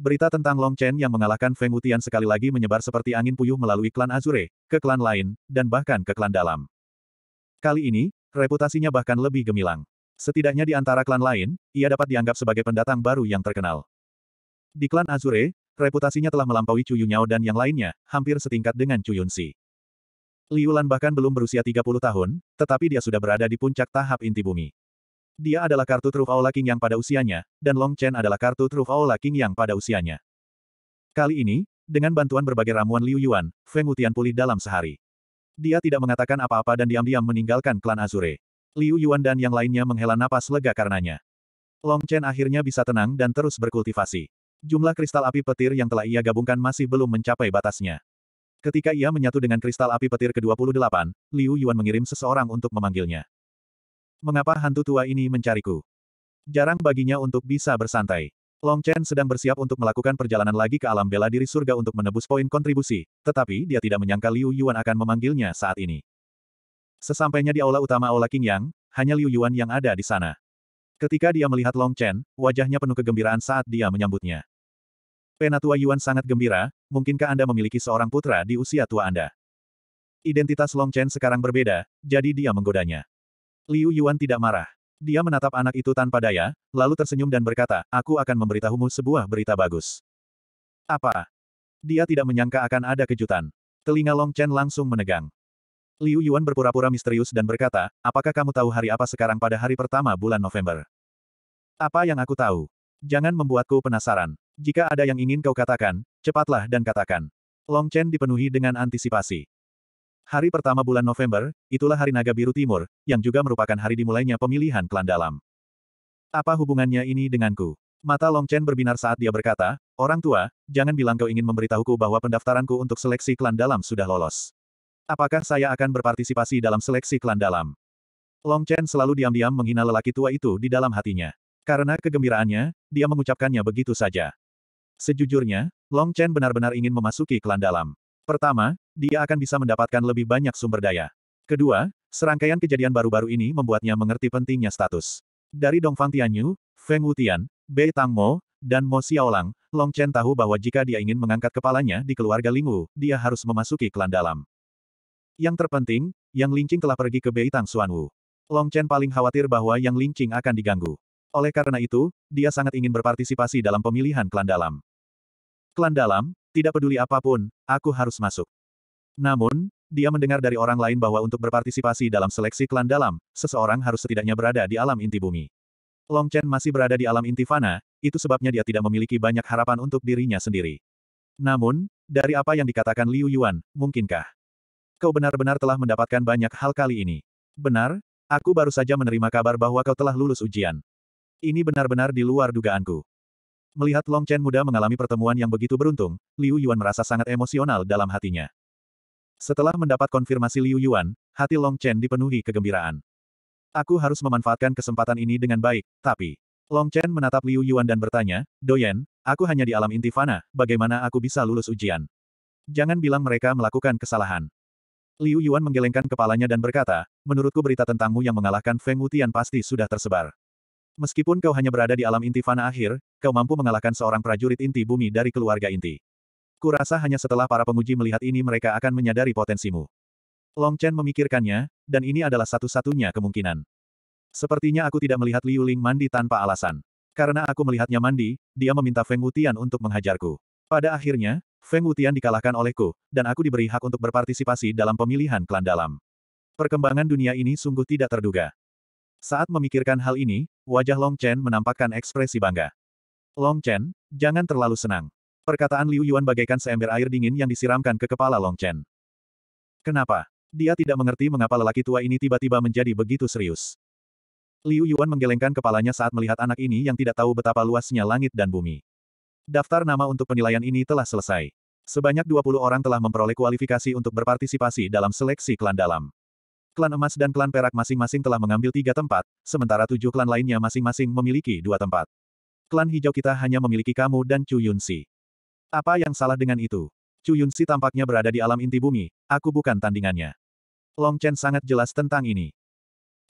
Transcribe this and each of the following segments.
Berita tentang Long Chen yang mengalahkan Feng Wutian sekali lagi menyebar seperti angin puyuh melalui klan Azure, ke klan lain, dan bahkan ke klan dalam. Kali ini, reputasinya bahkan lebih gemilang. Setidaknya di antara klan lain, ia dapat dianggap sebagai pendatang baru yang terkenal. Di klan Azure, reputasinya telah melampaui Chu Yunyao dan yang lainnya, hampir setingkat dengan Chu Yunsi. Liulan bahkan belum berusia 30 tahun, tetapi dia sudah berada di puncak tahap inti bumi. Dia adalah kartu truf Aula King yang pada usianya, dan Long Chen adalah kartu truf Aula King yang pada usianya. Kali ini, dengan bantuan berbagai ramuan Liu Yuan, Feng Wutian pulih dalam sehari. Dia tidak mengatakan apa-apa dan diam-diam meninggalkan klan Azure. Liu Yuan dan yang lainnya menghela napas lega karenanya. Long Chen akhirnya bisa tenang dan terus berkultivasi. Jumlah kristal api petir yang telah ia gabungkan masih belum mencapai batasnya. Ketika ia menyatu dengan kristal api petir ke-28, Liu Yuan mengirim seseorang untuk memanggilnya. Mengapa hantu tua ini mencariku? Jarang baginya untuk bisa bersantai. Long Chen sedang bersiap untuk melakukan perjalanan lagi ke alam bela diri surga untuk menebus poin kontribusi, tetapi dia tidak menyangka Liu Yuan akan memanggilnya saat ini. Sesampainya di aula utama Aula King Yang, hanya Liu Yuan yang ada di sana. Ketika dia melihat Long Chen, wajahnya penuh kegembiraan saat dia menyambutnya. Penatua Yuan sangat gembira, mungkinkah Anda memiliki seorang putra di usia tua Anda? Identitas Long Chen sekarang berbeda, jadi dia menggodanya. Liu Yuan tidak marah. Dia menatap anak itu tanpa daya, lalu tersenyum dan berkata, aku akan memberitahumu sebuah berita bagus. Apa? Dia tidak menyangka akan ada kejutan. Telinga Long Chen langsung menegang. Liu Yuan berpura-pura misterius dan berkata, apakah kamu tahu hari apa sekarang pada hari pertama bulan November? Apa yang aku tahu? Jangan membuatku penasaran. Jika ada yang ingin kau katakan, cepatlah dan katakan. Long Chen dipenuhi dengan antisipasi. Hari pertama bulan November, itulah hari naga biru timur, yang juga merupakan hari dimulainya pemilihan klan dalam. Apa hubungannya ini denganku? Mata Long Chen berbinar saat dia berkata, Orang tua, jangan bilang kau ingin memberitahuku bahwa pendaftaranku untuk seleksi klan dalam sudah lolos. Apakah saya akan berpartisipasi dalam seleksi klan dalam? Long Chen selalu diam-diam menghina lelaki tua itu di dalam hatinya. Karena kegembiraannya, dia mengucapkannya begitu saja. Sejujurnya, Long Chen benar-benar ingin memasuki klan dalam. Pertama, dia akan bisa mendapatkan lebih banyak sumber daya. Kedua, serangkaian kejadian baru-baru ini membuatnya mengerti pentingnya status. Dari Dongfang Tianyu, Feng Wutian, Bei Tangmo, dan Mo Xiaolang, Long Chen tahu bahwa jika dia ingin mengangkat kepalanya di keluarga Lingwu, dia harus memasuki klan dalam. Yang terpenting, Yang Lingqing telah pergi ke Bei Tang Xuan Wu. Long Chen paling khawatir bahwa Yang Lingqing akan diganggu. Oleh karena itu, dia sangat ingin berpartisipasi dalam pemilihan klan dalam. Klan dalam, tidak peduli apapun, aku harus masuk. Namun, dia mendengar dari orang lain bahwa untuk berpartisipasi dalam seleksi klan dalam, seseorang harus setidaknya berada di alam inti bumi. Long Chen masih berada di alam inti fana, itu sebabnya dia tidak memiliki banyak harapan untuk dirinya sendiri. Namun, dari apa yang dikatakan Liu Yuan, mungkinkah? Kau benar-benar telah mendapatkan banyak hal kali ini. Benar, aku baru saja menerima kabar bahwa kau telah lulus ujian. Ini benar-benar di luar dugaanku. Melihat Long Chen muda mengalami pertemuan yang begitu beruntung, Liu Yuan merasa sangat emosional dalam hatinya. Setelah mendapat konfirmasi Liu Yuan, hati Long Chen dipenuhi kegembiraan. Aku harus memanfaatkan kesempatan ini dengan baik, tapi... Long Chen menatap Liu Yuan dan bertanya, Doyen, aku hanya di alam intifana, bagaimana aku bisa lulus ujian? Jangan bilang mereka melakukan kesalahan. Liu Yuan menggelengkan kepalanya dan berkata, menurutku berita tentangmu yang mengalahkan Feng Wutian pasti sudah tersebar. Meskipun kau hanya berada di alam intifana akhir, kau mampu mengalahkan seorang prajurit inti bumi dari keluarga inti. Kurasa hanya setelah para penguji melihat ini mereka akan menyadari potensimu. Long Chen memikirkannya, dan ini adalah satu-satunya kemungkinan. Sepertinya aku tidak melihat Liu Ling mandi tanpa alasan. Karena aku melihatnya mandi, dia meminta Feng Wutian untuk menghajarku. Pada akhirnya, Feng Wutian dikalahkan olehku, dan aku diberi hak untuk berpartisipasi dalam pemilihan klan dalam. Perkembangan dunia ini sungguh tidak terduga. Saat memikirkan hal ini, wajah Long Chen menampakkan ekspresi bangga. Long Chen, jangan terlalu senang. Perkataan Liu Yuan bagaikan seember air dingin yang disiramkan ke kepala Long Chen. Kenapa? Dia tidak mengerti mengapa lelaki tua ini tiba-tiba menjadi begitu serius. Liu Yuan menggelengkan kepalanya saat melihat anak ini yang tidak tahu betapa luasnya langit dan bumi. Daftar nama untuk penilaian ini telah selesai. Sebanyak 20 orang telah memperoleh kualifikasi untuk berpartisipasi dalam seleksi klan dalam. Klan emas dan klan perak masing-masing telah mengambil tiga tempat, sementara tujuh klan lainnya masing-masing memiliki dua tempat. Klan hijau kita hanya memiliki kamu dan Chu Yunsi. Apa yang salah dengan itu? Chu Yunsi tampaknya berada di alam inti bumi, aku bukan tandingannya. Long Chen sangat jelas tentang ini.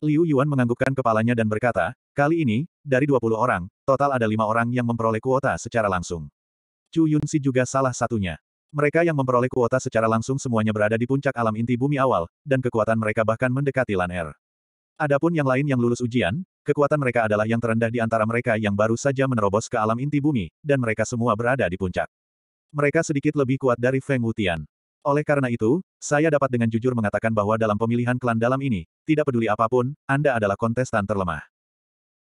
Liu Yuan menganggukkan kepalanya dan berkata, kali ini, dari 20 orang, total ada lima orang yang memperoleh kuota secara langsung. Chu Yunsi juga salah satunya. Mereka yang memperoleh kuota secara langsung semuanya berada di puncak alam inti bumi awal, dan kekuatan mereka bahkan mendekati Lan Er. Adapun yang lain yang lulus ujian, kekuatan mereka adalah yang terendah di antara mereka yang baru saja menerobos ke alam inti bumi, dan mereka semua berada di puncak. Mereka sedikit lebih kuat dari Feng Wutian. Oleh karena itu, saya dapat dengan jujur mengatakan bahwa dalam pemilihan klan dalam ini, tidak peduli apapun, Anda adalah kontestan terlemah.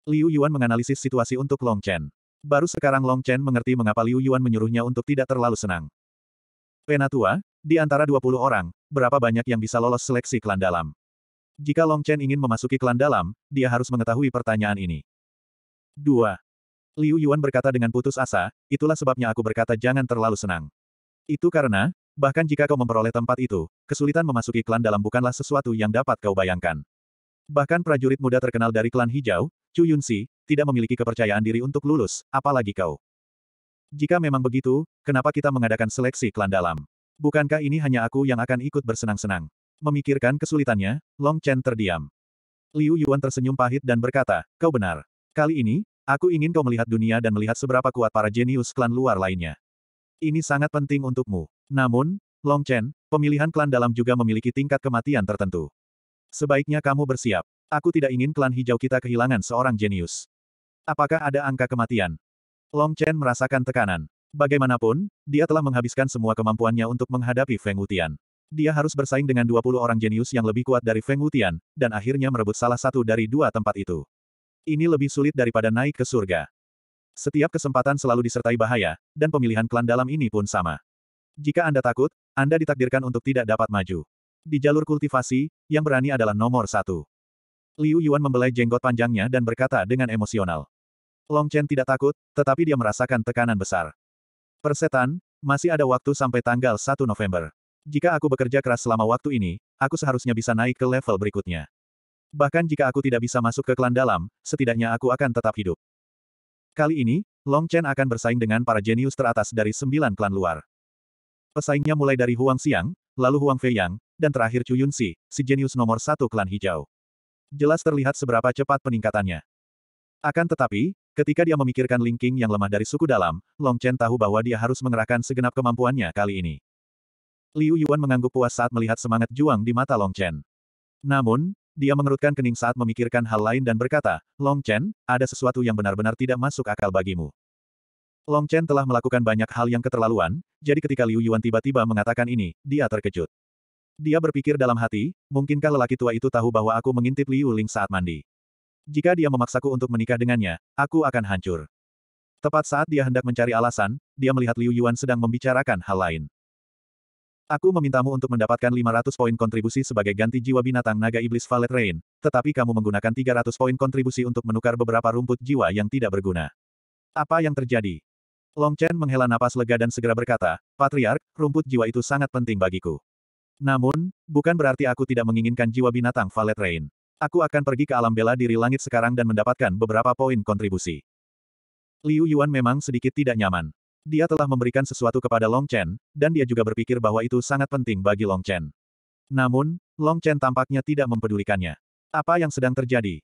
Liu Yuan menganalisis situasi untuk Long Chen. Baru sekarang Long Chen mengerti mengapa Liu Yuan menyuruhnya untuk tidak terlalu senang. Penatua, di antara 20 orang, berapa banyak yang bisa lolos seleksi klan dalam? Jika Long Chen ingin memasuki klan dalam, dia harus mengetahui pertanyaan ini. 2. Liu Yuan berkata dengan putus asa, itulah sebabnya aku berkata jangan terlalu senang. Itu karena, bahkan jika kau memperoleh tempat itu, kesulitan memasuki klan dalam bukanlah sesuatu yang dapat kau bayangkan. Bahkan prajurit muda terkenal dari klan hijau, Chu Yunxi, tidak memiliki kepercayaan diri untuk lulus, apalagi kau. Jika memang begitu, kenapa kita mengadakan seleksi klan dalam? Bukankah ini hanya aku yang akan ikut bersenang-senang? Memikirkan kesulitannya, Long Chen terdiam. Liu Yuan tersenyum pahit dan berkata, kau benar. Kali ini, Aku ingin kau melihat dunia dan melihat seberapa kuat para jenius klan luar lainnya. Ini sangat penting untukmu. Namun, Long Chen, pemilihan klan dalam juga memiliki tingkat kematian tertentu. Sebaiknya kamu bersiap. Aku tidak ingin klan hijau kita kehilangan seorang jenius. Apakah ada angka kematian? Long Chen merasakan tekanan. Bagaimanapun, dia telah menghabiskan semua kemampuannya untuk menghadapi Feng Wutian. Dia harus bersaing dengan 20 orang jenius yang lebih kuat dari Feng Wutian, dan akhirnya merebut salah satu dari dua tempat itu. Ini lebih sulit daripada naik ke surga. Setiap kesempatan selalu disertai bahaya, dan pemilihan klan dalam ini pun sama. Jika Anda takut, Anda ditakdirkan untuk tidak dapat maju. Di jalur kultivasi, yang berani adalah nomor satu. Liu Yuan membelai jenggot panjangnya dan berkata dengan emosional. Long Chen tidak takut, tetapi dia merasakan tekanan besar. Persetan, masih ada waktu sampai tanggal 1 November. Jika aku bekerja keras selama waktu ini, aku seharusnya bisa naik ke level berikutnya. Bahkan jika aku tidak bisa masuk ke klan dalam, setidaknya aku akan tetap hidup. Kali ini, Long Chen akan bersaing dengan para jenius teratas dari sembilan klan luar. Pesaingnya mulai dari Huang Xiang, lalu Huang Feiyang, dan terakhir Chu Yunxi, si jenius nomor satu klan hijau. Jelas terlihat seberapa cepat peningkatannya. Akan tetapi, ketika dia memikirkan Ling Qing yang lemah dari suku dalam, Long Chen tahu bahwa dia harus mengerahkan segenap kemampuannya kali ini. Liu Yuan mengangguk puas saat melihat semangat juang di mata Long Chen. Namun, dia mengerutkan kening saat memikirkan hal lain dan berkata, Long Chen, ada sesuatu yang benar-benar tidak masuk akal bagimu. Long Chen telah melakukan banyak hal yang keterlaluan, jadi ketika Liu Yuan tiba-tiba mengatakan ini, dia terkejut. Dia berpikir dalam hati, mungkinkah lelaki tua itu tahu bahwa aku mengintip Liu Ling saat mandi. Jika dia memaksaku untuk menikah dengannya, aku akan hancur. Tepat saat dia hendak mencari alasan, dia melihat Liu Yuan sedang membicarakan hal lain. Aku memintamu untuk mendapatkan 500 poin kontribusi sebagai ganti jiwa binatang naga iblis Valet Rain, tetapi kamu menggunakan 300 poin kontribusi untuk menukar beberapa rumput jiwa yang tidak berguna. Apa yang terjadi? Long Chen menghela napas lega dan segera berkata, Patriark, rumput jiwa itu sangat penting bagiku. Namun, bukan berarti aku tidak menginginkan jiwa binatang Valet Rain. Aku akan pergi ke alam bela diri langit sekarang dan mendapatkan beberapa poin kontribusi. Liu Yuan memang sedikit tidak nyaman. Dia telah memberikan sesuatu kepada Long Chen, dan dia juga berpikir bahwa itu sangat penting bagi Long Chen. Namun, Long Chen tampaknya tidak mempedulikannya. Apa yang sedang terjadi?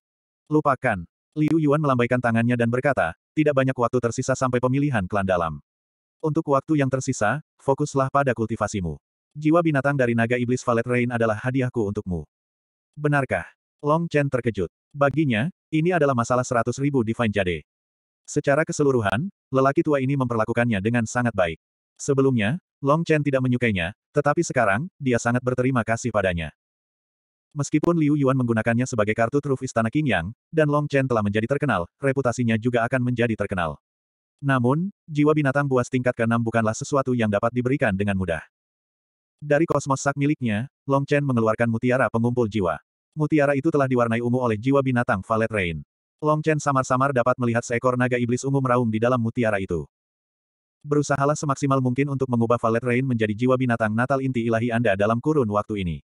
Lupakan. Liu Yuan melambaikan tangannya dan berkata, tidak banyak waktu tersisa sampai pemilihan klan dalam. Untuk waktu yang tersisa, fokuslah pada kultivasimu. Jiwa binatang dari naga iblis Valet Rain adalah hadiahku untukmu. Benarkah? Long Chen terkejut. Baginya, ini adalah masalah seratus ribu Divine Jade. Secara keseluruhan, lelaki tua ini memperlakukannya dengan sangat baik. Sebelumnya, Long Chen tidak menyukainya, tetapi sekarang, dia sangat berterima kasih padanya. Meskipun Liu Yuan menggunakannya sebagai kartu truf Istana King Yang, dan Long Chen telah menjadi terkenal, reputasinya juga akan menjadi terkenal. Namun, jiwa binatang buas tingkat ke-6 bukanlah sesuatu yang dapat diberikan dengan mudah. Dari kosmos sak miliknya, Long Chen mengeluarkan mutiara pengumpul jiwa. Mutiara itu telah diwarnai ungu oleh jiwa binatang Valet Rain. Long Chen samar-samar dapat melihat seekor naga iblis ungu meraung di dalam mutiara itu. Berusahalah semaksimal mungkin untuk mengubah Valet Rain menjadi jiwa binatang natal inti ilahi Anda dalam kurun waktu ini.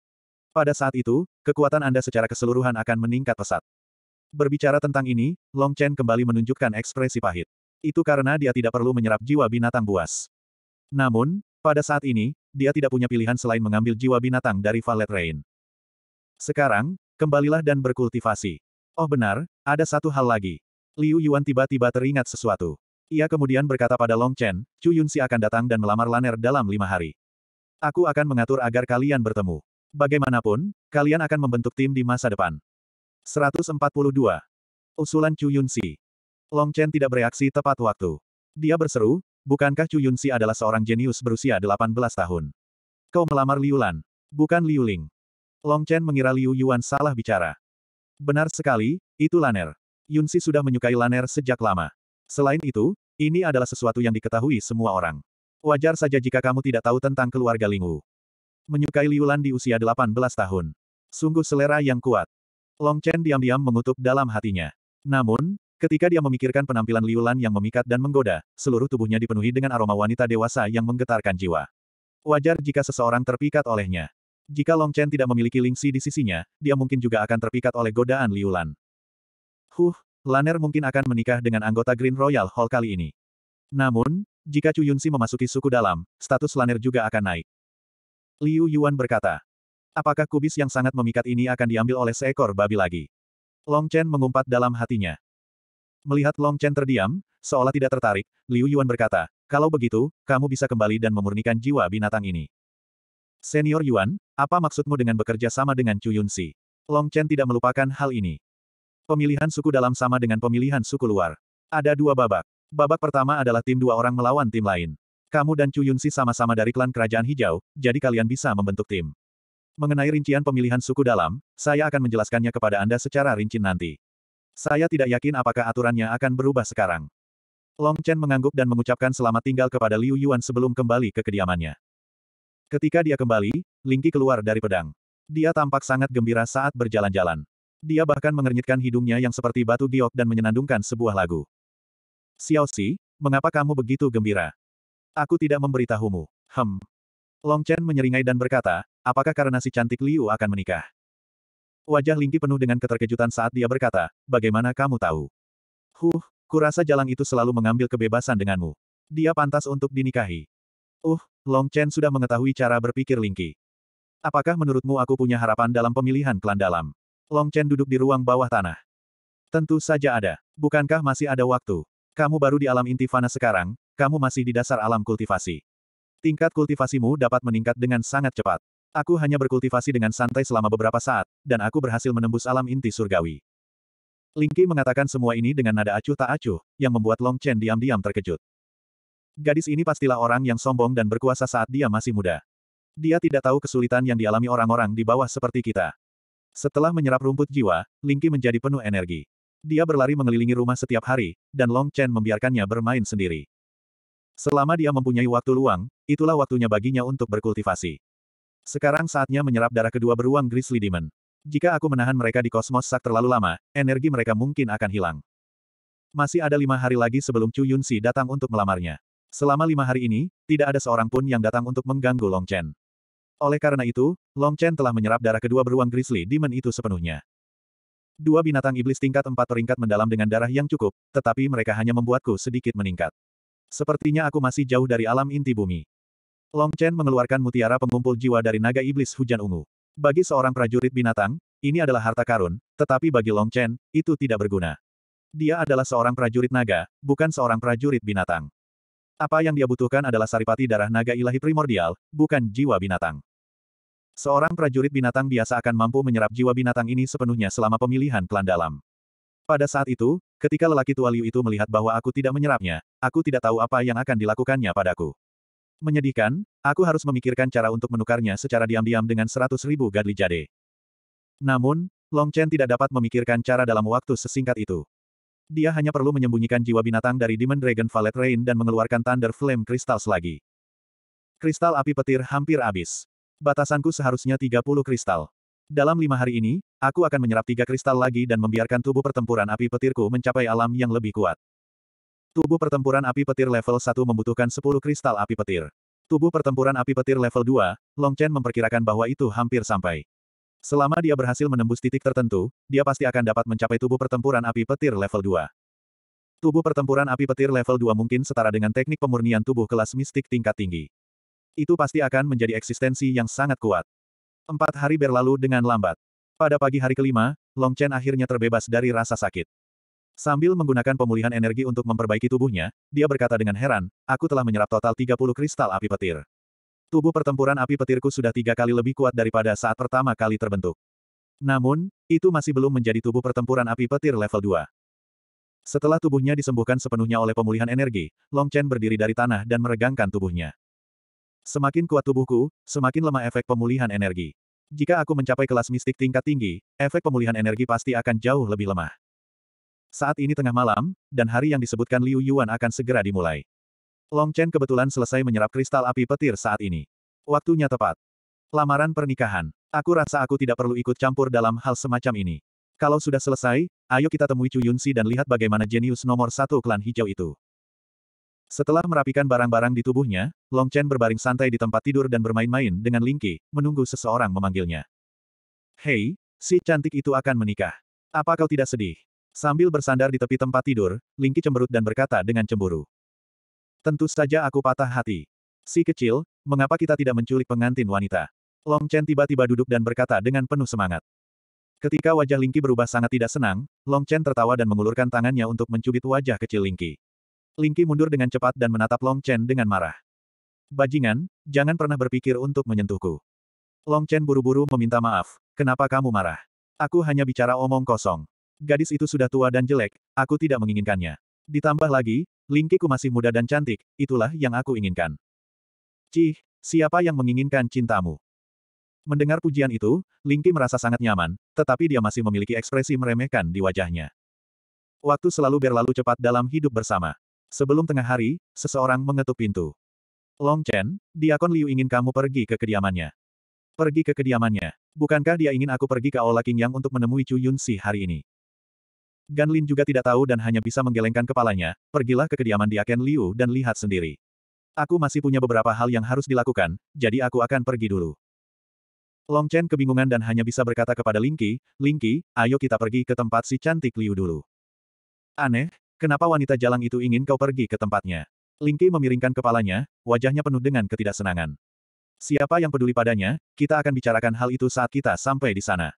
Pada saat itu, kekuatan Anda secara keseluruhan akan meningkat pesat. Berbicara tentang ini, Long Chen kembali menunjukkan ekspresi pahit. Itu karena dia tidak perlu menyerap jiwa binatang buas. Namun, pada saat ini, dia tidak punya pilihan selain mengambil jiwa binatang dari Valet Rain. Sekarang, kembalilah dan berkultivasi. Oh benar, ada satu hal lagi. Liu Yuan tiba-tiba teringat sesuatu. Ia kemudian berkata pada Long Chen, Chu Yunxi akan datang dan melamar Laner dalam lima hari. Aku akan mengatur agar kalian bertemu. Bagaimanapun, kalian akan membentuk tim di masa depan. 142. Usulan Chu Yunxi. Long Chen tidak bereaksi tepat waktu. Dia berseru, bukankah Chu Yunxi adalah seorang jenius berusia 18 tahun? Kau melamar Liu Lan, bukan Liu Ling. Long Chen mengira Liu Yuan salah bicara. Benar sekali, itu Laner. Yunsi sudah menyukai Laner sejak lama. Selain itu, ini adalah sesuatu yang diketahui semua orang. Wajar saja jika kamu tidak tahu tentang keluarga Lingwu. Menyukai Liulan di usia 18 tahun. Sungguh selera yang kuat. Long Chen diam-diam mengutuk dalam hatinya. Namun, ketika dia memikirkan penampilan Liulan yang memikat dan menggoda, seluruh tubuhnya dipenuhi dengan aroma wanita dewasa yang menggetarkan jiwa. Wajar jika seseorang terpikat olehnya. Jika Long Chen tidak memiliki Lingxi di sisinya, dia mungkin juga akan terpikat oleh godaan Liu Lan. Huh, Laner mungkin akan menikah dengan anggota Green Royal Hall kali ini. Namun, jika Chu Yunxi memasuki suku dalam, status Laner juga akan naik. Liu Yuan berkata, apakah kubis yang sangat memikat ini akan diambil oleh seekor babi lagi? Long Chen mengumpat dalam hatinya. Melihat Long Chen terdiam, seolah tidak tertarik, Liu Yuan berkata, kalau begitu, kamu bisa kembali dan memurnikan jiwa binatang ini. Senior Yuan, apa maksudmu dengan bekerja sama dengan Chu Yunsi? Long Chen tidak melupakan hal ini. Pemilihan suku dalam sama dengan pemilihan suku luar. Ada dua babak. Babak pertama adalah tim dua orang melawan tim lain. Kamu dan Chu Yunsi sama-sama dari klan Kerajaan Hijau, jadi kalian bisa membentuk tim. Mengenai rincian pemilihan suku dalam, saya akan menjelaskannya kepada Anda secara rinci nanti. Saya tidak yakin apakah aturannya akan berubah sekarang. Long Chen mengangguk dan mengucapkan selamat tinggal kepada Liu Yuan sebelum kembali ke kediamannya. Ketika dia kembali, Lingki keluar dari pedang. Dia tampak sangat gembira saat berjalan-jalan. Dia bahkan mengernyitkan hidungnya yang seperti batu giok dan menyenandungkan sebuah lagu. Xiao Xi, mengapa kamu begitu gembira? Aku tidak memberitahumu. Hem. Long Chen menyeringai dan berkata, apakah karena si cantik Liu akan menikah? Wajah Lingki penuh dengan keterkejutan saat dia berkata, bagaimana kamu tahu? Huh, kurasa jalan itu selalu mengambil kebebasan denganmu. Dia pantas untuk dinikahi. Uh, Long Chen sudah mengetahui cara berpikir Lingqi. Apakah menurutmu aku punya harapan dalam pemilihan klan dalam? Long Chen duduk di ruang bawah tanah. Tentu saja ada. Bukankah masih ada waktu? Kamu baru di alam Inti Fana sekarang, kamu masih di dasar alam kultivasi. Tingkat kultivasimu dapat meningkat dengan sangat cepat. Aku hanya berkultivasi dengan santai selama beberapa saat, dan aku berhasil menembus alam inti surgawi. Lingki mengatakan semua ini dengan nada acuh tak acuh, yang membuat Long Chen diam-diam terkejut. Gadis ini pastilah orang yang sombong dan berkuasa saat dia masih muda. Dia tidak tahu kesulitan yang dialami orang-orang di bawah seperti kita. Setelah menyerap rumput jiwa, Lingqi menjadi penuh energi. Dia berlari mengelilingi rumah setiap hari, dan Long Chen membiarkannya bermain sendiri. Selama dia mempunyai waktu luang, itulah waktunya baginya untuk berkultivasi. Sekarang saatnya menyerap darah kedua beruang Grizzly Demon. Jika aku menahan mereka di kosmos sak terlalu lama, energi mereka mungkin akan hilang. Masih ada lima hari lagi sebelum Chu Yunsi datang untuk melamarnya. Selama lima hari ini, tidak ada seorang pun yang datang untuk mengganggu Long Chen. Oleh karena itu, Long Chen telah menyerap darah kedua beruang grizzly demon itu sepenuhnya. Dua binatang iblis tingkat empat peringkat mendalam dengan darah yang cukup, tetapi mereka hanya membuatku sedikit meningkat. Sepertinya aku masih jauh dari alam inti bumi. Long Chen mengeluarkan mutiara pengumpul jiwa dari naga iblis hujan ungu. Bagi seorang prajurit binatang, ini adalah harta karun, tetapi bagi Long Chen, itu tidak berguna. Dia adalah seorang prajurit naga, bukan seorang prajurit binatang. Apa yang dia butuhkan adalah saripati darah naga ilahi primordial, bukan jiwa binatang. Seorang prajurit binatang biasa akan mampu menyerap jiwa binatang ini sepenuhnya selama pemilihan klan dalam. Pada saat itu, ketika lelaki tua Liu itu melihat bahwa aku tidak menyerapnya, aku tidak tahu apa yang akan dilakukannya padaku. Menyedihkan, aku harus memikirkan cara untuk menukarnya secara diam-diam dengan seratus ribu gadli jade. Namun, Long Chen tidak dapat memikirkan cara dalam waktu sesingkat itu. Dia hanya perlu menyembunyikan jiwa binatang dari Demon Dragon Valet Rain dan mengeluarkan Thunder Flame Crystals lagi. Kristal api petir hampir habis. Batasanku seharusnya 30 kristal. Dalam lima hari ini, aku akan menyerap tiga kristal lagi dan membiarkan tubuh pertempuran api petirku mencapai alam yang lebih kuat. Tubuh pertempuran api petir level 1 membutuhkan 10 kristal api petir. Tubuh pertempuran api petir level 2, Chen memperkirakan bahwa itu hampir sampai. Selama dia berhasil menembus titik tertentu, dia pasti akan dapat mencapai tubuh pertempuran api petir level 2. Tubuh pertempuran api petir level 2 mungkin setara dengan teknik pemurnian tubuh kelas mistik tingkat tinggi. Itu pasti akan menjadi eksistensi yang sangat kuat. Empat hari berlalu dengan lambat. Pada pagi hari kelima, Long Chen akhirnya terbebas dari rasa sakit. Sambil menggunakan pemulihan energi untuk memperbaiki tubuhnya, dia berkata dengan heran, aku telah menyerap total 30 kristal api petir. Tubuh pertempuran api petirku sudah tiga kali lebih kuat daripada saat pertama kali terbentuk. Namun, itu masih belum menjadi tubuh pertempuran api petir level 2. Setelah tubuhnya disembuhkan sepenuhnya oleh pemulihan energi, Long Chen berdiri dari tanah dan meregangkan tubuhnya. Semakin kuat tubuhku, semakin lemah efek pemulihan energi. Jika aku mencapai kelas mistik tingkat tinggi, efek pemulihan energi pasti akan jauh lebih lemah. Saat ini tengah malam, dan hari yang disebutkan Liu Yuan akan segera dimulai. Long Chen kebetulan selesai menyerap kristal api petir saat ini. Waktunya tepat. Lamaran pernikahan. Aku rasa aku tidak perlu ikut campur dalam hal semacam ini. Kalau sudah selesai, ayo kita temui Chu Yunsi dan lihat bagaimana jenius nomor satu klan hijau itu. Setelah merapikan barang-barang di tubuhnya, Long Chen berbaring santai di tempat tidur dan bermain-main dengan Lingqi, menunggu seseorang memanggilnya. Hei, si cantik itu akan menikah. Apa kau tidak sedih? Sambil bersandar di tepi tempat tidur, Lingqi cemberut dan berkata dengan cemburu. Tentu saja aku patah hati. Si kecil, mengapa kita tidak menculik pengantin wanita? Long Chen tiba-tiba duduk dan berkata dengan penuh semangat. Ketika wajah Lingqi berubah sangat tidak senang, Long Chen tertawa dan mengulurkan tangannya untuk mencubit wajah kecil Lingqi. Lingqi mundur dengan cepat dan menatap Long Chen dengan marah. Bajingan, jangan pernah berpikir untuk menyentuhku. Long Chen buru-buru meminta maaf, kenapa kamu marah? Aku hanya bicara omong kosong. Gadis itu sudah tua dan jelek, aku tidak menginginkannya. Ditambah lagi, Lingkiku masih muda dan cantik, itulah yang aku inginkan. Cih, siapa yang menginginkan cintamu? Mendengar pujian itu, Lingki merasa sangat nyaman, tetapi dia masih memiliki ekspresi meremehkan di wajahnya. Waktu selalu berlalu cepat dalam hidup bersama. Sebelum tengah hari, seseorang mengetuk pintu. Long Chen, Diakon Liu ingin kamu pergi ke kediamannya. Pergi ke kediamannya. Bukankah dia ingin aku pergi ke Aula King Yang untuk menemui Chu Yun Si hari ini? Gan Lin juga tidak tahu dan hanya bisa menggelengkan kepalanya, pergilah ke kediaman di Aken Liu dan lihat sendiri. Aku masih punya beberapa hal yang harus dilakukan, jadi aku akan pergi dulu. Long Chen kebingungan dan hanya bisa berkata kepada Ling Qi, Ling Qi, ayo kita pergi ke tempat si cantik Liu dulu. Aneh, kenapa wanita jalang itu ingin kau pergi ke tempatnya? Ling Qi memiringkan kepalanya, wajahnya penuh dengan ketidaksenangan. Siapa yang peduli padanya, kita akan bicarakan hal itu saat kita sampai di sana.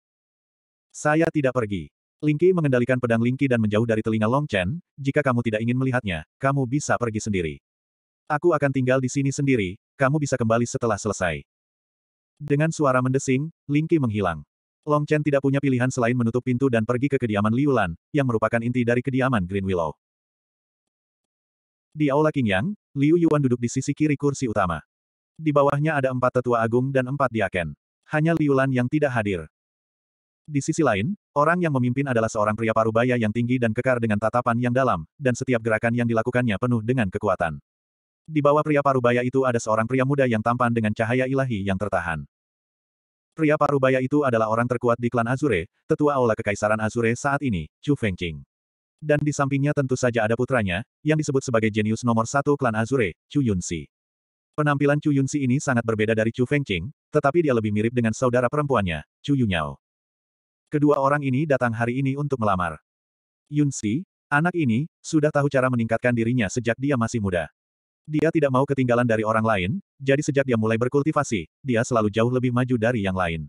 Saya tidak pergi. Lingqi mengendalikan pedang Lingqi dan menjauh dari telinga Long Chen, jika kamu tidak ingin melihatnya, kamu bisa pergi sendiri. Aku akan tinggal di sini sendiri, kamu bisa kembali setelah selesai. Dengan suara mendesing, Lingqi menghilang. Long Chen tidak punya pilihan selain menutup pintu dan pergi ke kediaman Liu yang merupakan inti dari kediaman Green Willow. Di Aula King Yang, Liu Yuan duduk di sisi kiri kursi utama. Di bawahnya ada empat tetua agung dan empat diaken. Hanya Liu yang tidak hadir. Di sisi lain, orang yang memimpin adalah seorang pria parubaya yang tinggi dan kekar dengan tatapan yang dalam, dan setiap gerakan yang dilakukannya penuh dengan kekuatan. Di bawah pria parubaya itu ada seorang pria muda yang tampan dengan cahaya ilahi yang tertahan. Pria parubaya itu adalah orang terkuat di klan Azure, tetua aula kekaisaran Azure saat ini, Chu Fengqing. Dan di sampingnya tentu saja ada putranya, yang disebut sebagai jenius nomor satu klan Azure, Chu Yunxi. Penampilan Chu Yunxi ini sangat berbeda dari Chu Fengqing, tetapi dia lebih mirip dengan saudara perempuannya, Chu Yunyao. Kedua orang ini datang hari ini untuk melamar. Yun Si, anak ini, sudah tahu cara meningkatkan dirinya sejak dia masih muda. Dia tidak mau ketinggalan dari orang lain, jadi sejak dia mulai berkultivasi, dia selalu jauh lebih maju dari yang lain.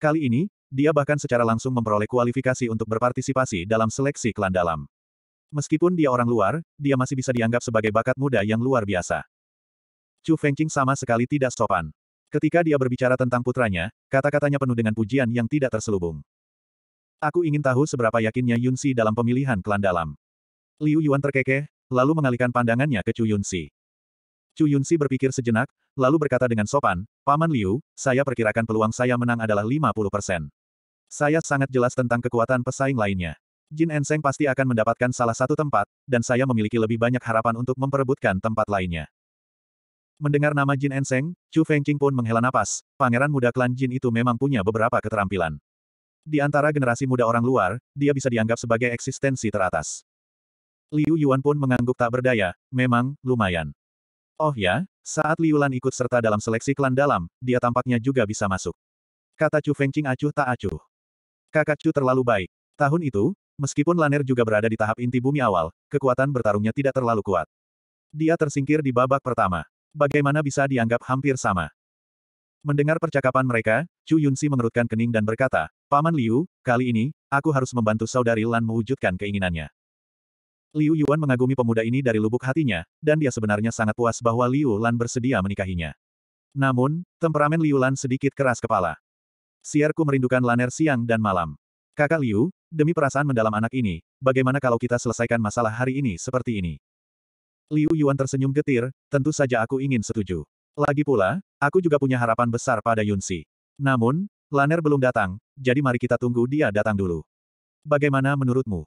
Kali ini, dia bahkan secara langsung memperoleh kualifikasi untuk berpartisipasi dalam seleksi klan dalam. Meskipun dia orang luar, dia masih bisa dianggap sebagai bakat muda yang luar biasa. Chu Fengqing sama sekali tidak sopan. Ketika dia berbicara tentang putranya, kata-katanya penuh dengan pujian yang tidak terselubung. Aku ingin tahu seberapa yakinnya Yun Si dalam pemilihan klan dalam. Liu Yuan terkekeh, lalu mengalihkan pandangannya ke Chu Yun Si. Chu Yun Si berpikir sejenak, lalu berkata dengan sopan, Paman Liu, saya perkirakan peluang saya menang adalah 50 persen. Saya sangat jelas tentang kekuatan pesaing lainnya. Jin Enseng pasti akan mendapatkan salah satu tempat, dan saya memiliki lebih banyak harapan untuk memperebutkan tempat lainnya. Mendengar nama Jin Enseng, Chu Fengqing pun menghela napas, pangeran muda klan Jin itu memang punya beberapa keterampilan. Di antara generasi muda orang luar, dia bisa dianggap sebagai eksistensi teratas. Liu Yuan pun mengangguk tak berdaya, memang, lumayan. Oh ya, saat Liu Lan ikut serta dalam seleksi klan dalam, dia tampaknya juga bisa masuk. Kata Chu Fengqing acuh tak acuh. Kakak Chu terlalu baik. Tahun itu, meskipun Laner juga berada di tahap inti bumi awal, kekuatan bertarungnya tidak terlalu kuat. Dia tersingkir di babak pertama. Bagaimana bisa dianggap hampir sama? Mendengar percakapan mereka, Chu Yunsi mengerutkan kening dan berkata, Paman Liu, kali ini, aku harus membantu saudari Lan mewujudkan keinginannya. Liu Yuan mengagumi pemuda ini dari lubuk hatinya, dan dia sebenarnya sangat puas bahwa Liu Lan bersedia menikahinya. Namun, temperamen Liu Lan sedikit keras kepala. Siarku merindukan Laner siang dan malam. Kakak Liu, demi perasaan mendalam anak ini, bagaimana kalau kita selesaikan masalah hari ini seperti ini? Liu Yuan tersenyum getir, tentu saja aku ingin setuju. Lagi pula, Aku juga punya harapan besar pada Yunsi. Namun, Laner belum datang, jadi mari kita tunggu dia datang dulu. Bagaimana menurutmu?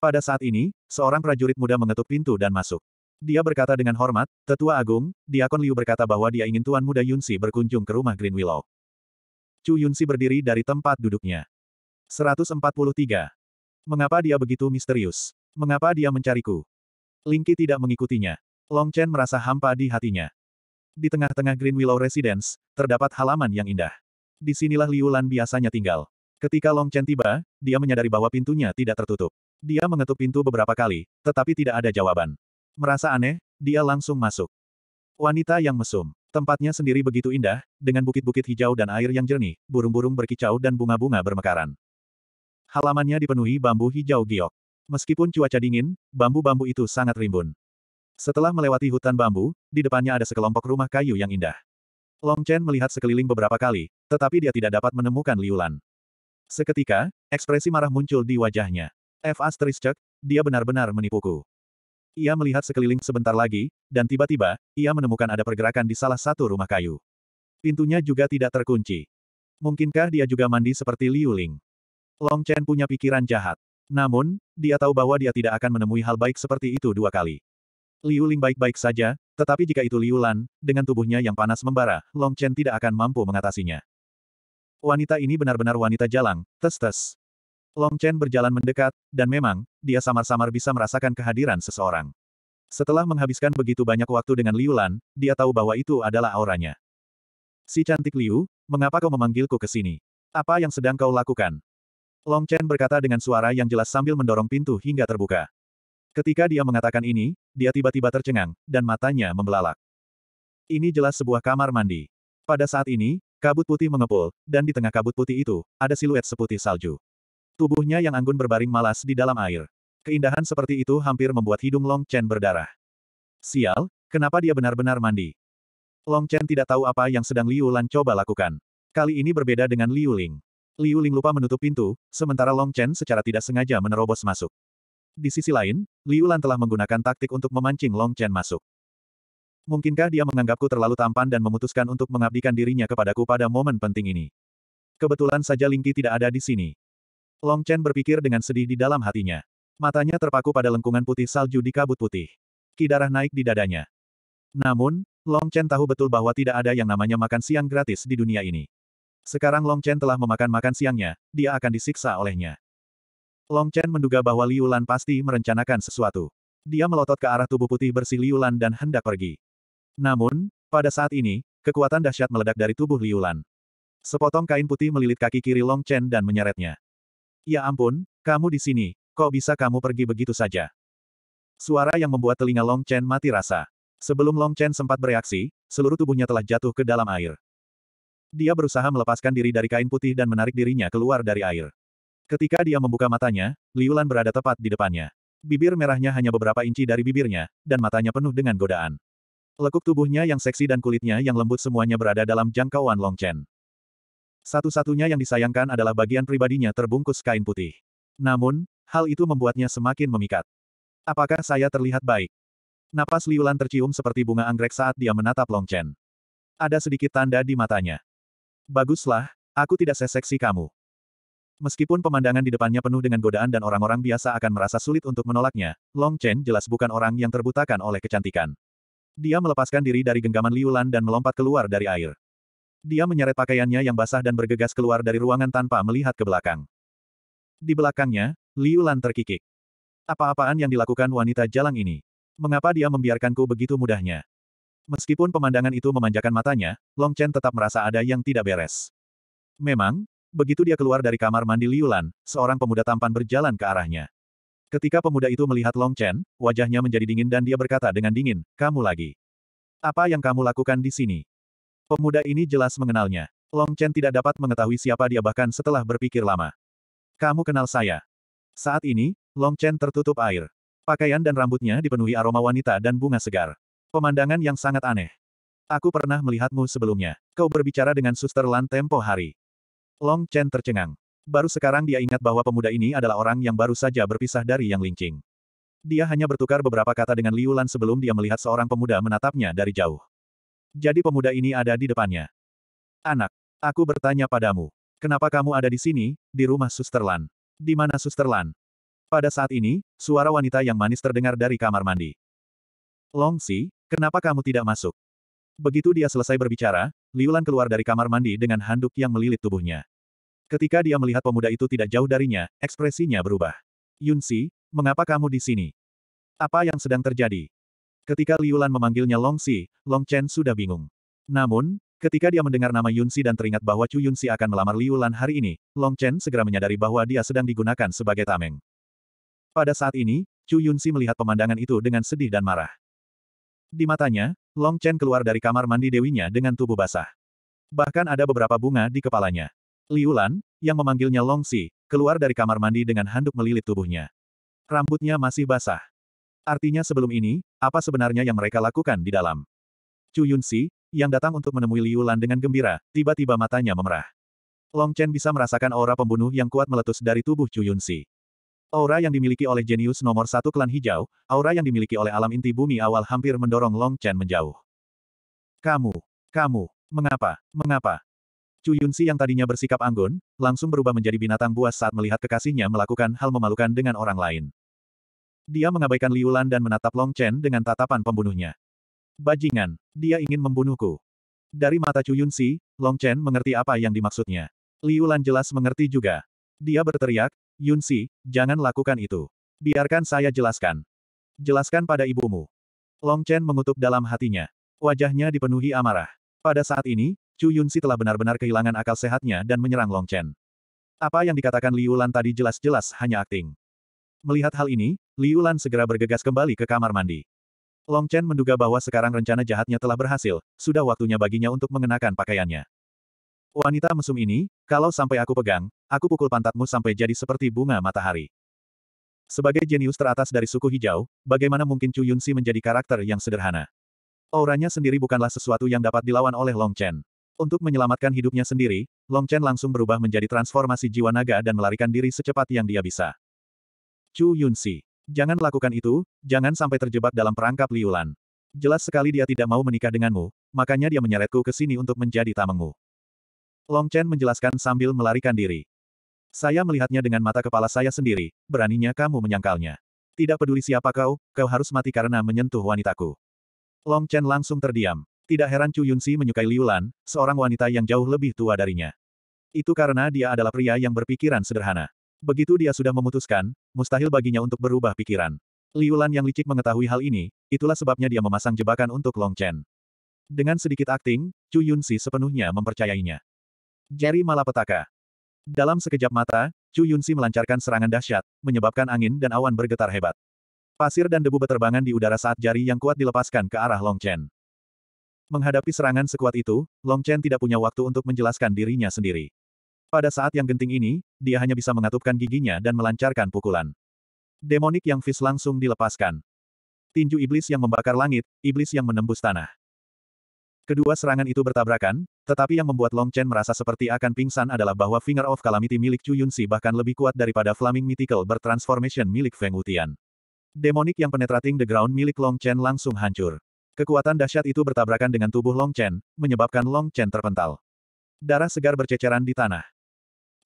Pada saat ini, seorang prajurit muda mengetuk pintu dan masuk. Dia berkata dengan hormat, Tetua Agung, Diakon Liu berkata bahwa dia ingin Tuan Muda Yunsi berkunjung ke rumah Green Willow. Chu Yunsi berdiri dari tempat duduknya. 143. Mengapa dia begitu misterius? Mengapa dia mencariku? Lingki tidak mengikutinya. Long Chen merasa hampa di hatinya. Di tengah-tengah Green Willow Residence, terdapat halaman yang indah. Disinilah Liu Lan biasanya tinggal. Ketika Long Chen tiba, dia menyadari bahwa pintunya tidak tertutup. Dia mengetuk pintu beberapa kali, tetapi tidak ada jawaban. Merasa aneh, dia langsung masuk. Wanita yang mesum. Tempatnya sendiri begitu indah, dengan bukit-bukit hijau dan air yang jernih, burung-burung berkicau dan bunga-bunga bermekaran. Halamannya dipenuhi bambu hijau giok. Meskipun cuaca dingin, bambu-bambu itu sangat rimbun. Setelah melewati hutan bambu, di depannya ada sekelompok rumah kayu yang indah. Long Chen melihat sekeliling beberapa kali, tetapi dia tidak dapat menemukan Liulan. Seketika, ekspresi marah muncul di wajahnya. F. Cek, dia benar-benar menipuku. Ia melihat sekeliling sebentar lagi, dan tiba-tiba, ia menemukan ada pergerakan di salah satu rumah kayu. Pintunya juga tidak terkunci. Mungkinkah dia juga mandi seperti Liu Ling? Long Chen punya pikiran jahat. Namun, dia tahu bahwa dia tidak akan menemui hal baik seperti itu dua kali. Liu Ling baik-baik saja, tetapi jika itu Liu Lan, dengan tubuhnya yang panas membara, Long Chen tidak akan mampu mengatasinya. Wanita ini benar-benar wanita jalang, tes-tes. Long Chen berjalan mendekat, dan memang, dia samar-samar bisa merasakan kehadiran seseorang. Setelah menghabiskan begitu banyak waktu dengan Liu Lan, dia tahu bahwa itu adalah auranya. Si cantik Liu, mengapa kau memanggilku ke sini? Apa yang sedang kau lakukan? Long Chen berkata dengan suara yang jelas sambil mendorong pintu hingga terbuka. Ketika dia mengatakan ini, dia tiba-tiba tercengang, dan matanya membelalak. Ini jelas sebuah kamar mandi. Pada saat ini, kabut putih mengepul, dan di tengah kabut putih itu, ada siluet seputih salju. Tubuhnya yang anggun berbaring malas di dalam air. Keindahan seperti itu hampir membuat hidung Long Chen berdarah. Sial, kenapa dia benar-benar mandi? Long Chen tidak tahu apa yang sedang Liu Lan coba lakukan. Kali ini berbeda dengan Liu Ling. Liu Ling lupa menutup pintu, sementara Long Chen secara tidak sengaja menerobos masuk. Di sisi lain, Liu Lan telah menggunakan taktik untuk memancing Long Chen masuk. Mungkinkah dia menganggapku terlalu tampan dan memutuskan untuk mengabdikan dirinya kepadaku pada momen penting ini? Kebetulan saja Lingqi tidak ada di sini. Long Chen berpikir dengan sedih di dalam hatinya. Matanya terpaku pada lengkungan putih salju di kabut putih. Kidarah naik di dadanya. Namun, Long Chen tahu betul bahwa tidak ada yang namanya makan siang gratis di dunia ini. Sekarang Long Chen telah memakan makan siangnya, dia akan disiksa olehnya. Long Chen menduga bahwa Liu Lan pasti merencanakan sesuatu. Dia melotot ke arah tubuh putih bersih Liu Lan dan hendak pergi. Namun, pada saat ini, kekuatan dahsyat meledak dari tubuh Liu Lan. Sepotong kain putih melilit kaki kiri Long Chen dan menyeretnya. Ya ampun, kamu di sini, kok bisa kamu pergi begitu saja? Suara yang membuat telinga Long Chen mati rasa. Sebelum Long Chen sempat bereaksi, seluruh tubuhnya telah jatuh ke dalam air. Dia berusaha melepaskan diri dari kain putih dan menarik dirinya keluar dari air. Ketika dia membuka matanya, Liulan berada tepat di depannya. Bibir merahnya hanya beberapa inci dari bibirnya, dan matanya penuh dengan godaan. Lekuk tubuhnya yang seksi dan kulitnya yang lembut semuanya berada dalam jangkauan Long Chen. Satu-satunya yang disayangkan adalah bagian pribadinya terbungkus kain putih. Namun, hal itu membuatnya semakin memikat. Apakah saya terlihat baik? Napas Liulan tercium seperti bunga anggrek saat dia menatap Long Chen. Ada sedikit tanda di matanya. Baguslah, aku tidak seseksi kamu. Meskipun pemandangan di depannya penuh dengan godaan dan orang-orang biasa akan merasa sulit untuk menolaknya, Long Chen jelas bukan orang yang terbutakan oleh kecantikan. Dia melepaskan diri dari genggaman Liulan dan melompat keluar dari air. Dia menyeret pakaiannya yang basah dan bergegas keluar dari ruangan tanpa melihat ke belakang. Di belakangnya, Liulan terkikik. Apa-apaan yang dilakukan wanita jalang ini? Mengapa dia membiarkanku begitu mudahnya? Meskipun pemandangan itu memanjakan matanya, Long Chen tetap merasa ada yang tidak beres. Memang, Begitu dia keluar dari kamar mandi Liulan, seorang pemuda tampan berjalan ke arahnya. Ketika pemuda itu melihat Long Chen, wajahnya menjadi dingin dan dia berkata dengan dingin, kamu lagi. Apa yang kamu lakukan di sini? Pemuda ini jelas mengenalnya. Long Chen tidak dapat mengetahui siapa dia bahkan setelah berpikir lama. Kamu kenal saya. Saat ini, Long Chen tertutup air. Pakaian dan rambutnya dipenuhi aroma wanita dan bunga segar. Pemandangan yang sangat aneh. Aku pernah melihatmu sebelumnya. Kau berbicara dengan suster Lan tempo hari. Long Chen tercengang. Baru sekarang dia ingat bahwa pemuda ini adalah orang yang baru saja berpisah dari Yang Lingqing. Dia hanya bertukar beberapa kata dengan Liu Lan sebelum dia melihat seorang pemuda menatapnya dari jauh. Jadi pemuda ini ada di depannya. Anak, aku bertanya padamu. Kenapa kamu ada di sini, di rumah Suster Lan? Di mana Suster Lan? Pada saat ini, suara wanita yang manis terdengar dari kamar mandi. Long Si, kenapa kamu tidak masuk? Begitu dia selesai berbicara, Liu keluar dari kamar mandi dengan handuk yang melilit tubuhnya. Ketika dia melihat pemuda itu tidak jauh darinya, ekspresinya berubah. Yun Si, mengapa kamu di sini? Apa yang sedang terjadi? Ketika Liu Lan memanggilnya Long Si, Long Chen sudah bingung. Namun, ketika dia mendengar nama Yun Si dan teringat bahwa Chu Yun Si akan melamar Liu Lan hari ini, Long Chen segera menyadari bahwa dia sedang digunakan sebagai tameng. Pada saat ini, Chu Yun Si melihat pemandangan itu dengan sedih dan marah. Di matanya, Long Chen keluar dari kamar mandi dewinya dengan tubuh basah. Bahkan ada beberapa bunga di kepalanya. Liu Lan, yang memanggilnya Long Si, keluar dari kamar mandi dengan handuk melilit tubuhnya. Rambutnya masih basah. Artinya sebelum ini, apa sebenarnya yang mereka lakukan di dalam? Chu Yun Si, yang datang untuk menemui Liu Lan dengan gembira, tiba-tiba matanya memerah. Long Chen bisa merasakan aura pembunuh yang kuat meletus dari tubuh Chu Yun Si. Aura yang dimiliki oleh jenius nomor satu klan hijau, aura yang dimiliki oleh alam inti bumi awal hampir mendorong Long Chen menjauh. Kamu, kamu, mengapa, mengapa, Chu Yunsi yang tadinya bersikap anggun, langsung berubah menjadi binatang buas saat melihat kekasihnya melakukan hal memalukan dengan orang lain. Dia mengabaikan Liulan dan menatap Long Chen dengan tatapan pembunuhnya. Bajingan, dia ingin membunuhku. Dari mata Chu Yunsi, Long Chen mengerti apa yang dimaksudnya. Liulan jelas mengerti juga. Dia berteriak, Yunsi, jangan lakukan itu. Biarkan saya jelaskan. Jelaskan pada ibumu. Long Chen mengutuk dalam hatinya. Wajahnya dipenuhi amarah. Pada saat ini, Chu Yunsi telah benar-benar kehilangan akal sehatnya dan menyerang Long Chen. Apa yang dikatakan Liu Lan tadi jelas-jelas hanya akting. Melihat hal ini, Liu Lan segera bergegas kembali ke kamar mandi. Long Chen menduga bahwa sekarang rencana jahatnya telah berhasil, sudah waktunya baginya untuk mengenakan pakaiannya. Wanita mesum ini, kalau sampai aku pegang, aku pukul pantatmu sampai jadi seperti bunga matahari. Sebagai jenius teratas dari suku hijau, bagaimana mungkin Chu Yunsi menjadi karakter yang sederhana? Auranya sendiri bukanlah sesuatu yang dapat dilawan oleh Long Chen. Untuk menyelamatkan hidupnya sendiri, Long Chen langsung berubah menjadi transformasi jiwa naga dan melarikan diri secepat yang dia bisa. Chu Yunxi. Jangan lakukan itu, jangan sampai terjebak dalam perangkap Liulan. Jelas sekali dia tidak mau menikah denganmu, makanya dia menyeretku ke sini untuk menjadi tamengmu. Long Chen menjelaskan sambil melarikan diri. Saya melihatnya dengan mata kepala saya sendiri, beraninya kamu menyangkalnya. Tidak peduli siapa kau, kau harus mati karena menyentuh wanitaku. Long Chen langsung terdiam. Tidak heran Chu Yunsi menyukai Liu Lan, seorang wanita yang jauh lebih tua darinya. Itu karena dia adalah pria yang berpikiran sederhana. Begitu dia sudah memutuskan, mustahil baginya untuk berubah pikiran. Liu Lan yang licik mengetahui hal ini, itulah sebabnya dia memasang jebakan untuk Long Chen. Dengan sedikit akting, Chu Yunsi sepenuhnya mempercayainya. Jerry malapetaka. Dalam sekejap mata, Chu Yunsi melancarkan serangan dahsyat, menyebabkan angin dan awan bergetar hebat. Pasir dan debu beterbangan di udara saat jari yang kuat dilepaskan ke arah Long Chen. Menghadapi serangan sekuat itu, Long Chen tidak punya waktu untuk menjelaskan dirinya sendiri. Pada saat yang genting ini, dia hanya bisa mengatupkan giginya dan melancarkan pukulan. Demonik yang Fis langsung dilepaskan. Tinju iblis yang membakar langit, iblis yang menembus tanah. Kedua serangan itu bertabrakan, tetapi yang membuat Long Chen merasa seperti akan pingsan adalah bahwa Finger of Calamity milik Chu Yunsi bahkan lebih kuat daripada Flaming Mythical bertransformation milik Feng Wutian. Demonik yang penetrating the ground milik Long Chen langsung hancur. Kekuatan dahsyat itu bertabrakan dengan tubuh Long Chen, menyebabkan Long Chen terpental. Darah segar berceceran di tanah.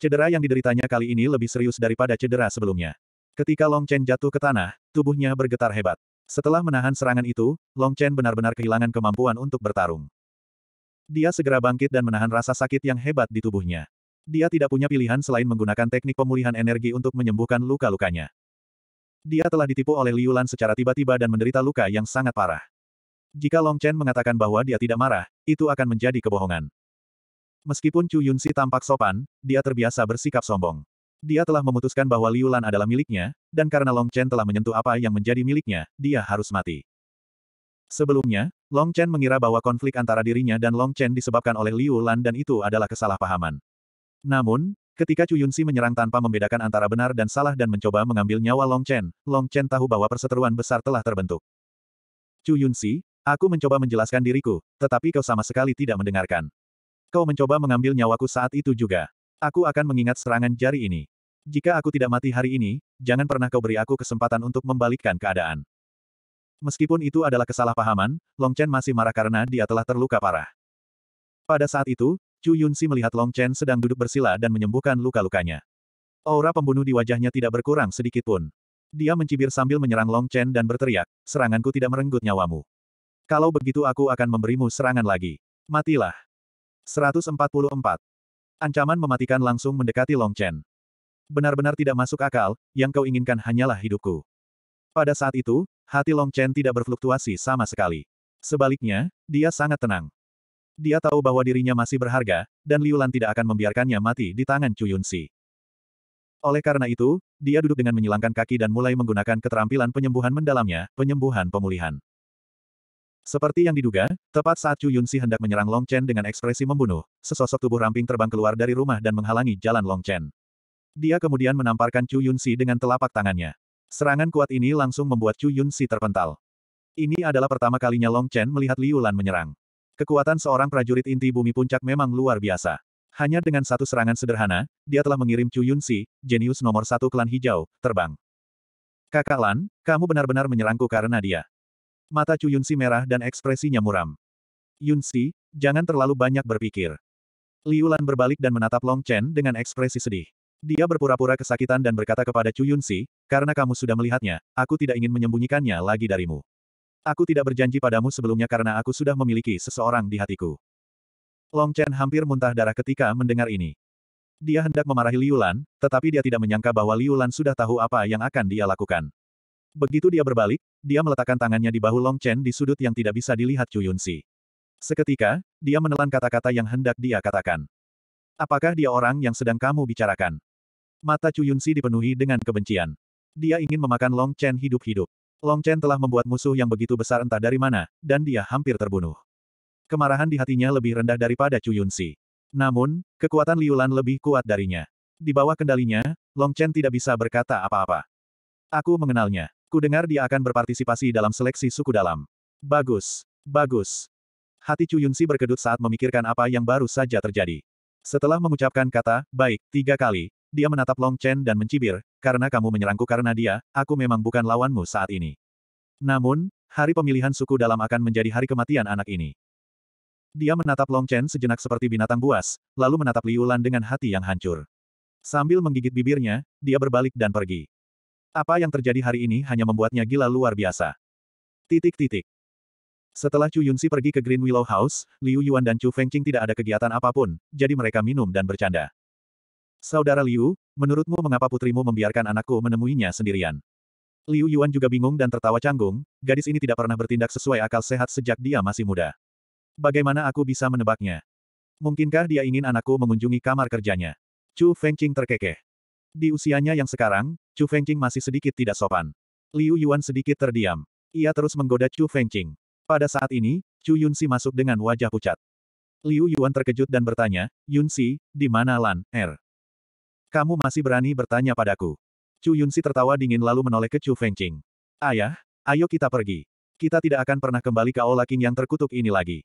Cedera yang dideritanya kali ini lebih serius daripada cedera sebelumnya. Ketika Long Chen jatuh ke tanah, tubuhnya bergetar hebat. Setelah menahan serangan itu, Long Chen benar-benar kehilangan kemampuan untuk bertarung. Dia segera bangkit dan menahan rasa sakit yang hebat di tubuhnya. Dia tidak punya pilihan selain menggunakan teknik pemulihan energi untuk menyembuhkan luka-lukanya. Dia telah ditipu oleh Liu Lan secara tiba-tiba dan menderita luka yang sangat parah. Jika Long Chen mengatakan bahwa dia tidak marah, itu akan menjadi kebohongan. Meskipun Chu Yunxi tampak sopan, dia terbiasa bersikap sombong. Dia telah memutuskan bahwa Liu Lan adalah miliknya, dan karena Long Chen telah menyentuh apa yang menjadi miliknya, dia harus mati. Sebelumnya, Long Chen mengira bahwa konflik antara dirinya dan Long Chen disebabkan oleh Liu Lan dan itu adalah kesalahpahaman. Namun, ketika Chu Yunxi menyerang tanpa membedakan antara benar dan salah dan mencoba mengambil nyawa Long Chen, Long Chen tahu bahwa perseteruan besar telah terbentuk. Chu Yunxi, Aku mencoba menjelaskan diriku, tetapi kau sama sekali tidak mendengarkan. Kau mencoba mengambil nyawaku saat itu juga. Aku akan mengingat serangan jari ini. Jika aku tidak mati hari ini, jangan pernah kau beri aku kesempatan untuk membalikkan keadaan. Meskipun itu adalah kesalahpahaman, Long Chen masih marah karena dia telah terluka parah. Pada saat itu, Chu Yunsi melihat Long Chen sedang duduk bersila dan menyembuhkan luka-lukanya. Aura pembunuh di wajahnya tidak berkurang sedikit pun. Dia mencibir sambil menyerang Long Chen dan berteriak, seranganku tidak merenggut nyawamu. Kalau begitu aku akan memberimu serangan lagi. Matilah. 144. Ancaman mematikan langsung mendekati Long Chen. Benar-benar tidak masuk akal, yang kau inginkan hanyalah hidupku. Pada saat itu, hati Long Chen tidak berfluktuasi sama sekali. Sebaliknya, dia sangat tenang. Dia tahu bahwa dirinya masih berharga, dan Liu Lan tidak akan membiarkannya mati di tangan Chu Si. Oleh karena itu, dia duduk dengan menyilangkan kaki dan mulai menggunakan keterampilan penyembuhan mendalamnya, penyembuhan pemulihan. Seperti yang diduga, tepat saat Chu Yunsi hendak menyerang Long Chen dengan ekspresi membunuh, sesosok tubuh ramping terbang keluar dari rumah dan menghalangi jalan Long Chen. Dia kemudian menamparkan Chu Yunsi dengan telapak tangannya. Serangan kuat ini langsung membuat Chu Yunsi terpental. Ini adalah pertama kalinya Long Chen melihat Liu Lan menyerang. Kekuatan seorang prajurit inti bumi puncak memang luar biasa. Hanya dengan satu serangan sederhana, dia telah mengirim Chu Yunsi, jenius nomor satu klan hijau, terbang. Kakak Lan, kamu benar-benar menyerangku karena dia. Mata Chu Yunsi merah dan ekspresinya muram. Yunsi, jangan terlalu banyak berpikir. Liu Lan berbalik dan menatap Long Chen dengan ekspresi sedih. Dia berpura-pura kesakitan dan berkata kepada Chu Yunsi, karena kamu sudah melihatnya, aku tidak ingin menyembunyikannya lagi darimu. Aku tidak berjanji padamu sebelumnya karena aku sudah memiliki seseorang di hatiku. Long Chen hampir muntah darah ketika mendengar ini. Dia hendak memarahi Liu Lan, tetapi dia tidak menyangka bahwa Liu Lan sudah tahu apa yang akan dia lakukan. Begitu dia berbalik, dia meletakkan tangannya di bahu Long Chen di sudut yang tidak bisa dilihat Chu Yunsi. Seketika, dia menelan kata-kata yang hendak dia katakan. Apakah dia orang yang sedang kamu bicarakan? Mata Chu Yunsi dipenuhi dengan kebencian. Dia ingin memakan Long Chen hidup-hidup. Long Chen telah membuat musuh yang begitu besar entah dari mana, dan dia hampir terbunuh. Kemarahan di hatinya lebih rendah daripada Chu Yunsi. Namun, kekuatan Liulan lebih kuat darinya. Di bawah kendalinya, Long Chen tidak bisa berkata apa-apa. Aku mengenalnya. Kudengar dia akan berpartisipasi dalam seleksi suku dalam. Bagus. Bagus. Hati Chu Yunsi berkedut saat memikirkan apa yang baru saja terjadi. Setelah mengucapkan kata, baik, tiga kali, dia menatap Long Chen dan mencibir, karena kamu menyerangku karena dia, aku memang bukan lawanmu saat ini. Namun, hari pemilihan suku dalam akan menjadi hari kematian anak ini. Dia menatap Long Chen sejenak seperti binatang buas, lalu menatap Liu Lan dengan hati yang hancur. Sambil menggigit bibirnya, dia berbalik dan pergi. Apa yang terjadi hari ini hanya membuatnya gila luar biasa. Titik-titik. Setelah Chu Yunsi pergi ke Green Willow House, Liu Yuan dan Chu Fengqing tidak ada kegiatan apapun, jadi mereka minum dan bercanda. Saudara Liu, menurutmu mengapa putrimu membiarkan anakku menemuinya sendirian? Liu Yuan juga bingung dan tertawa canggung, gadis ini tidak pernah bertindak sesuai akal sehat sejak dia masih muda. Bagaimana aku bisa menebaknya? Mungkinkah dia ingin anakku mengunjungi kamar kerjanya? Chu Fengqing terkekeh. Di usianya yang sekarang, Chu Fengqing masih sedikit tidak sopan. Liu Yuan sedikit terdiam. Ia terus menggoda Chu Fengqing. Pada saat ini, Chu Yunsi masuk dengan wajah pucat. Liu Yuan terkejut dan bertanya, Yunsi, di mana Lan, Er? Kamu masih berani bertanya padaku. Chu Yunsi tertawa dingin lalu menoleh ke Chu Fengqing. Ayah, ayo kita pergi. Kita tidak akan pernah kembali ke Aula King yang terkutuk ini lagi.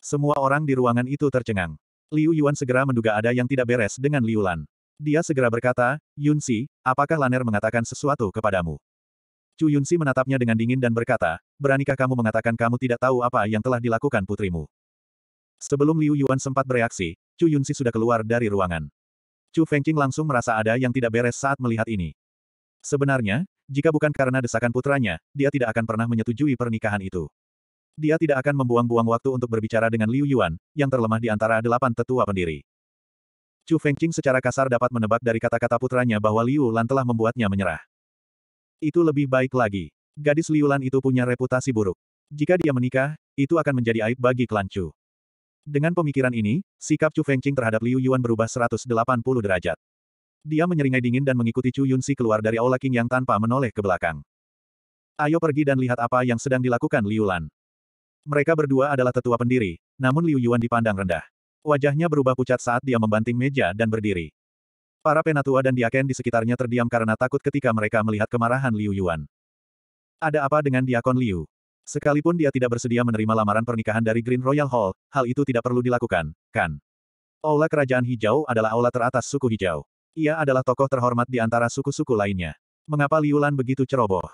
Semua orang di ruangan itu tercengang. Liu Yuan segera menduga ada yang tidak beres dengan Liu Lan. Dia segera berkata, Yunsi, apakah Laner mengatakan sesuatu kepadamu? Chu Yunsi menatapnya dengan dingin dan berkata, beranikah kamu mengatakan kamu tidak tahu apa yang telah dilakukan putrimu? Sebelum Liu Yuan sempat bereaksi, Chu Yunsi sudah keluar dari ruangan. Chu Fengqing langsung merasa ada yang tidak beres saat melihat ini. Sebenarnya, jika bukan karena desakan putranya, dia tidak akan pernah menyetujui pernikahan itu. Dia tidak akan membuang-buang waktu untuk berbicara dengan Liu Yuan, yang terlemah di antara delapan tetua pendiri. Chu Fengqing secara kasar dapat menebak dari kata-kata putranya bahwa Liu Lan telah membuatnya menyerah. Itu lebih baik lagi. Gadis Liu Lan itu punya reputasi buruk. Jika dia menikah, itu akan menjadi aib bagi klan Chu. Dengan pemikiran ini, sikap Chu Fengqing terhadap Liu Yuan berubah 180 derajat. Dia menyeringai dingin dan mengikuti Chu Yunsi keluar dari Aula King yang tanpa menoleh ke belakang. Ayo pergi dan lihat apa yang sedang dilakukan Liu Lan. Mereka berdua adalah tetua pendiri, namun Liu Yuan dipandang rendah. Wajahnya berubah pucat saat dia membanting meja dan berdiri. Para penatua dan diaken di sekitarnya terdiam karena takut ketika mereka melihat kemarahan Liu Yuan. Ada apa dengan diakon Liu? Sekalipun dia tidak bersedia menerima lamaran pernikahan dari Green Royal Hall, hal itu tidak perlu dilakukan, kan? Aula Kerajaan Hijau adalah aula teratas suku hijau. Ia adalah tokoh terhormat di antara suku-suku lainnya. Mengapa Liu Lan begitu ceroboh?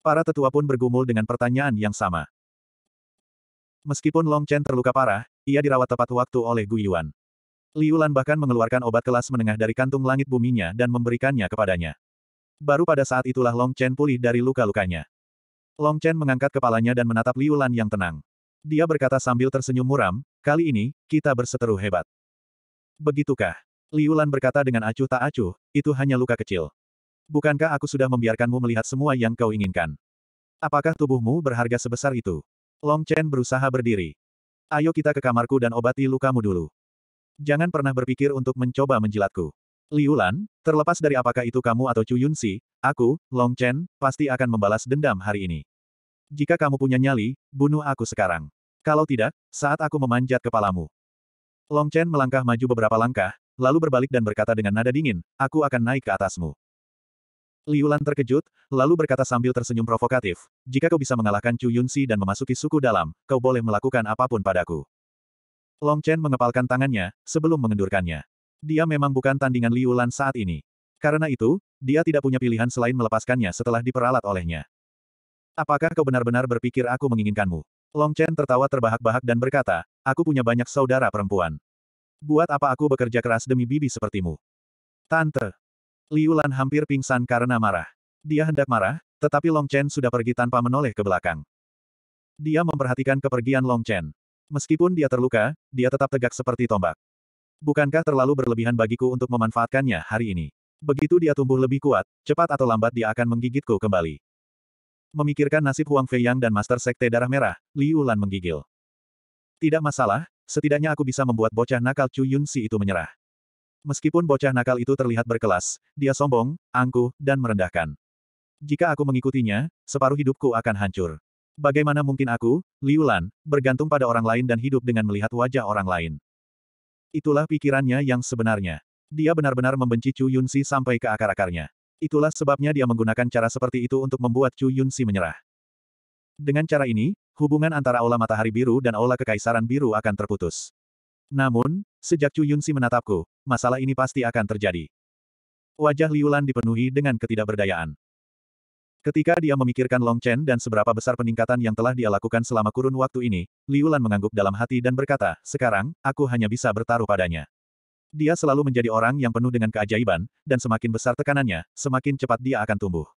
Para tetua pun bergumul dengan pertanyaan yang sama. Meskipun Long Chen terluka parah, ia dirawat tepat waktu oleh Gu Yuan. Liu bahkan mengeluarkan obat kelas menengah dari kantung langit buminya dan memberikannya kepadanya. Baru pada saat itulah Long Chen pulih dari luka-lukanya. Long Chen mengangkat kepalanya dan menatap Liu yang tenang. Dia berkata sambil tersenyum muram, kali ini, kita berseteru hebat. Begitukah? Liu berkata dengan acuh tak acuh, itu hanya luka kecil. Bukankah aku sudah membiarkanmu melihat semua yang kau inginkan? Apakah tubuhmu berharga sebesar itu? Long Chen berusaha berdiri. Ayo kita ke kamarku dan obati lukamu dulu. Jangan pernah berpikir untuk mencoba menjilatku. Liulan. terlepas dari apakah itu kamu atau Chu Yunsi, aku, Long Chen, pasti akan membalas dendam hari ini. Jika kamu punya nyali, bunuh aku sekarang. Kalau tidak, saat aku memanjat kepalamu. Long Chen melangkah maju beberapa langkah, lalu berbalik dan berkata dengan nada dingin, aku akan naik ke atasmu. Liulan terkejut, lalu berkata sambil tersenyum provokatif, jika kau bisa mengalahkan Chu Yunsi dan memasuki suku dalam, kau boleh melakukan apapun padaku. Long Chen mengepalkan tangannya, sebelum mengendurkannya. Dia memang bukan tandingan Liulan saat ini. Karena itu, dia tidak punya pilihan selain melepaskannya setelah diperalat olehnya. Apakah kau benar-benar berpikir aku menginginkanmu? Long Chen tertawa terbahak-bahak dan berkata, aku punya banyak saudara perempuan. Buat apa aku bekerja keras demi bibi sepertimu? Tante, Liu Lan hampir pingsan karena marah. Dia hendak marah, tetapi Long Chen sudah pergi tanpa menoleh ke belakang. Dia memperhatikan kepergian Long Chen. Meskipun dia terluka, dia tetap tegak seperti tombak. Bukankah terlalu berlebihan bagiku untuk memanfaatkannya hari ini? Begitu dia tumbuh lebih kuat, cepat atau lambat dia akan menggigitku kembali. Memikirkan nasib Huang Fei Yang dan Master Sekte Darah Merah, Liu Lan menggigil. Tidak masalah, setidaknya aku bisa membuat bocah nakal Chu Yun Si itu menyerah. Meskipun bocah nakal itu terlihat berkelas, dia sombong, angkuh, dan merendahkan. Jika aku mengikutinya, separuh hidupku akan hancur. Bagaimana mungkin aku, Liu Lan, bergantung pada orang lain dan hidup dengan melihat wajah orang lain. Itulah pikirannya yang sebenarnya. Dia benar-benar membenci Chu Yunsi sampai ke akar-akarnya. Itulah sebabnya dia menggunakan cara seperti itu untuk membuat Chu Yunsi menyerah. Dengan cara ini, hubungan antara Aula Matahari Biru dan Aula Kekaisaran Biru akan terputus. Namun, Sejak Chu Yunsi menatapku, masalah ini pasti akan terjadi. Wajah Liulan dipenuhi dengan ketidakberdayaan. Ketika dia memikirkan Long Chen dan seberapa besar peningkatan yang telah dia lakukan selama kurun waktu ini, Liulan mengangguk dalam hati dan berkata, sekarang, aku hanya bisa bertaruh padanya. Dia selalu menjadi orang yang penuh dengan keajaiban, dan semakin besar tekanannya, semakin cepat dia akan tumbuh.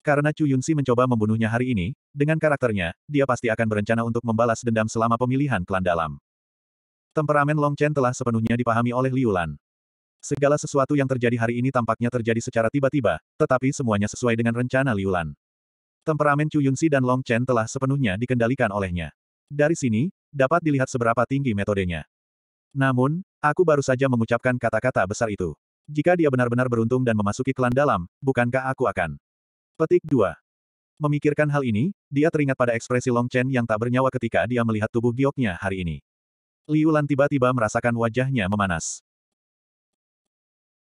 Karena Chu Yunsi mencoba membunuhnya hari ini, dengan karakternya, dia pasti akan berencana untuk membalas dendam selama pemilihan klan dalam. Temperamen Long Chen telah sepenuhnya dipahami oleh Liu Lan. Segala sesuatu yang terjadi hari ini tampaknya terjadi secara tiba-tiba, tetapi semuanya sesuai dengan rencana Liu Lan. Temperamen Chu Yunxi dan Long Chen telah sepenuhnya dikendalikan olehnya. Dari sini, dapat dilihat seberapa tinggi metodenya. Namun, aku baru saja mengucapkan kata-kata besar itu. Jika dia benar-benar beruntung dan memasuki klan dalam, bukankah aku akan? Petik 2. Memikirkan hal ini, dia teringat pada ekspresi Long Chen yang tak bernyawa ketika dia melihat tubuh gioknya hari ini. Liu Lan tiba-tiba merasakan wajahnya memanas.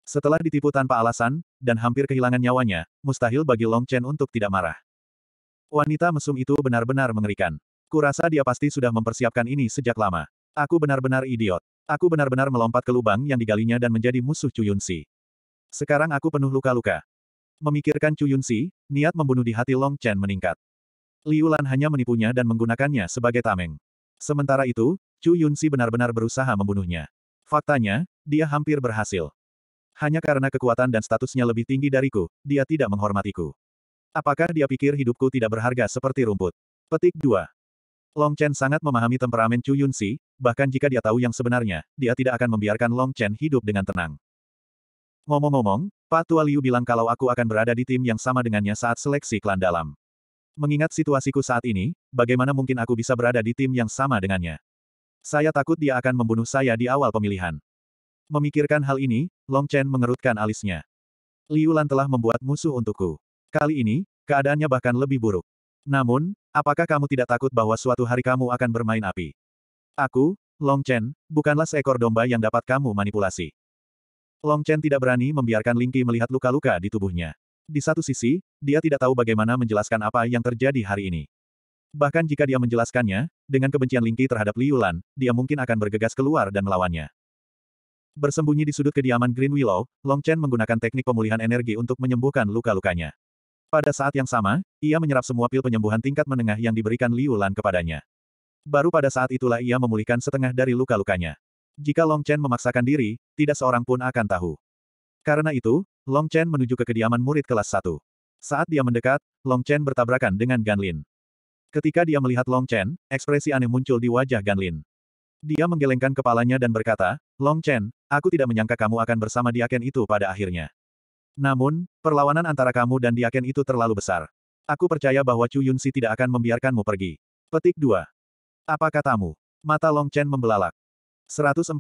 Setelah ditipu tanpa alasan, dan hampir kehilangan nyawanya, mustahil bagi Long Chen untuk tidak marah. Wanita mesum itu benar-benar mengerikan. Kurasa dia pasti sudah mempersiapkan ini sejak lama. Aku benar-benar idiot. Aku benar-benar melompat ke lubang yang digalinya dan menjadi musuh Cuyunsi. Sekarang aku penuh luka-luka. Memikirkan Cuyunsi, niat membunuh di hati Long Chen meningkat. Liu Lan hanya menipunya dan menggunakannya sebagai tameng. Sementara itu, Chu Yunsi benar-benar berusaha membunuhnya. Faktanya, dia hampir berhasil. Hanya karena kekuatan dan statusnya lebih tinggi dariku, dia tidak menghormatiku. Apakah dia pikir hidupku tidak berharga seperti rumput? Petik 2. Long Chen sangat memahami temperamen Chu Yunsi, bahkan jika dia tahu yang sebenarnya, dia tidak akan membiarkan Long Chen hidup dengan tenang. Ngomong-ngomong, Pak Tua Liu bilang kalau aku akan berada di tim yang sama dengannya saat seleksi klan dalam. Mengingat situasiku saat ini, bagaimana mungkin aku bisa berada di tim yang sama dengannya? Saya takut dia akan membunuh saya di awal pemilihan. Memikirkan hal ini, Long Chen mengerutkan alisnya. Liu Lan telah membuat musuh untukku. Kali ini, keadaannya bahkan lebih buruk. Namun, apakah kamu tidak takut bahwa suatu hari kamu akan bermain api? Aku, Long Chen, bukanlah seekor domba yang dapat kamu manipulasi. Long Chen tidak berani membiarkan Ling Lingqi melihat luka-luka di tubuhnya. Di satu sisi, dia tidak tahu bagaimana menjelaskan apa yang terjadi hari ini. Bahkan jika dia menjelaskannya, dengan kebencian Lingqi terhadap Liu Lan, dia mungkin akan bergegas keluar dan melawannya. Bersembunyi di sudut kediaman Green Willow, Long Chen menggunakan teknik pemulihan energi untuk menyembuhkan luka-lukanya. Pada saat yang sama, ia menyerap semua pil penyembuhan tingkat menengah yang diberikan Liu Lan kepadanya. Baru pada saat itulah ia memulihkan setengah dari luka-lukanya. Jika Long Chen memaksakan diri, tidak seorang pun akan tahu. Karena itu, Long Chen menuju ke kediaman murid kelas 1. Saat dia mendekat, Long Chen bertabrakan dengan Gan Lin. Ketika dia melihat Long Chen, ekspresi aneh muncul di wajah Gan Lin. Dia menggelengkan kepalanya dan berkata, Long Chen, aku tidak menyangka kamu akan bersama Diaken itu pada akhirnya. Namun, perlawanan antara kamu dan Diaken itu terlalu besar. Aku percaya bahwa Chu Yunsi tidak akan membiarkanmu pergi. Petik 2. Apa katamu? Mata Long Chen membelalak. 145.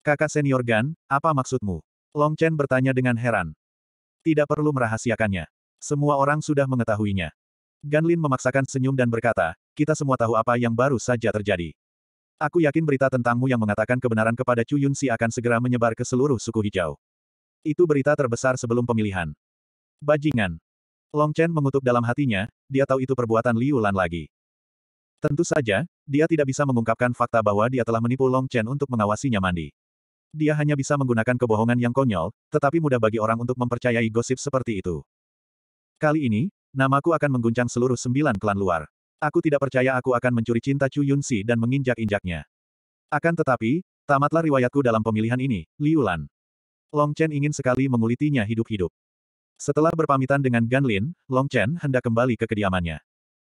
Kakak senior Gan, apa maksudmu? Long Chen bertanya dengan heran. Tidak perlu merahasiakannya. Semua orang sudah mengetahuinya. Ganlin memaksakan senyum dan berkata, kita semua tahu apa yang baru saja terjadi. Aku yakin berita tentangmu yang mengatakan kebenaran kepada Chu Si akan segera menyebar ke seluruh suku hijau. Itu berita terbesar sebelum pemilihan. Bajingan. Long Chen mengutuk dalam hatinya, dia tahu itu perbuatan Liu Lan lagi. Tentu saja, dia tidak bisa mengungkapkan fakta bahwa dia telah menipu Long Chen untuk mengawasinya mandi. Dia hanya bisa menggunakan kebohongan yang konyol, tetapi mudah bagi orang untuk mempercayai gosip seperti itu. Kali ini, Namaku akan mengguncang seluruh sembilan klan luar. Aku tidak percaya aku akan mencuri cinta Chu Yunsi dan menginjak-injaknya. Akan tetapi, tamatlah riwayatku dalam pemilihan ini, Liulan. Long Chen ingin sekali mengulitinya hidup-hidup. Setelah berpamitan dengan Gan Lin, Long Chen hendak kembali ke kediamannya.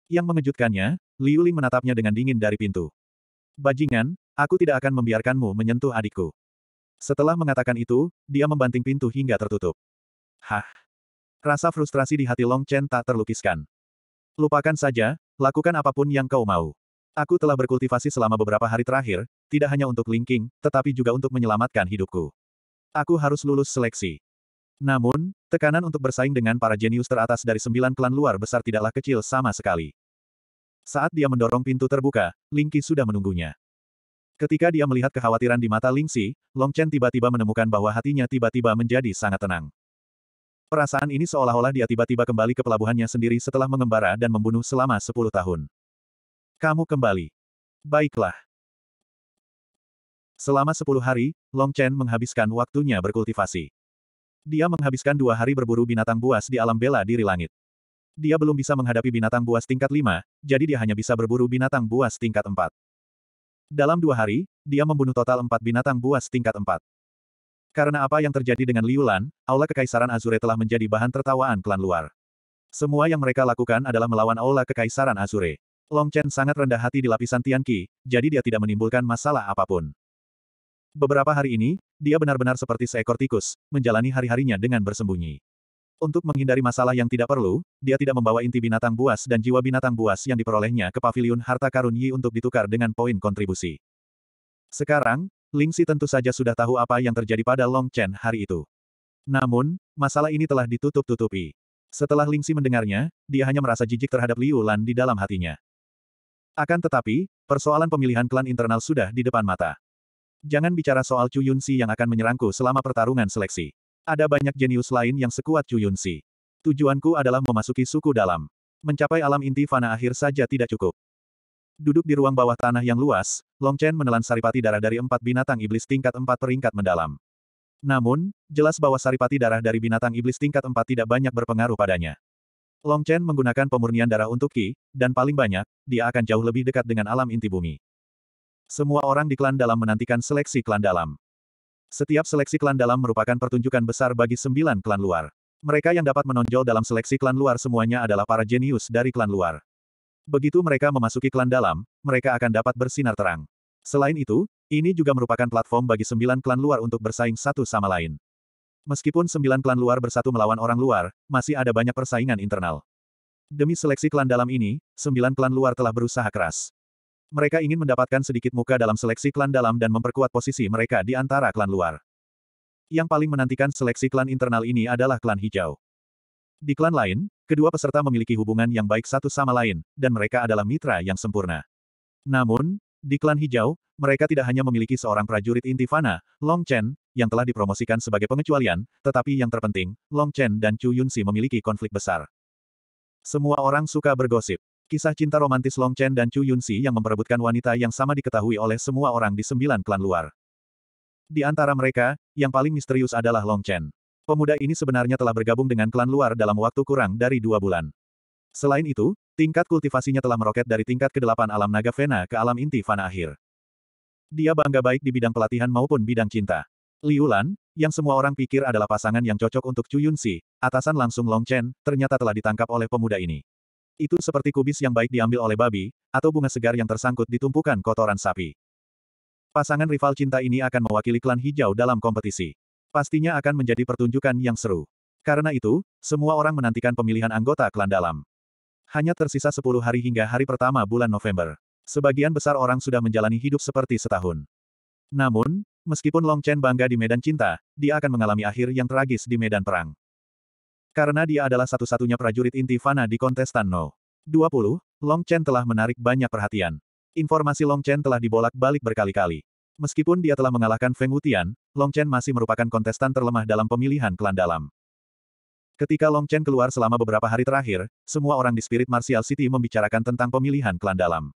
Yang mengejutkannya, Liu Ling menatapnya dengan dingin dari pintu. Bajingan, aku tidak akan membiarkanmu menyentuh adikku. Setelah mengatakan itu, dia membanting pintu hingga tertutup. Hah, Rasa frustrasi di hati Long Chen tak terlukiskan. Lupakan saja, lakukan apapun yang kau mau. Aku telah berkultivasi selama beberapa hari terakhir, tidak hanya untuk linking, tetapi juga untuk menyelamatkan hidupku. Aku harus lulus seleksi. Namun, tekanan untuk bersaing dengan para jenius teratas dari sembilan klan luar besar tidaklah kecil sama sekali. Saat dia mendorong pintu terbuka, Lingqi sudah menunggunya. Ketika dia melihat kekhawatiran di mata Lingxi, Long Chen tiba-tiba menemukan bahwa hatinya tiba-tiba menjadi sangat tenang. Perasaan ini seolah-olah dia tiba-tiba kembali ke pelabuhannya sendiri setelah mengembara dan membunuh selama sepuluh tahun. Kamu kembali. Baiklah. Selama sepuluh hari, Long Chen menghabiskan waktunya berkultivasi. Dia menghabiskan dua hari berburu binatang buas di alam bela diri langit. Dia belum bisa menghadapi binatang buas tingkat lima, jadi dia hanya bisa berburu binatang buas tingkat empat. Dalam dua hari, dia membunuh total empat binatang buas tingkat empat. Karena apa yang terjadi dengan Liulan, Aula Kekaisaran Azure telah menjadi bahan tertawaan klan luar. Semua yang mereka lakukan adalah melawan Aula Kekaisaran Azure. Long Chen sangat rendah hati di lapisan Tianqi, jadi dia tidak menimbulkan masalah apapun. Beberapa hari ini, dia benar-benar seperti seekor tikus, menjalani hari-harinya dengan bersembunyi. Untuk menghindari masalah yang tidak perlu, dia tidak membawa inti binatang buas dan jiwa binatang buas yang diperolehnya ke paviliun harta karun Yi untuk ditukar dengan poin kontribusi. Sekarang, Ling Si tentu saja sudah tahu apa yang terjadi pada Long Chen hari itu. Namun, masalah ini telah ditutup-tutupi. Setelah Ling Si mendengarnya, dia hanya merasa jijik terhadap Liu Lan di dalam hatinya. Akan tetapi, persoalan pemilihan klan internal sudah di depan mata. Jangan bicara soal Chu Yunxi yang akan menyerangku selama pertarungan seleksi. Ada banyak jenius lain yang sekuat Chu Yunxi. Tujuanku adalah memasuki suku dalam. Mencapai alam inti fana akhir saja tidak cukup. Duduk di ruang bawah tanah yang luas, Long Chen menelan saripati darah dari empat binatang iblis tingkat empat peringkat mendalam. Namun, jelas bahwa saripati darah dari binatang iblis tingkat empat tidak banyak berpengaruh padanya. Long Chen menggunakan pemurnian darah untuk Ki, dan paling banyak, dia akan jauh lebih dekat dengan alam inti bumi. Semua orang di klan dalam menantikan seleksi klan dalam. Setiap seleksi klan dalam merupakan pertunjukan besar bagi sembilan klan luar. Mereka yang dapat menonjol dalam seleksi klan luar semuanya adalah para jenius dari klan luar. Begitu mereka memasuki klan dalam, mereka akan dapat bersinar terang. Selain itu, ini juga merupakan platform bagi sembilan klan luar untuk bersaing satu sama lain. Meskipun sembilan klan luar bersatu melawan orang luar, masih ada banyak persaingan internal. Demi seleksi klan dalam ini, sembilan klan luar telah berusaha keras. Mereka ingin mendapatkan sedikit muka dalam seleksi klan dalam dan memperkuat posisi mereka di antara klan luar. Yang paling menantikan seleksi klan internal ini adalah klan hijau. Di klan lain, kedua peserta memiliki hubungan yang baik satu sama lain, dan mereka adalah mitra yang sempurna. Namun, di klan hijau, mereka tidak hanya memiliki seorang prajurit Intifana, Long Chen, yang telah dipromosikan sebagai pengecualian, tetapi yang terpenting, Long Chen dan Chu Yunsi memiliki konflik besar. Semua orang suka bergosip. Kisah cinta romantis Long Chen dan Chu Yunsi yang memperebutkan wanita yang sama diketahui oleh semua orang di sembilan klan luar. Di antara mereka, yang paling misterius adalah Long Chen. Pemuda ini sebenarnya telah bergabung dengan klan luar dalam waktu kurang dari dua bulan. Selain itu, tingkat kultivasinya telah meroket dari tingkat ke-8 alam naga Vena ke alam inti Vana akhir. Dia bangga baik di bidang pelatihan maupun bidang cinta. Liulan, yang semua orang pikir adalah pasangan yang cocok untuk Chu Yunsi, atasan langsung Long Chen, ternyata telah ditangkap oleh pemuda ini. Itu seperti kubis yang baik diambil oleh babi, atau bunga segar yang tersangkut di tumpukan kotoran sapi. Pasangan rival cinta ini akan mewakili klan hijau dalam kompetisi. Pastinya akan menjadi pertunjukan yang seru. Karena itu, semua orang menantikan pemilihan anggota klan dalam. Hanya tersisa 10 hari hingga hari pertama bulan November. Sebagian besar orang sudah menjalani hidup seperti setahun. Namun, meskipun Long Chen bangga di medan cinta, dia akan mengalami akhir yang tragis di medan perang. Karena dia adalah satu-satunya prajurit inti Fana di kontestan No. 20, Long Chen telah menarik banyak perhatian. Informasi Long Chen telah dibolak-balik berkali-kali. Meskipun dia telah mengalahkan Feng Wutian, Long Chen masih merupakan kontestan terlemah dalam pemilihan klan dalam. Ketika Long Chen keluar selama beberapa hari terakhir, semua orang di Spirit Martial City membicarakan tentang pemilihan klan dalam.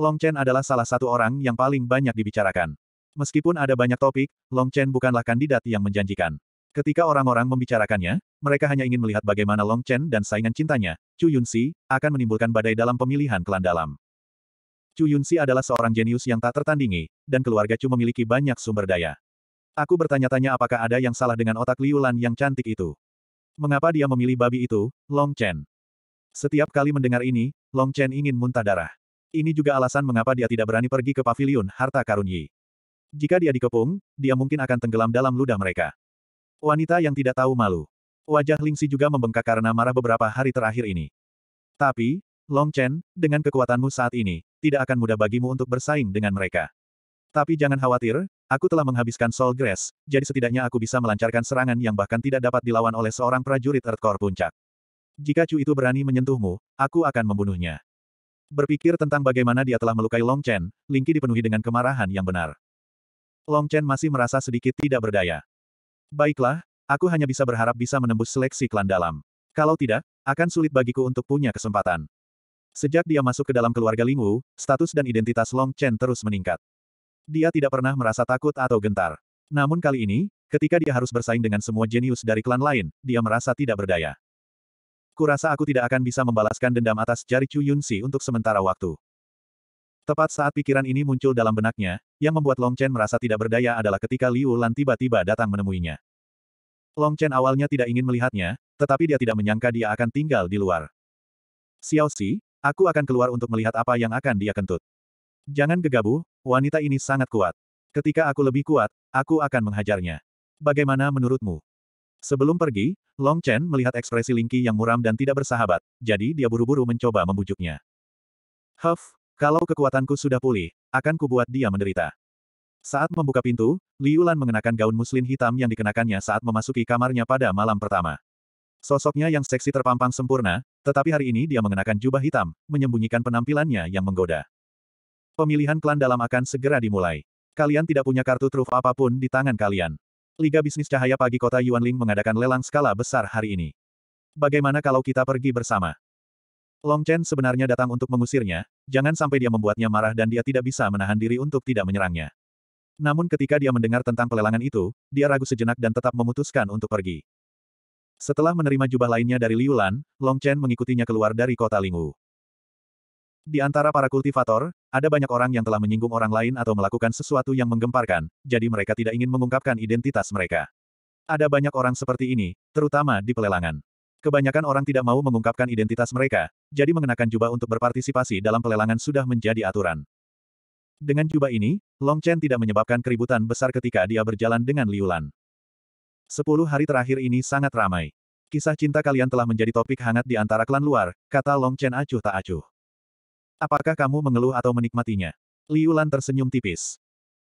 Long Chen adalah salah satu orang yang paling banyak dibicarakan. Meskipun ada banyak topik, Long Chen bukanlah kandidat yang menjanjikan. Ketika orang-orang membicarakannya, mereka hanya ingin melihat bagaimana Long Chen dan saingan cintanya, Chu Yunxi, akan menimbulkan badai dalam pemilihan klan dalam. Chu Yunxi adalah seorang jenius yang tak tertandingi, dan keluarga Chu memiliki banyak sumber daya. Aku bertanya-tanya apakah ada yang salah dengan otak liulan yang cantik itu. Mengapa dia memilih babi itu, Long Chen? Setiap kali mendengar ini, Long Chen ingin muntah darah. Ini juga alasan mengapa dia tidak berani pergi ke pavilion harta karun Yi. Jika dia dikepung, dia mungkin akan tenggelam dalam ludah mereka. Wanita yang tidak tahu malu. Wajah Lingxi juga membengkak karena marah beberapa hari terakhir ini. Tapi, Long Chen, dengan kekuatanmu saat ini, tidak akan mudah bagimu untuk bersaing dengan mereka. Tapi jangan khawatir, aku telah menghabiskan Soul Grass, jadi setidaknya aku bisa melancarkan serangan yang bahkan tidak dapat dilawan oleh seorang prajurit Core puncak. Jika Chu itu berani menyentuhmu, aku akan membunuhnya. Berpikir tentang bagaimana dia telah melukai Long Chen, Lingqi dipenuhi dengan kemarahan yang benar. Long Chen masih merasa sedikit tidak berdaya. Baiklah, aku hanya bisa berharap bisa menembus seleksi klan dalam. Kalau tidak, akan sulit bagiku untuk punya kesempatan. Sejak dia masuk ke dalam keluarga Lingwu, status dan identitas Long Chen terus meningkat. Dia tidak pernah merasa takut atau gentar. Namun kali ini, ketika dia harus bersaing dengan semua jenius dari klan lain, dia merasa tidak berdaya. Kurasa aku tidak akan bisa membalaskan dendam atas jari Chu Yunsi untuk sementara waktu. Tepat saat pikiran ini muncul dalam benaknya, yang membuat Long Chen merasa tidak berdaya adalah ketika Liu Lan tiba-tiba datang menemuinya. Long Chen awalnya tidak ingin melihatnya, tetapi dia tidak menyangka dia akan tinggal di luar. Xiao Si, aku akan keluar untuk melihat apa yang akan dia kentut. Jangan gegabah, Wanita ini sangat kuat. Ketika aku lebih kuat, aku akan menghajarnya. Bagaimana menurutmu? Sebelum pergi, Long Chen melihat ekspresi Lingqi yang muram dan tidak bersahabat, jadi dia buru-buru mencoba membujuknya. Huff, kalau kekuatanku sudah pulih, akan kubuat dia menderita. Saat membuka pintu, Liu Lan mengenakan gaun muslin hitam yang dikenakannya saat memasuki kamarnya pada malam pertama. Sosoknya yang seksi terpampang sempurna, tetapi hari ini dia mengenakan jubah hitam, menyembunyikan penampilannya yang menggoda. Pemilihan klan dalam akan segera dimulai. Kalian tidak punya kartu truf apapun di tangan kalian. Liga Bisnis Cahaya Pagi Kota Yuanling mengadakan lelang skala besar hari ini. Bagaimana kalau kita pergi bersama? Long Chen sebenarnya datang untuk mengusirnya, jangan sampai dia membuatnya marah dan dia tidak bisa menahan diri untuk tidak menyerangnya. Namun ketika dia mendengar tentang pelelangan itu, dia ragu sejenak dan tetap memutuskan untuk pergi. Setelah menerima jubah lainnya dari Liu Lan, Long Chen mengikutinya keluar dari kota Lingwu. Di antara para kultivator, ada banyak orang yang telah menyinggung orang lain atau melakukan sesuatu yang menggemparkan, jadi mereka tidak ingin mengungkapkan identitas mereka. Ada banyak orang seperti ini, terutama di pelelangan. Kebanyakan orang tidak mau mengungkapkan identitas mereka, jadi mengenakan jubah untuk berpartisipasi dalam pelelangan sudah menjadi aturan. Dengan jubah ini, Long Chen tidak menyebabkan keributan besar ketika dia berjalan dengan Liulan. Sepuluh hari terakhir ini sangat ramai. Kisah cinta kalian telah menjadi topik hangat di antara klan luar, kata Long Chen acuh tak acuh. Apakah kamu mengeluh atau menikmatinya? Liulan tersenyum tipis.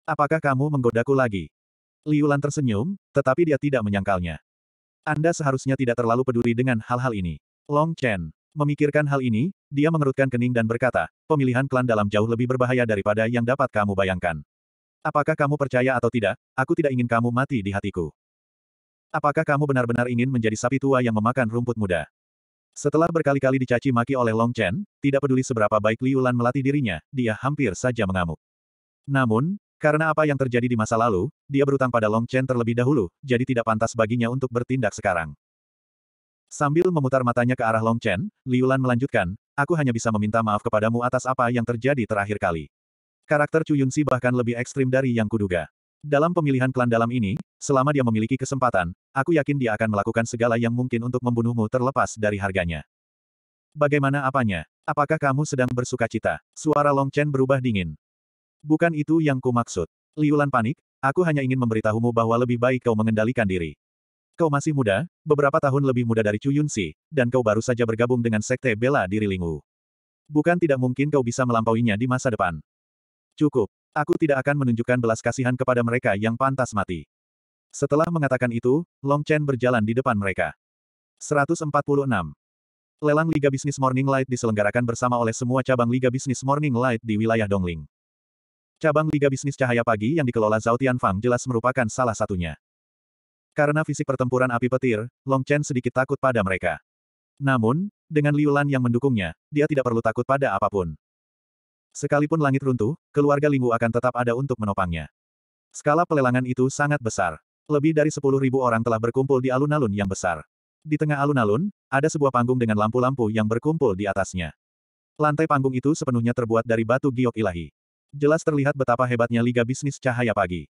Apakah kamu menggodaku lagi? Liulan tersenyum, tetapi dia tidak menyangkalnya. Anda seharusnya tidak terlalu peduli dengan hal-hal ini. Long Chen. Memikirkan hal ini, dia mengerutkan kening dan berkata, pemilihan klan dalam jauh lebih berbahaya daripada yang dapat kamu bayangkan. Apakah kamu percaya atau tidak, aku tidak ingin kamu mati di hatiku. Apakah kamu benar-benar ingin menjadi sapi tua yang memakan rumput muda? Setelah berkali-kali dicaci maki oleh Long Chen, tidak peduli seberapa baik Liu Lan melatih dirinya, dia hampir saja mengamuk. Namun, karena apa yang terjadi di masa lalu, dia berutang pada Long Chen terlebih dahulu, jadi tidak pantas baginya untuk bertindak sekarang. Sambil memutar matanya ke arah Long Chen, Liu Lan melanjutkan, aku hanya bisa meminta maaf kepadamu atas apa yang terjadi terakhir kali. Karakter Chu Yunsi bahkan lebih ekstrim dari yang kuduga. Dalam pemilihan klan dalam ini, selama dia memiliki kesempatan, aku yakin dia akan melakukan segala yang mungkin untuk membunuhmu terlepas dari harganya. Bagaimana apanya? Apakah kamu sedang bersuka cita? Suara Long Chen berubah dingin. Bukan itu yang ku maksud. Liulan panik, aku hanya ingin memberitahumu bahwa lebih baik kau mengendalikan diri. Kau masih muda, beberapa tahun lebih muda dari Chu Yunsi, dan kau baru saja bergabung dengan sekte bela diri Lingwu. Bukan tidak mungkin kau bisa melampauinya di masa depan. Cukup, Aku tidak akan menunjukkan belas kasihan kepada mereka yang pantas mati. Setelah mengatakan itu, Long Chen berjalan di depan mereka. 146. Lelang Liga Bisnis Morning Light diselenggarakan bersama oleh semua cabang Liga Bisnis Morning Light di wilayah Dongling. Cabang Liga Bisnis Cahaya Pagi yang dikelola Zhao Tianfang jelas merupakan salah satunya. Karena fisik pertempuran api petir, Long Chen sedikit takut pada mereka. Namun, dengan Liu yang mendukungnya, dia tidak perlu takut pada apapun. Sekalipun langit runtuh, keluarga Linggu akan tetap ada untuk menopangnya. Skala pelelangan itu sangat besar. Lebih dari 10.000 orang telah berkumpul di alun-alun yang besar. Di tengah alun-alun, ada sebuah panggung dengan lampu-lampu yang berkumpul di atasnya. Lantai panggung itu sepenuhnya terbuat dari batu giok ilahi. Jelas terlihat betapa hebatnya Liga Bisnis Cahaya Pagi.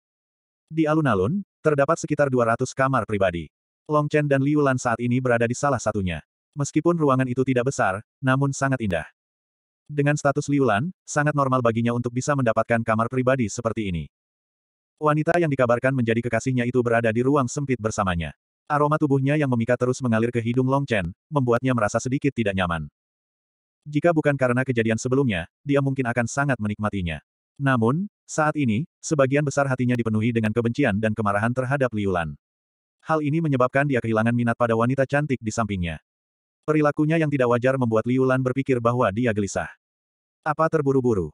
Di alun-alun, terdapat sekitar 200 kamar pribadi. Long Chen dan Liu Lan saat ini berada di salah satunya. Meskipun ruangan itu tidak besar, namun sangat indah. Dengan status Liulan, sangat normal baginya untuk bisa mendapatkan kamar pribadi seperti ini. Wanita yang dikabarkan menjadi kekasihnya itu berada di ruang sempit bersamanya. Aroma tubuhnya yang memikat terus mengalir ke hidung Long Chen, membuatnya merasa sedikit tidak nyaman. Jika bukan karena kejadian sebelumnya, dia mungkin akan sangat menikmatinya. Namun, saat ini, sebagian besar hatinya dipenuhi dengan kebencian dan kemarahan terhadap Liulan. Hal ini menyebabkan dia kehilangan minat pada wanita cantik di sampingnya. Perilakunya yang tidak wajar membuat Liulan berpikir bahwa dia gelisah. Apa terburu-buru?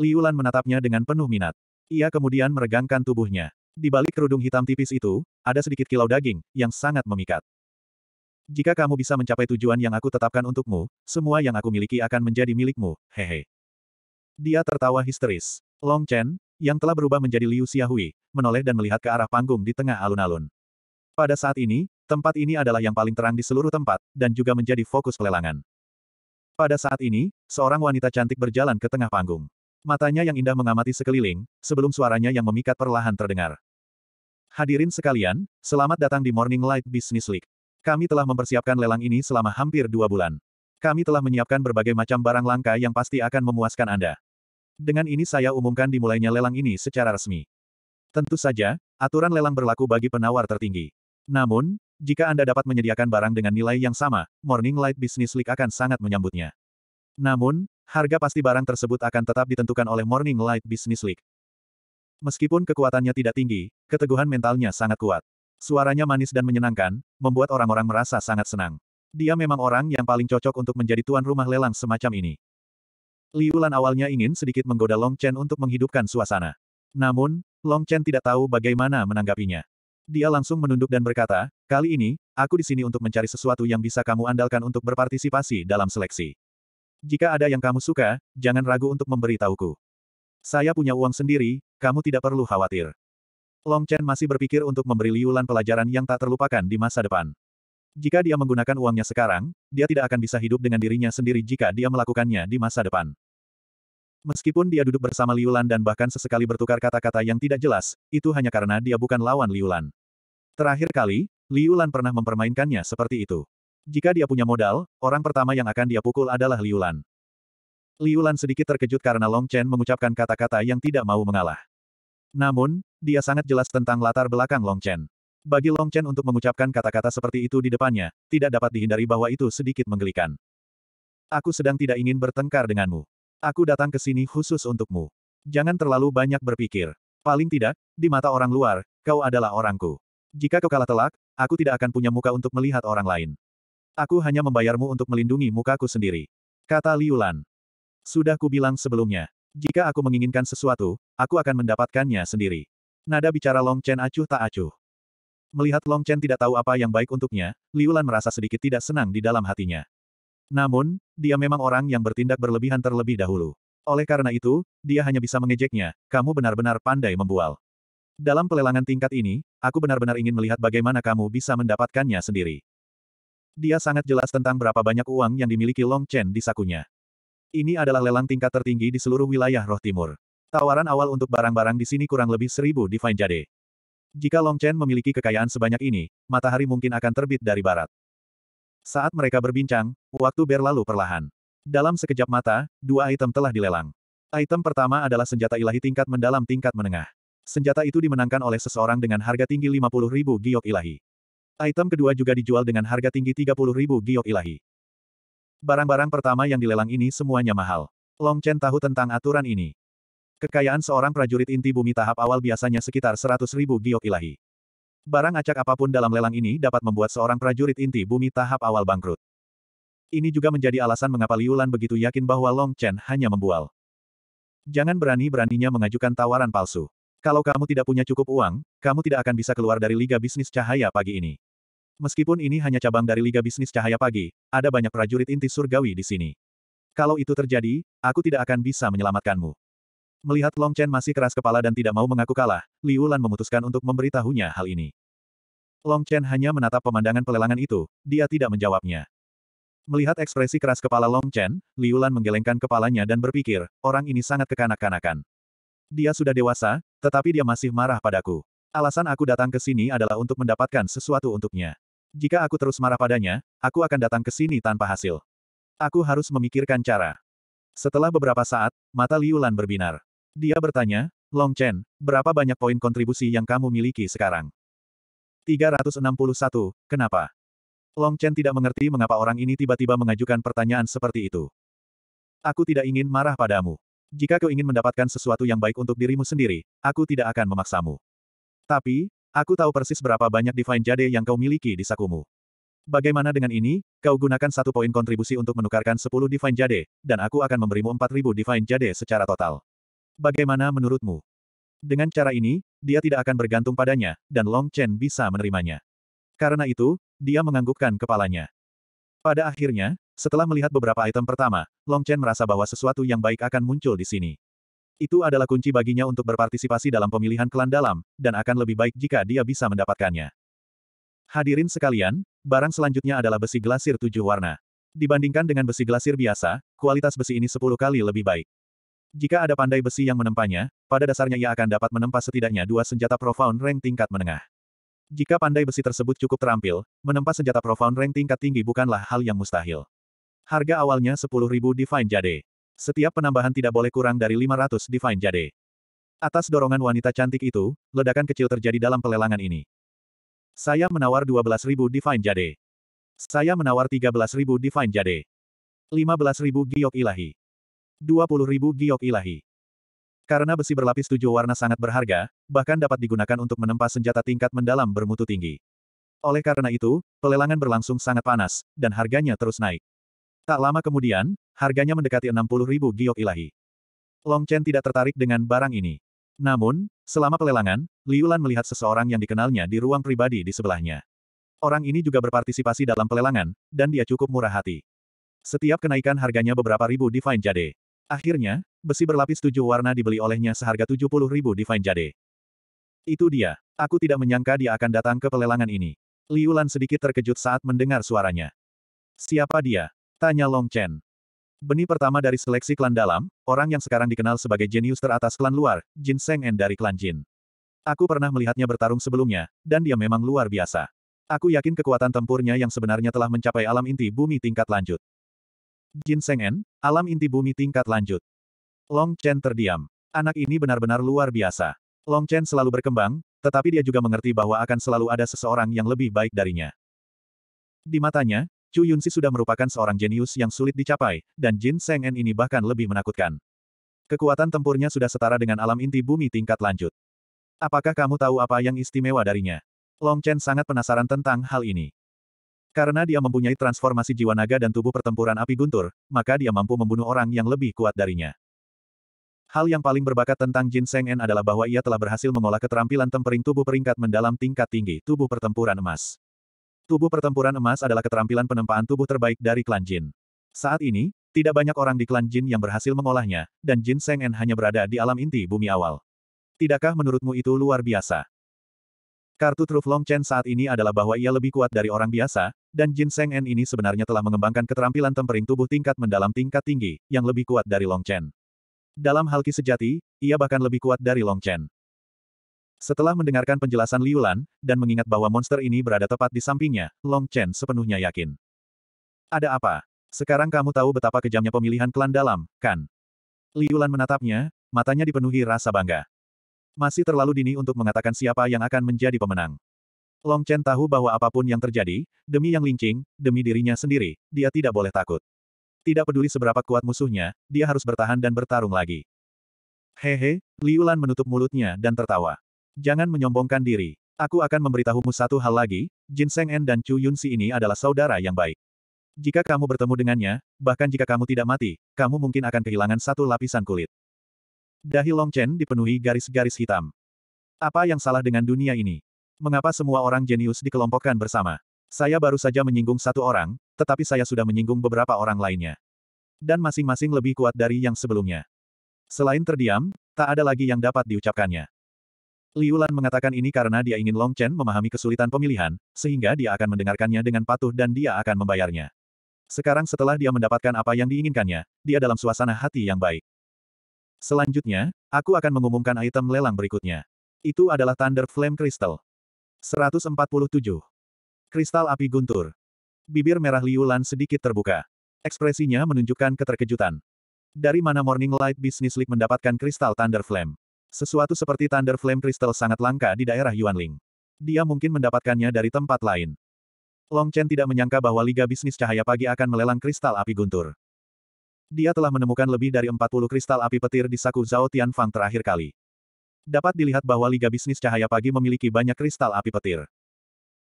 Liulan menatapnya dengan penuh minat. Ia kemudian meregangkan tubuhnya. Di balik kerudung hitam tipis itu, ada sedikit kilau daging, yang sangat memikat. Jika kamu bisa mencapai tujuan yang aku tetapkan untukmu, semua yang aku miliki akan menjadi milikmu, hehe. Dia tertawa histeris. Long Chen, yang telah berubah menjadi Liu Xiaohui, menoleh dan melihat ke arah panggung di tengah alun-alun. Pada saat ini, Tempat ini adalah yang paling terang di seluruh tempat, dan juga menjadi fokus pelelangan. Pada saat ini, seorang wanita cantik berjalan ke tengah panggung. Matanya yang indah mengamati sekeliling, sebelum suaranya yang memikat perlahan terdengar. Hadirin sekalian, selamat datang di Morning Light Business League. Kami telah mempersiapkan lelang ini selama hampir dua bulan. Kami telah menyiapkan berbagai macam barang langka yang pasti akan memuaskan Anda. Dengan ini saya umumkan dimulainya lelang ini secara resmi. Tentu saja, aturan lelang berlaku bagi penawar tertinggi. Namun, jika Anda dapat menyediakan barang dengan nilai yang sama, Morning Light Business League akan sangat menyambutnya. Namun, harga pasti barang tersebut akan tetap ditentukan oleh Morning Light Business League. Meskipun kekuatannya tidak tinggi, keteguhan mentalnya sangat kuat. Suaranya manis dan menyenangkan, membuat orang-orang merasa sangat senang. Dia memang orang yang paling cocok untuk menjadi tuan rumah lelang semacam ini. Liu Lan awalnya ingin sedikit menggoda Long Chen untuk menghidupkan suasana. Namun, Long Chen tidak tahu bagaimana menanggapinya. Dia langsung menunduk dan berkata, kali ini, aku di sini untuk mencari sesuatu yang bisa kamu andalkan untuk berpartisipasi dalam seleksi. Jika ada yang kamu suka, jangan ragu untuk memberitahuku. Saya punya uang sendiri, kamu tidak perlu khawatir. Long Chen masih berpikir untuk memberi Liu pelajaran yang tak terlupakan di masa depan. Jika dia menggunakan uangnya sekarang, dia tidak akan bisa hidup dengan dirinya sendiri jika dia melakukannya di masa depan. Meskipun dia duduk bersama Liulan dan bahkan sesekali bertukar kata-kata yang tidak jelas, itu hanya karena dia bukan lawan Liulan. Terakhir kali, Liulan pernah mempermainkannya seperti itu. Jika dia punya modal, orang pertama yang akan dia pukul adalah Liulan. Liulan sedikit terkejut karena Long Chen mengucapkan kata-kata yang tidak mau mengalah. Namun, dia sangat jelas tentang latar belakang Long Chen. Bagi Long Chen untuk mengucapkan kata-kata seperti itu di depannya, tidak dapat dihindari bahwa itu sedikit menggelikan. Aku sedang tidak ingin bertengkar denganmu. Aku datang ke sini khusus untukmu. Jangan terlalu banyak berpikir. Paling tidak, di mata orang luar, kau adalah orangku. Jika kau kalah telak, aku tidak akan punya muka untuk melihat orang lain. Aku hanya membayarmu untuk melindungi mukaku sendiri. Kata Liulan. Sudah kubilang sebelumnya. Jika aku menginginkan sesuatu, aku akan mendapatkannya sendiri. Nada bicara Long Chen acuh tak acuh. Melihat Long Chen tidak tahu apa yang baik untuknya, Liulan merasa sedikit tidak senang di dalam hatinya. Namun, dia memang orang yang bertindak berlebihan terlebih dahulu. Oleh karena itu, dia hanya bisa mengejeknya, kamu benar-benar pandai membual. Dalam pelelangan tingkat ini, aku benar-benar ingin melihat bagaimana kamu bisa mendapatkannya sendiri. Dia sangat jelas tentang berapa banyak uang yang dimiliki Long Chen di sakunya. Ini adalah lelang tingkat tertinggi di seluruh wilayah Roh Timur. Tawaran awal untuk barang-barang di sini kurang lebih seribu divine jade. Jika Long Chen memiliki kekayaan sebanyak ini, matahari mungkin akan terbit dari barat. Saat mereka berbincang, waktu berlalu perlahan. Dalam sekejap mata, dua item telah dilelang. Item pertama adalah senjata ilahi tingkat mendalam tingkat menengah. Senjata itu dimenangkan oleh seseorang dengan harga tinggi ribu giok ilahi. Item kedua juga dijual dengan harga tinggi ribu giok ilahi. Barang-barang pertama yang dilelang ini semuanya mahal. Long Chen tahu tentang aturan ini. Kekayaan seorang prajurit inti bumi tahap awal biasanya sekitar ribu giok ilahi. Barang acak apapun dalam lelang ini dapat membuat seorang prajurit inti bumi tahap awal bangkrut. Ini juga menjadi alasan mengapa Liulan begitu yakin bahwa Long Chen hanya membual. Jangan berani-beraninya mengajukan tawaran palsu. Kalau kamu tidak punya cukup uang, kamu tidak akan bisa keluar dari Liga Bisnis Cahaya pagi ini. Meskipun ini hanya cabang dari Liga Bisnis Cahaya pagi, ada banyak prajurit inti surgawi di sini. Kalau itu terjadi, aku tidak akan bisa menyelamatkanmu. Melihat Long Chen masih keras kepala dan tidak mau mengaku kalah, Liu Lan memutuskan untuk memberitahunya hal ini. Long Chen hanya menatap pemandangan pelelangan itu, dia tidak menjawabnya. Melihat ekspresi keras kepala Long Chen, Liu Lan menggelengkan kepalanya dan berpikir, orang ini sangat kekanak-kanakan. Dia sudah dewasa, tetapi dia masih marah padaku. Alasan aku datang ke sini adalah untuk mendapatkan sesuatu untuknya. Jika aku terus marah padanya, aku akan datang ke sini tanpa hasil. Aku harus memikirkan cara. Setelah beberapa saat, mata Liu Lan berbinar. Dia bertanya, Long Chen, berapa banyak poin kontribusi yang kamu miliki sekarang? 361, kenapa? Long Chen tidak mengerti mengapa orang ini tiba-tiba mengajukan pertanyaan seperti itu. Aku tidak ingin marah padamu. Jika kau ingin mendapatkan sesuatu yang baik untuk dirimu sendiri, aku tidak akan memaksamu. Tapi, aku tahu persis berapa banyak Divine Jade yang kau miliki di sakumu. Bagaimana dengan ini, kau gunakan satu poin kontribusi untuk menukarkan 10 Divine Jade, dan aku akan memberimu 4000 Divine Jade secara total. Bagaimana menurutmu? Dengan cara ini, dia tidak akan bergantung padanya, dan Long Chen bisa menerimanya. Karena itu, dia menganggukkan kepalanya. Pada akhirnya, setelah melihat beberapa item pertama, Long Chen merasa bahwa sesuatu yang baik akan muncul di sini. Itu adalah kunci baginya untuk berpartisipasi dalam pemilihan klan dalam, dan akan lebih baik jika dia bisa mendapatkannya. Hadirin sekalian, barang selanjutnya adalah besi glasir tujuh warna. Dibandingkan dengan besi glasir biasa, kualitas besi ini sepuluh kali lebih baik. Jika ada pandai besi yang menempanya, pada dasarnya ia akan dapat menempa setidaknya dua senjata profound rank tingkat menengah. Jika pandai besi tersebut cukup terampil, menempa senjata profound rank tingkat tinggi bukanlah hal yang mustahil. Harga awalnya 10.000 Divine Jade. Setiap penambahan tidak boleh kurang dari 500 Divine Jade. Atas dorongan wanita cantik itu, ledakan kecil terjadi dalam pelelangan ini. Saya menawar 12.000 Divine Jade. Saya menawar 13.000 Divine Jade. 15.000 Giok Ilahi ribu giok ilahi. Karena besi berlapis tujuh warna sangat berharga, bahkan dapat digunakan untuk menempa senjata tingkat mendalam bermutu tinggi. Oleh karena itu, pelelangan berlangsung sangat panas, dan harganya terus naik. Tak lama kemudian, harganya mendekati ribu giok ilahi. Long Chen tidak tertarik dengan barang ini. Namun, selama pelelangan, Liu Lan melihat seseorang yang dikenalnya di ruang pribadi di sebelahnya. Orang ini juga berpartisipasi dalam pelelangan, dan dia cukup murah hati. Setiap kenaikan harganya beberapa ribu Divine Jade. Akhirnya, besi berlapis tujuh warna dibeli olehnya seharga 70 ribu Divine Jade. Itu dia. Aku tidak menyangka dia akan datang ke pelelangan ini. Liulan sedikit terkejut saat mendengar suaranya. Siapa dia? Tanya Long Chen. Benih pertama dari seleksi klan dalam, orang yang sekarang dikenal sebagai jenius teratas klan luar, Jin Seng En dari klan Jin. Aku pernah melihatnya bertarung sebelumnya, dan dia memang luar biasa. Aku yakin kekuatan tempurnya yang sebenarnya telah mencapai alam inti bumi tingkat lanjut. Jin Sengen, alam inti bumi tingkat lanjut. Long Chen terdiam. Anak ini benar-benar luar biasa. Long Chen selalu berkembang, tetapi dia juga mengerti bahwa akan selalu ada seseorang yang lebih baik darinya. Di matanya, Chu Yunsi sudah merupakan seorang jenius yang sulit dicapai, dan Jin Sengen ini bahkan lebih menakutkan. Kekuatan tempurnya sudah setara dengan alam inti bumi tingkat lanjut. Apakah kamu tahu apa yang istimewa darinya? Long Chen sangat penasaran tentang hal ini. Karena dia mempunyai transformasi jiwa naga dan tubuh pertempuran api guntur, maka dia mampu membunuh orang yang lebih kuat darinya. Hal yang paling berbakat tentang Jin Seng En adalah bahwa ia telah berhasil mengolah keterampilan tempering tubuh peringkat mendalam tingkat tinggi tubuh pertempuran emas. Tubuh pertempuran emas adalah keterampilan penempaan tubuh terbaik dari klan Jin. Saat ini, tidak banyak orang di klan Jin yang berhasil mengolahnya, dan Jin Seng En hanya berada di alam inti bumi awal. Tidakkah menurutmu itu luar biasa? Kartu truf Long Chen saat ini adalah bahwa ia lebih kuat dari orang biasa, dan Jin Seng En ini sebenarnya telah mengembangkan keterampilan tempering tubuh tingkat mendalam tingkat tinggi, yang lebih kuat dari Long Chen. Dalam hal ki sejati, ia bahkan lebih kuat dari Long Chen. Setelah mendengarkan penjelasan Liu Lan, dan mengingat bahwa monster ini berada tepat di sampingnya, Long Chen sepenuhnya yakin. Ada apa? Sekarang kamu tahu betapa kejamnya pemilihan klan dalam, kan? Liu Lan menatapnya, matanya dipenuhi rasa bangga. Masih terlalu dini untuk mengatakan siapa yang akan menjadi pemenang. Long Chen tahu bahwa apapun yang terjadi, demi yang lincing, demi dirinya sendiri, dia tidak boleh takut. Tidak peduli seberapa kuat musuhnya, dia harus bertahan dan bertarung lagi. Hehe, Liu Lan menutup mulutnya dan tertawa. Jangan menyombongkan diri. Aku akan memberitahumu satu hal lagi, Jin Seng En dan Chu Yun Yunsi ini adalah saudara yang baik. Jika kamu bertemu dengannya, bahkan jika kamu tidak mati, kamu mungkin akan kehilangan satu lapisan kulit. Dahi Long Chen dipenuhi garis-garis hitam. Apa yang salah dengan dunia ini? Mengapa semua orang jenius dikelompokkan bersama? Saya baru saja menyinggung satu orang, tetapi saya sudah menyinggung beberapa orang lainnya. Dan masing-masing lebih kuat dari yang sebelumnya. Selain terdiam, tak ada lagi yang dapat diucapkannya. Liu Lan mengatakan ini karena dia ingin Long Chen memahami kesulitan pemilihan, sehingga dia akan mendengarkannya dengan patuh dan dia akan membayarnya. Sekarang setelah dia mendapatkan apa yang diinginkannya, dia dalam suasana hati yang baik. Selanjutnya, aku akan mengumumkan item lelang berikutnya. Itu adalah Thunder Flame Crystal. 147. Kristal api guntur. Bibir merah Liu Lan sedikit terbuka. Ekspresinya menunjukkan keterkejutan. Dari mana Morning Light Business League mendapatkan kristal Thunder Flame? Sesuatu seperti Thunder Flame Crystal sangat langka di daerah Yuanling. Dia mungkin mendapatkannya dari tempat lain. Long Chen tidak menyangka bahwa Liga Bisnis Cahaya Pagi akan melelang kristal api guntur dia telah menemukan lebih dari 40 kristal api petir di saku Zhao Tianfang terakhir kali. Dapat dilihat bahwa Liga Bisnis Cahaya Pagi memiliki banyak kristal api petir.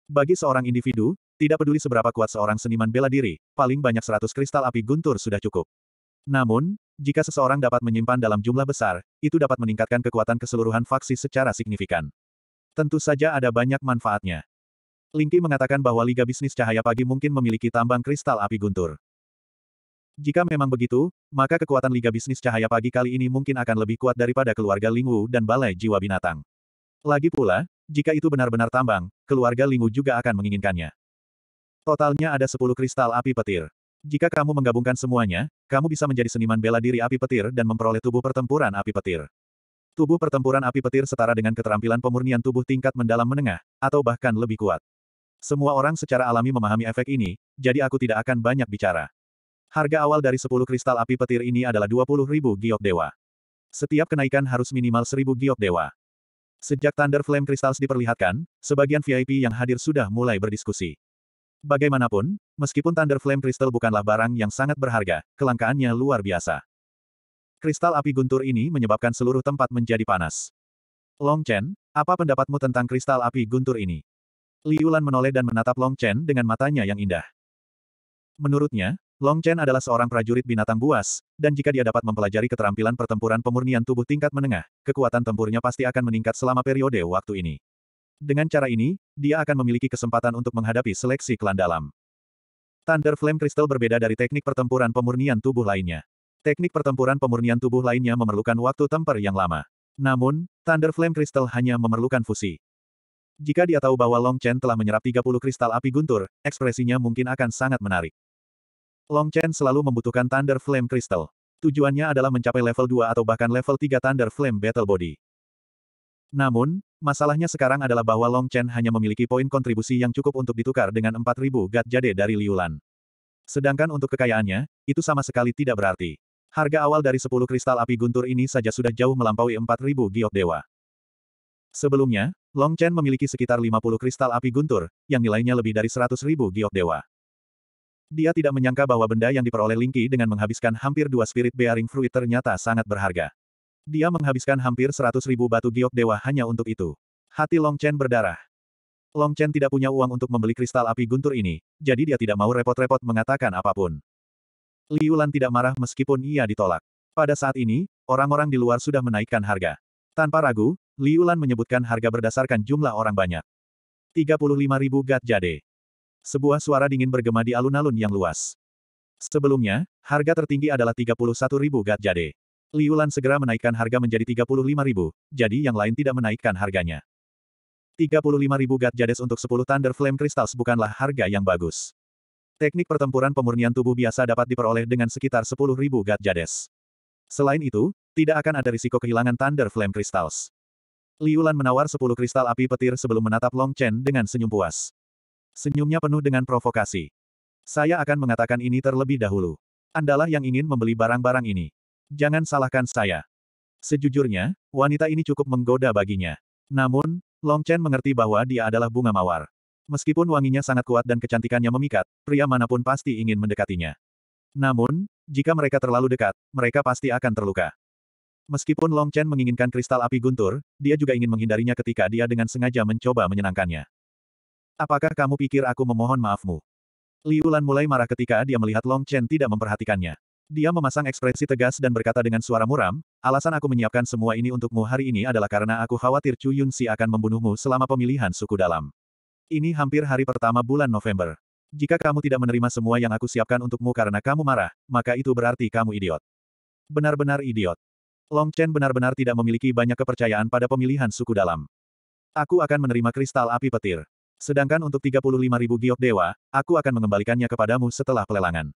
Bagi seorang individu, tidak peduli seberapa kuat seorang seniman bela diri, paling banyak 100 kristal api guntur sudah cukup. Namun, jika seseorang dapat menyimpan dalam jumlah besar, itu dapat meningkatkan kekuatan keseluruhan faksi secara signifikan. Tentu saja ada banyak manfaatnya. Lingki mengatakan bahwa Liga Bisnis Cahaya Pagi mungkin memiliki tambang kristal api guntur. Jika memang begitu, maka kekuatan Liga Bisnis Cahaya Pagi kali ini mungkin akan lebih kuat daripada keluarga Lingwu dan Balai Jiwa Binatang. Lagi pula, jika itu benar-benar tambang, keluarga Lingwu juga akan menginginkannya. Totalnya ada 10 kristal api petir. Jika kamu menggabungkan semuanya, kamu bisa menjadi seniman bela diri api petir dan memperoleh tubuh pertempuran api petir. Tubuh pertempuran api petir setara dengan keterampilan pemurnian tubuh tingkat mendalam menengah, atau bahkan lebih kuat. Semua orang secara alami memahami efek ini, jadi aku tidak akan banyak bicara. Harga awal dari 10 kristal api petir ini adalah 20.000 giok dewa. Setiap kenaikan harus minimal 1.000 giok dewa. Sejak Thunder Flame Crystals diperlihatkan, sebagian VIP yang hadir sudah mulai berdiskusi. Bagaimanapun, meskipun Thunder Flame Crystal bukanlah barang yang sangat berharga, kelangkaannya luar biasa. Kristal api guntur ini menyebabkan seluruh tempat menjadi panas. Long Chen, apa pendapatmu tentang kristal api guntur ini? Liulan menoleh dan menatap Long Chen dengan matanya yang indah. Menurutnya, Long Chen adalah seorang prajurit binatang buas, dan jika dia dapat mempelajari keterampilan pertempuran pemurnian tubuh tingkat menengah, kekuatan tempurnya pasti akan meningkat selama periode waktu ini. Dengan cara ini, dia akan memiliki kesempatan untuk menghadapi seleksi klan dalam. Thunder Flame Crystal berbeda dari teknik pertempuran pemurnian tubuh lainnya. Teknik pertempuran pemurnian tubuh lainnya memerlukan waktu temper yang lama. Namun, Thunder Flame Crystal hanya memerlukan fusi. Jika dia tahu bahwa Long Chen telah menyerap 30 kristal api guntur, ekspresinya mungkin akan sangat menarik. Long Chen selalu membutuhkan Thunder Flame Crystal. Tujuannya adalah mencapai level 2 atau bahkan level 3 Thunder Flame Battle Body. Namun, masalahnya sekarang adalah bahwa Long Chen hanya memiliki poin kontribusi yang cukup untuk ditukar dengan 4000 God jade dari Liulan. Sedangkan untuk kekayaannya, itu sama sekali tidak berarti. Harga awal dari 10 kristal api guntur ini saja sudah jauh melampaui 4000 giok dewa. Sebelumnya, Long Chen memiliki sekitar 50 kristal api guntur, yang nilainya lebih dari 100.000 giok dewa. Dia tidak menyangka bahwa benda yang diperoleh Lingqi dengan menghabiskan hampir dua spirit bearing fruit ternyata sangat berharga. Dia menghabiskan hampir seratus ribu batu giok dewa hanya untuk itu. Hati Long Chen berdarah. Long Chen tidak punya uang untuk membeli kristal api guntur ini, jadi dia tidak mau repot-repot mengatakan apapun. Liu Lan tidak marah meskipun ia ditolak. Pada saat ini, orang-orang di luar sudah menaikkan harga. Tanpa ragu, Liu Lan menyebutkan harga berdasarkan jumlah orang banyak. 35.000 gat jade. Sebuah suara dingin bergema di alun-alun yang luas. Sebelumnya, harga tertinggi adalah 31.000 gat jade. Liulan segera menaikkan harga menjadi 35.000, jadi yang lain tidak menaikkan harganya. 35.000 gat jades untuk 10 Thunder Flame Crystals bukanlah harga yang bagus. Teknik pertempuran pemurnian tubuh biasa dapat diperoleh dengan sekitar 10.000 gat jades. Selain itu, tidak akan ada risiko kehilangan Thunder Flame Crystals. Liulan menawar 10 kristal api petir sebelum menatap Long Chen dengan senyum puas. Senyumnya penuh dengan provokasi. Saya akan mengatakan ini terlebih dahulu. Andalah yang ingin membeli barang-barang ini. Jangan salahkan saya. Sejujurnya, wanita ini cukup menggoda baginya. Namun, Long Chen mengerti bahwa dia adalah bunga mawar. Meskipun wanginya sangat kuat dan kecantikannya memikat, pria manapun pasti ingin mendekatinya. Namun, jika mereka terlalu dekat, mereka pasti akan terluka. Meskipun Long Chen menginginkan kristal api guntur, dia juga ingin menghindarinya ketika dia dengan sengaja mencoba menyenangkannya. Apakah kamu pikir aku memohon maafmu? Liu Lan mulai marah ketika dia melihat Long Chen tidak memperhatikannya. Dia memasang ekspresi tegas dan berkata dengan suara muram, alasan aku menyiapkan semua ini untukmu hari ini adalah karena aku khawatir Chu Si akan membunuhmu selama pemilihan suku dalam. Ini hampir hari pertama bulan November. Jika kamu tidak menerima semua yang aku siapkan untukmu karena kamu marah, maka itu berarti kamu idiot. Benar-benar idiot. Long Chen benar-benar tidak memiliki banyak kepercayaan pada pemilihan suku dalam. Aku akan menerima kristal api petir. Sedangkan untuk 35.000 giok dewa, aku akan mengembalikannya kepadamu setelah pelelangan.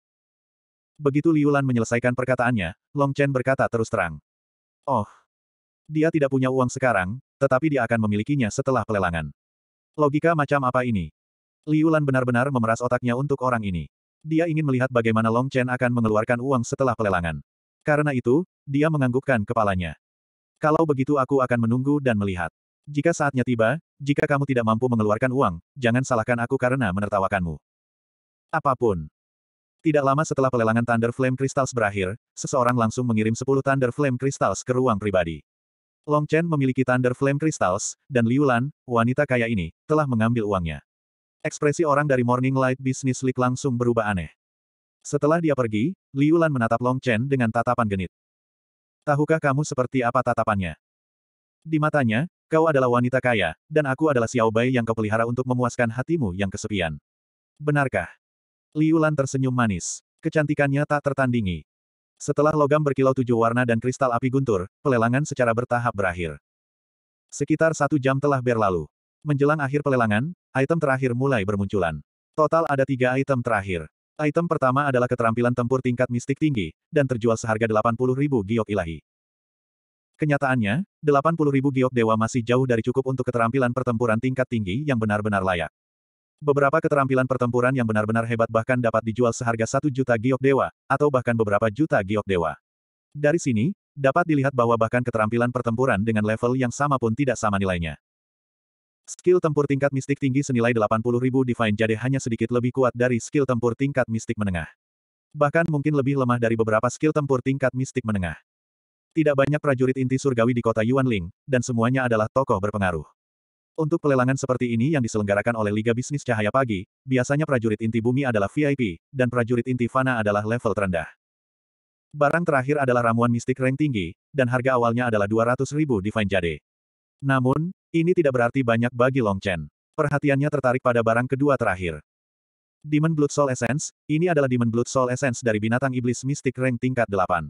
Begitu Liu Lan menyelesaikan perkataannya, Long Chen berkata terus terang. Oh, dia tidak punya uang sekarang, tetapi dia akan memilikinya setelah pelelangan. Logika macam apa ini? Liu Lan benar-benar memeras otaknya untuk orang ini. Dia ingin melihat bagaimana Long Chen akan mengeluarkan uang setelah pelelangan. Karena itu, dia menganggukkan kepalanya. Kalau begitu aku akan menunggu dan melihat. Jika saatnya tiba, jika kamu tidak mampu mengeluarkan uang, jangan salahkan aku karena menertawakanmu. Apapun. Tidak lama setelah pelelangan Thunder Flame Crystals berakhir, seseorang langsung mengirim 10 Thunder Flame Crystals ke ruang pribadi. Long Chen memiliki Thunder Flame Crystals, dan Liu Lan, wanita kaya ini, telah mengambil uangnya. Ekspresi orang dari Morning Light Business League langsung berubah aneh. Setelah dia pergi, Liu Lan menatap Long Chen dengan tatapan genit. Tahukah kamu seperti apa tatapannya? Di matanya, Kau adalah wanita kaya, dan aku adalah Xiao Bai yang kau pelihara untuk memuaskan hatimu yang kesepian. Benarkah? Liu Lan tersenyum manis. Kecantikannya tak tertandingi. Setelah logam berkilau tujuh warna dan kristal api guntur, pelelangan secara bertahap berakhir. Sekitar satu jam telah berlalu. Menjelang akhir pelelangan, item terakhir mulai bermunculan. Total ada tiga item terakhir. Item pertama adalah keterampilan tempur tingkat mistik tinggi, dan terjual seharga 80.000 giok ilahi. Kenyataannya, 80.000 giok dewa masih jauh dari cukup untuk keterampilan pertempuran tingkat tinggi yang benar-benar layak. Beberapa keterampilan pertempuran yang benar-benar hebat bahkan dapat dijual seharga 1 juta giok dewa, atau bahkan beberapa juta giok dewa. Dari sini, dapat dilihat bahwa bahkan keterampilan pertempuran dengan level yang sama pun tidak sama nilainya. Skill tempur tingkat mistik tinggi senilai 80.000 Divine Jade hanya sedikit lebih kuat dari skill tempur tingkat mistik menengah. Bahkan mungkin lebih lemah dari beberapa skill tempur tingkat mistik menengah. Tidak banyak prajurit inti surgawi di kota Yuanling, dan semuanya adalah tokoh berpengaruh. Untuk pelelangan seperti ini yang diselenggarakan oleh Liga Bisnis Cahaya Pagi, biasanya prajurit inti bumi adalah VIP, dan prajurit inti fana adalah level terendah. Barang terakhir adalah ramuan mistik rank tinggi, dan harga awalnya adalah 200 ribu Divine Jade. Namun, ini tidak berarti banyak bagi Long Chen. Perhatiannya tertarik pada barang kedua terakhir. Demon Blood Soul Essence, ini adalah Demon Blood Soul Essence dari binatang iblis mistik rank tingkat 8.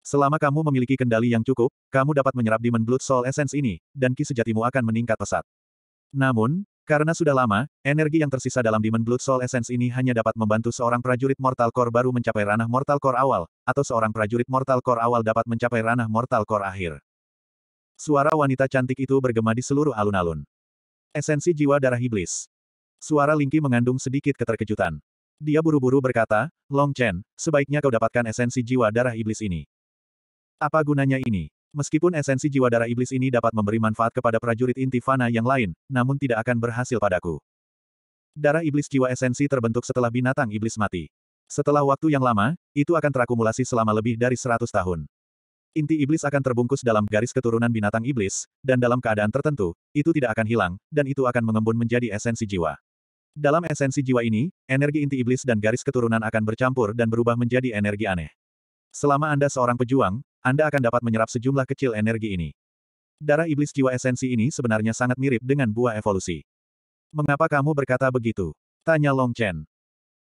Selama kamu memiliki kendali yang cukup, kamu dapat menyerap Demon Blood Soul Essence ini, dan ki sejatimu akan meningkat pesat. Namun, karena sudah lama, energi yang tersisa dalam Demon Blood Soul Essence ini hanya dapat membantu seorang prajurit Mortal Core baru mencapai ranah Mortal Core awal, atau seorang prajurit Mortal Core awal dapat mencapai ranah Mortal Core akhir. Suara wanita cantik itu bergema di seluruh alun-alun. Esensi jiwa darah iblis. Suara Lingki mengandung sedikit keterkejutan. Dia buru-buru berkata, Long Chen, sebaiknya kau dapatkan esensi jiwa darah iblis ini. Apa gunanya ini? Meskipun esensi jiwa darah iblis ini dapat memberi manfaat kepada prajurit inti fana yang lain, namun tidak akan berhasil padaku. Darah iblis jiwa esensi terbentuk setelah binatang iblis mati. Setelah waktu yang lama, itu akan terakumulasi selama lebih dari 100 tahun. Inti iblis akan terbungkus dalam garis keturunan binatang iblis, dan dalam keadaan tertentu, itu tidak akan hilang, dan itu akan mengembun menjadi esensi jiwa. Dalam esensi jiwa ini, energi inti iblis dan garis keturunan akan bercampur dan berubah menjadi energi aneh. Selama Anda seorang pejuang, anda akan dapat menyerap sejumlah kecil energi ini. Darah iblis jiwa esensi ini sebenarnya sangat mirip dengan buah evolusi. Mengapa kamu berkata begitu? Tanya Long Chen.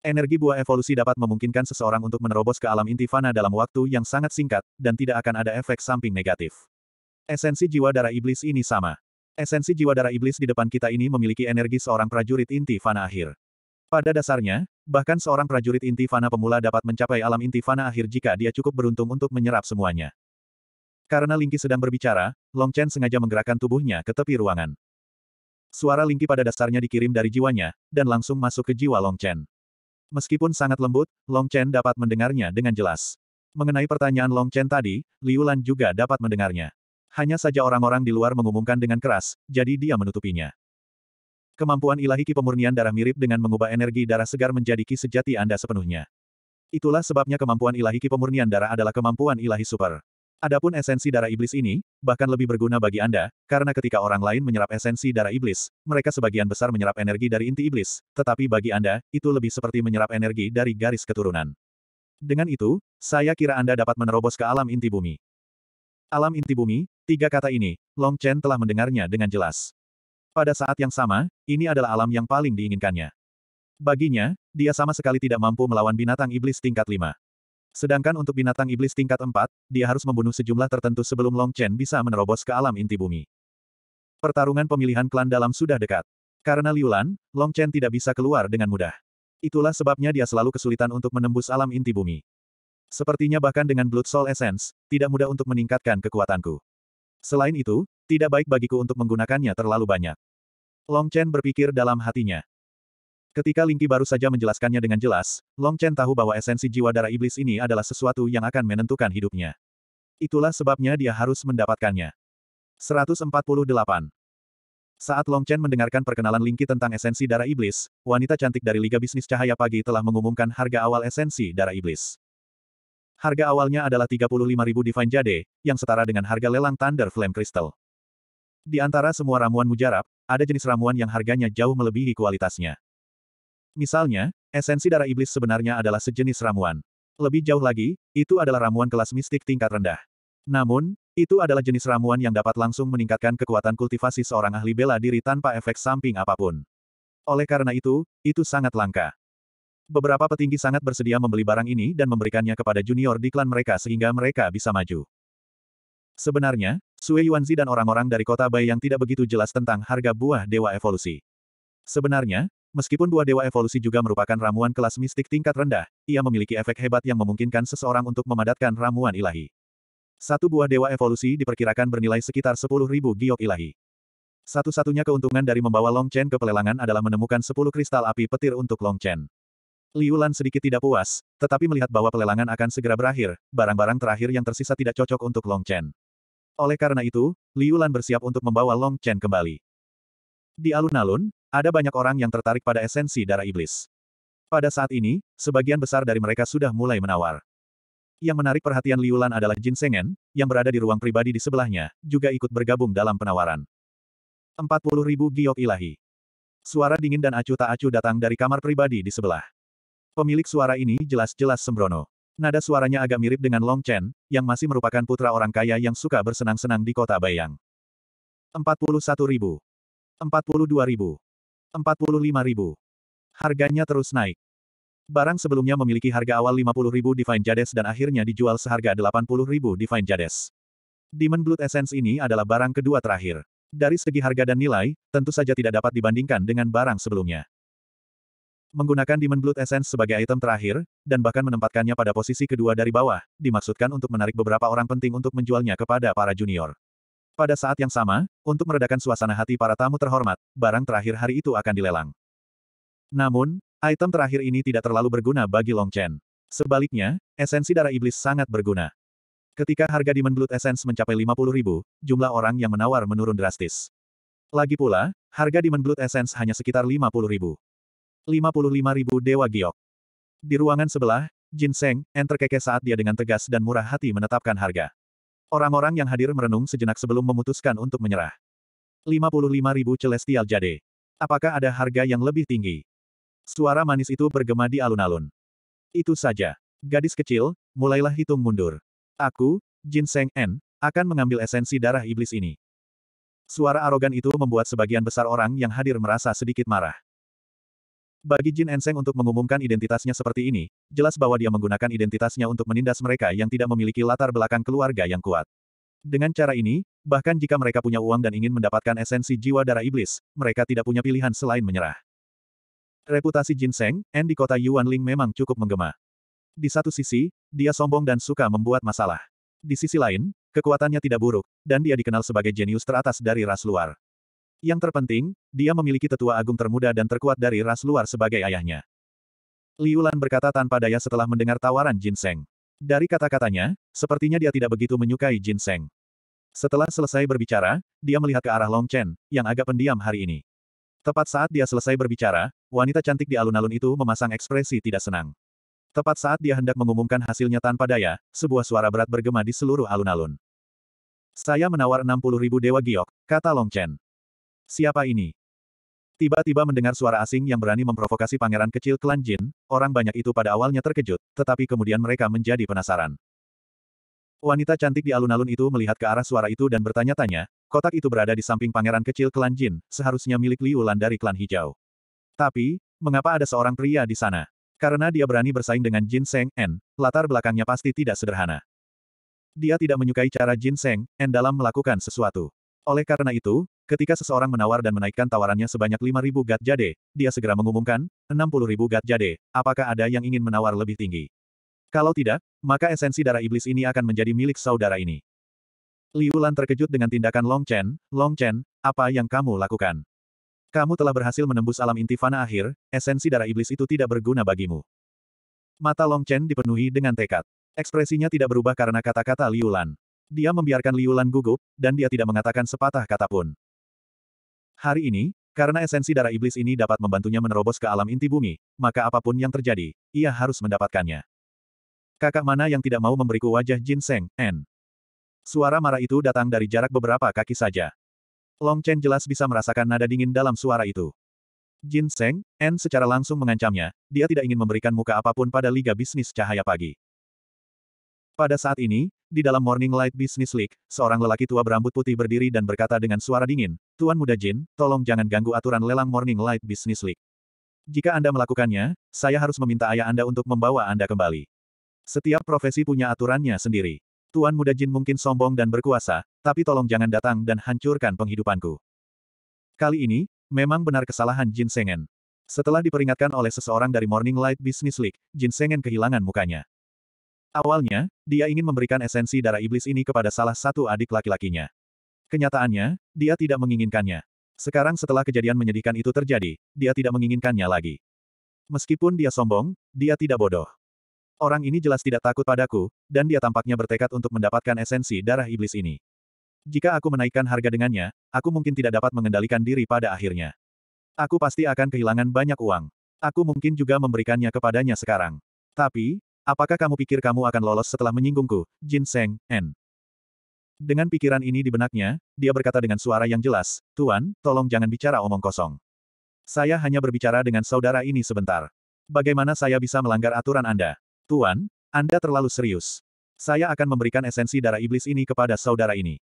Energi buah evolusi dapat memungkinkan seseorang untuk menerobos ke alam inti fana dalam waktu yang sangat singkat, dan tidak akan ada efek samping negatif. Esensi jiwa darah iblis ini sama. Esensi jiwa darah iblis di depan kita ini memiliki energi seorang prajurit inti fana akhir. Pada dasarnya, Bahkan seorang prajurit inti fana pemula dapat mencapai alam inti fana akhir jika dia cukup beruntung untuk menyerap semuanya. Karena Lingki sedang berbicara, Long Chen sengaja menggerakkan tubuhnya ke tepi ruangan. Suara Lingki pada dasarnya dikirim dari jiwanya, dan langsung masuk ke jiwa Long Chen. Meskipun sangat lembut, Long Chen dapat mendengarnya dengan jelas. Mengenai pertanyaan Long Chen tadi, Liu Lan juga dapat mendengarnya. Hanya saja orang-orang di luar mengumumkan dengan keras, jadi dia menutupinya. Kemampuan ilahi ki pemurnian darah mirip dengan mengubah energi darah segar menjadi ki sejati Anda sepenuhnya. Itulah sebabnya kemampuan ilahi ki pemurnian darah adalah kemampuan ilahi super. Adapun esensi darah iblis ini, bahkan lebih berguna bagi Anda, karena ketika orang lain menyerap esensi darah iblis, mereka sebagian besar menyerap energi dari inti iblis, tetapi bagi Anda, itu lebih seperti menyerap energi dari garis keturunan. Dengan itu, saya kira Anda dapat menerobos ke alam inti bumi. Alam inti bumi, tiga kata ini, Long Chen telah mendengarnya dengan jelas. Pada saat yang sama, ini adalah alam yang paling diinginkannya. Baginya, dia sama sekali tidak mampu melawan binatang iblis tingkat 5. Sedangkan untuk binatang iblis tingkat 4, dia harus membunuh sejumlah tertentu sebelum Long Chen bisa menerobos ke alam inti bumi. Pertarungan pemilihan klan dalam sudah dekat. Karena Liulan, Long Chen tidak bisa keluar dengan mudah. Itulah sebabnya dia selalu kesulitan untuk menembus alam inti bumi. Sepertinya bahkan dengan Blood Soul Essence, tidak mudah untuk meningkatkan kekuatanku. Selain itu, tidak baik bagiku untuk menggunakannya terlalu banyak. Long Chen berpikir dalam hatinya. Ketika Lingqi baru saja menjelaskannya dengan jelas, Long Chen tahu bahwa esensi jiwa darah iblis ini adalah sesuatu yang akan menentukan hidupnya. Itulah sebabnya dia harus mendapatkannya. 148. Saat Long Chen mendengarkan perkenalan Lingqi tentang esensi darah iblis, wanita cantik dari Liga Bisnis Cahaya Pagi telah mengumumkan harga awal esensi darah iblis. Harga awalnya adalah 35.000 Divine Jade, yang setara dengan harga lelang Thunder Flame Crystal. Di antara semua ramuan mujarab, ada jenis ramuan yang harganya jauh melebihi kualitasnya. Misalnya, esensi darah iblis sebenarnya adalah sejenis ramuan. Lebih jauh lagi, itu adalah ramuan kelas mistik tingkat rendah. Namun, itu adalah jenis ramuan yang dapat langsung meningkatkan kekuatan kultivasi seorang ahli bela diri tanpa efek samping apapun. Oleh karena itu, itu sangat langka. Beberapa petinggi sangat bersedia membeli barang ini dan memberikannya kepada junior di klan mereka sehingga mereka bisa maju. Sebenarnya, Sue Yuanzi dan orang-orang dari kota Bai yang tidak begitu jelas tentang harga buah Dewa Evolusi. Sebenarnya, meskipun buah Dewa Evolusi juga merupakan ramuan kelas mistik tingkat rendah, ia memiliki efek hebat yang memungkinkan seseorang untuk memadatkan ramuan ilahi. Satu buah Dewa Evolusi diperkirakan bernilai sekitar 10.000 giok ilahi. Satu-satunya keuntungan dari membawa Long Chen ke pelelangan adalah menemukan 10 kristal api petir untuk Long Chen. Liu Lan sedikit tidak puas, tetapi melihat bahwa pelelangan akan segera berakhir, barang-barang terakhir yang tersisa tidak cocok untuk Long Chen. Oleh karena itu, Liu Lan bersiap untuk membawa Long Chen kembali. Di alun-alun, ada banyak orang yang tertarik pada esensi darah iblis. Pada saat ini, sebagian besar dari mereka sudah mulai menawar. Yang menarik perhatian Liu Lan adalah Jin Sengen, yang berada di ruang pribadi di sebelahnya, juga ikut bergabung dalam penawaran. 40.000 giok ilahi. Suara dingin dan acuh tak acuh datang dari kamar pribadi di sebelah. Pemilik suara ini jelas-jelas sembrono. Nada suaranya agak mirip dengan Long Chen, yang masih merupakan putra orang kaya yang suka bersenang-senang di kota Bayang. 41 ribu. 42 ribu. 45 ribu. Harganya terus naik. Barang sebelumnya memiliki harga awal 50 ribu Divine Jades dan akhirnya dijual seharga 80 ribu Divine Jades. Demon Blood Essence ini adalah barang kedua terakhir. Dari segi harga dan nilai, tentu saja tidak dapat dibandingkan dengan barang sebelumnya. Menggunakan Demon Blood Essence sebagai item terakhir, dan bahkan menempatkannya pada posisi kedua dari bawah, dimaksudkan untuk menarik beberapa orang penting untuk menjualnya kepada para junior. Pada saat yang sama, untuk meredakan suasana hati para tamu terhormat, barang terakhir hari itu akan dilelang. Namun, item terakhir ini tidak terlalu berguna bagi Long Chen. Sebaliknya, esensi darah iblis sangat berguna. Ketika harga Demon Blood Essence mencapai 50 ribu, jumlah orang yang menawar menurun drastis. Lagi pula, harga Demon Blood Essence hanya sekitar 50 ribu. 55.000 Dewa Giok. Di ruangan sebelah, Jin Seng, En keke saat dia dengan tegas dan murah hati menetapkan harga. Orang-orang yang hadir merenung sejenak sebelum memutuskan untuk menyerah. 55.000 Celestial Jade. Apakah ada harga yang lebih tinggi? Suara manis itu bergema di alun-alun. Itu saja. Gadis kecil, mulailah hitung mundur. Aku, Jin Seng N, akan mengambil esensi darah iblis ini. Suara arogan itu membuat sebagian besar orang yang hadir merasa sedikit marah. Bagi Jin Enseng untuk mengumumkan identitasnya seperti ini, jelas bahwa dia menggunakan identitasnya untuk menindas mereka yang tidak memiliki latar belakang keluarga yang kuat. Dengan cara ini, bahkan jika mereka punya uang dan ingin mendapatkan esensi jiwa darah iblis, mereka tidak punya pilihan selain menyerah. Reputasi Jin Seng, N di kota Yuan Ling memang cukup menggema. Di satu sisi, dia sombong dan suka membuat masalah. Di sisi lain, kekuatannya tidak buruk, dan dia dikenal sebagai jenius teratas dari ras luar. Yang terpenting, dia memiliki tetua agung termuda dan terkuat dari ras luar sebagai ayahnya. Liulan berkata tanpa daya setelah mendengar tawaran Jinseng. Dari kata-katanya, sepertinya dia tidak begitu menyukai Jinseng. Setelah selesai berbicara, dia melihat ke arah Long Chen, yang agak pendiam hari ini. Tepat saat dia selesai berbicara, wanita cantik di alun-alun itu memasang ekspresi tidak senang. Tepat saat dia hendak mengumumkan hasilnya tanpa daya, sebuah suara berat bergema di seluruh alun-alun. Saya menawar 60 ribu dewa giok, kata Long Chen. Siapa ini? Tiba-tiba mendengar suara asing yang berani memprovokasi pangeran kecil klan Jin, orang banyak itu pada awalnya terkejut, tetapi kemudian mereka menjadi penasaran. Wanita cantik di alun-alun itu melihat ke arah suara itu dan bertanya-tanya, kotak itu berada di samping pangeran kecil klan Jin, seharusnya milik Liu Lan dari klan hijau. Tapi, mengapa ada seorang pria di sana? Karena dia berani bersaing dengan Jin Seng En, latar belakangnya pasti tidak sederhana. Dia tidak menyukai cara Jin Seng En dalam melakukan sesuatu. Oleh karena itu, ketika seseorang menawar dan menaikkan tawarannya sebanyak 5.000 gat jade, dia segera mengumumkan, 60.000 gat jade, apakah ada yang ingin menawar lebih tinggi? Kalau tidak, maka esensi darah iblis ini akan menjadi milik saudara ini. Liu Lan terkejut dengan tindakan Long Chen, Long Chen, apa yang kamu lakukan? Kamu telah berhasil menembus alam inti fana akhir, esensi darah iblis itu tidak berguna bagimu. Mata Long Chen dipenuhi dengan tekad. Ekspresinya tidak berubah karena kata-kata Liu Lan dia membiarkan Liulan gugup, dan dia tidak mengatakan sepatah kata pun. Hari ini, karena esensi darah iblis ini dapat membantunya menerobos ke alam inti bumi, maka apapun yang terjadi, ia harus mendapatkannya. Kakak mana yang tidak mau memberiku wajah Jin Seng N. Suara marah itu datang dari jarak beberapa kaki saja. Long Chen jelas bisa merasakan nada dingin dalam suara itu. Jin Seng N secara langsung mengancamnya, dia tidak ingin memberikan muka apapun pada Liga Bisnis Cahaya Pagi. Pada saat ini, di dalam Morning Light Business League, seorang lelaki tua berambut putih berdiri dan berkata dengan suara dingin, Tuan Muda Jin, tolong jangan ganggu aturan lelang Morning Light Business League. Jika Anda melakukannya, saya harus meminta ayah Anda untuk membawa Anda kembali. Setiap profesi punya aturannya sendiri. Tuan Muda Jin mungkin sombong dan berkuasa, tapi tolong jangan datang dan hancurkan penghidupanku. Kali ini, memang benar kesalahan Jin Sengen. Setelah diperingatkan oleh seseorang dari Morning Light Business League, Jin Sengen kehilangan mukanya. Awalnya, dia ingin memberikan esensi darah iblis ini kepada salah satu adik laki-lakinya. Kenyataannya, dia tidak menginginkannya. Sekarang setelah kejadian menyedihkan itu terjadi, dia tidak menginginkannya lagi. Meskipun dia sombong, dia tidak bodoh. Orang ini jelas tidak takut padaku, dan dia tampaknya bertekad untuk mendapatkan esensi darah iblis ini. Jika aku menaikkan harga dengannya, aku mungkin tidak dapat mengendalikan diri pada akhirnya. Aku pasti akan kehilangan banyak uang. Aku mungkin juga memberikannya kepadanya sekarang. Tapi, Apakah kamu pikir kamu akan lolos setelah menyinggungku, Jin Seng, N? Dengan pikiran ini di benaknya, dia berkata dengan suara yang jelas, Tuan, tolong jangan bicara omong kosong. Saya hanya berbicara dengan saudara ini sebentar. Bagaimana saya bisa melanggar aturan Anda? Tuan, Anda terlalu serius. Saya akan memberikan esensi darah iblis ini kepada saudara ini.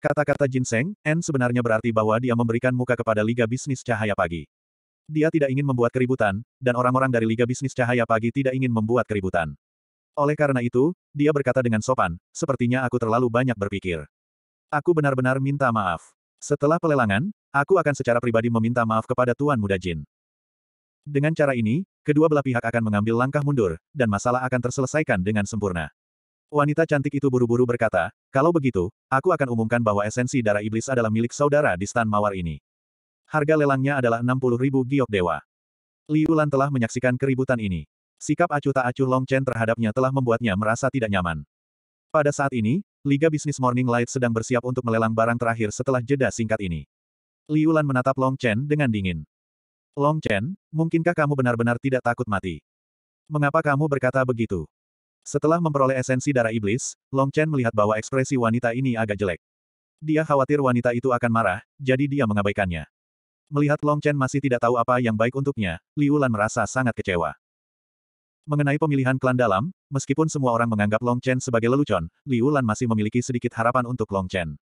Kata-kata Jin Seng N sebenarnya berarti bahwa dia memberikan muka kepada Liga Bisnis Cahaya Pagi. Dia tidak ingin membuat keributan, dan orang-orang dari Liga Bisnis Cahaya Pagi tidak ingin membuat keributan. Oleh karena itu, dia berkata dengan sopan, sepertinya aku terlalu banyak berpikir. Aku benar-benar minta maaf. Setelah pelelangan, aku akan secara pribadi meminta maaf kepada Tuan Muda Jin. Dengan cara ini, kedua belah pihak akan mengambil langkah mundur, dan masalah akan terselesaikan dengan sempurna. Wanita cantik itu buru-buru berkata, kalau begitu, aku akan umumkan bahwa esensi darah iblis adalah milik saudara di stan mawar ini. Harga lelangnya adalah 60.000 giok dewa. Liu Lan telah menyaksikan keributan ini. Sikap acuh tak acuh Long Chen terhadapnya telah membuatnya merasa tidak nyaman. Pada saat ini, Liga Bisnis Morning Light sedang bersiap untuk melelang barang terakhir setelah jeda singkat ini. Liu Lan menatap Long Chen dengan dingin. Long Chen, mungkinkah kamu benar-benar tidak takut mati? Mengapa kamu berkata begitu? Setelah memperoleh esensi darah iblis, Long Chen melihat bahwa ekspresi wanita ini agak jelek. Dia khawatir wanita itu akan marah, jadi dia mengabaikannya. Melihat Long Chen masih tidak tahu apa yang baik untuknya, Liu Lan merasa sangat kecewa. Mengenai pemilihan klan dalam, meskipun semua orang menganggap Long Chen sebagai lelucon, Liu Lan masih memiliki sedikit harapan untuk Long Chen.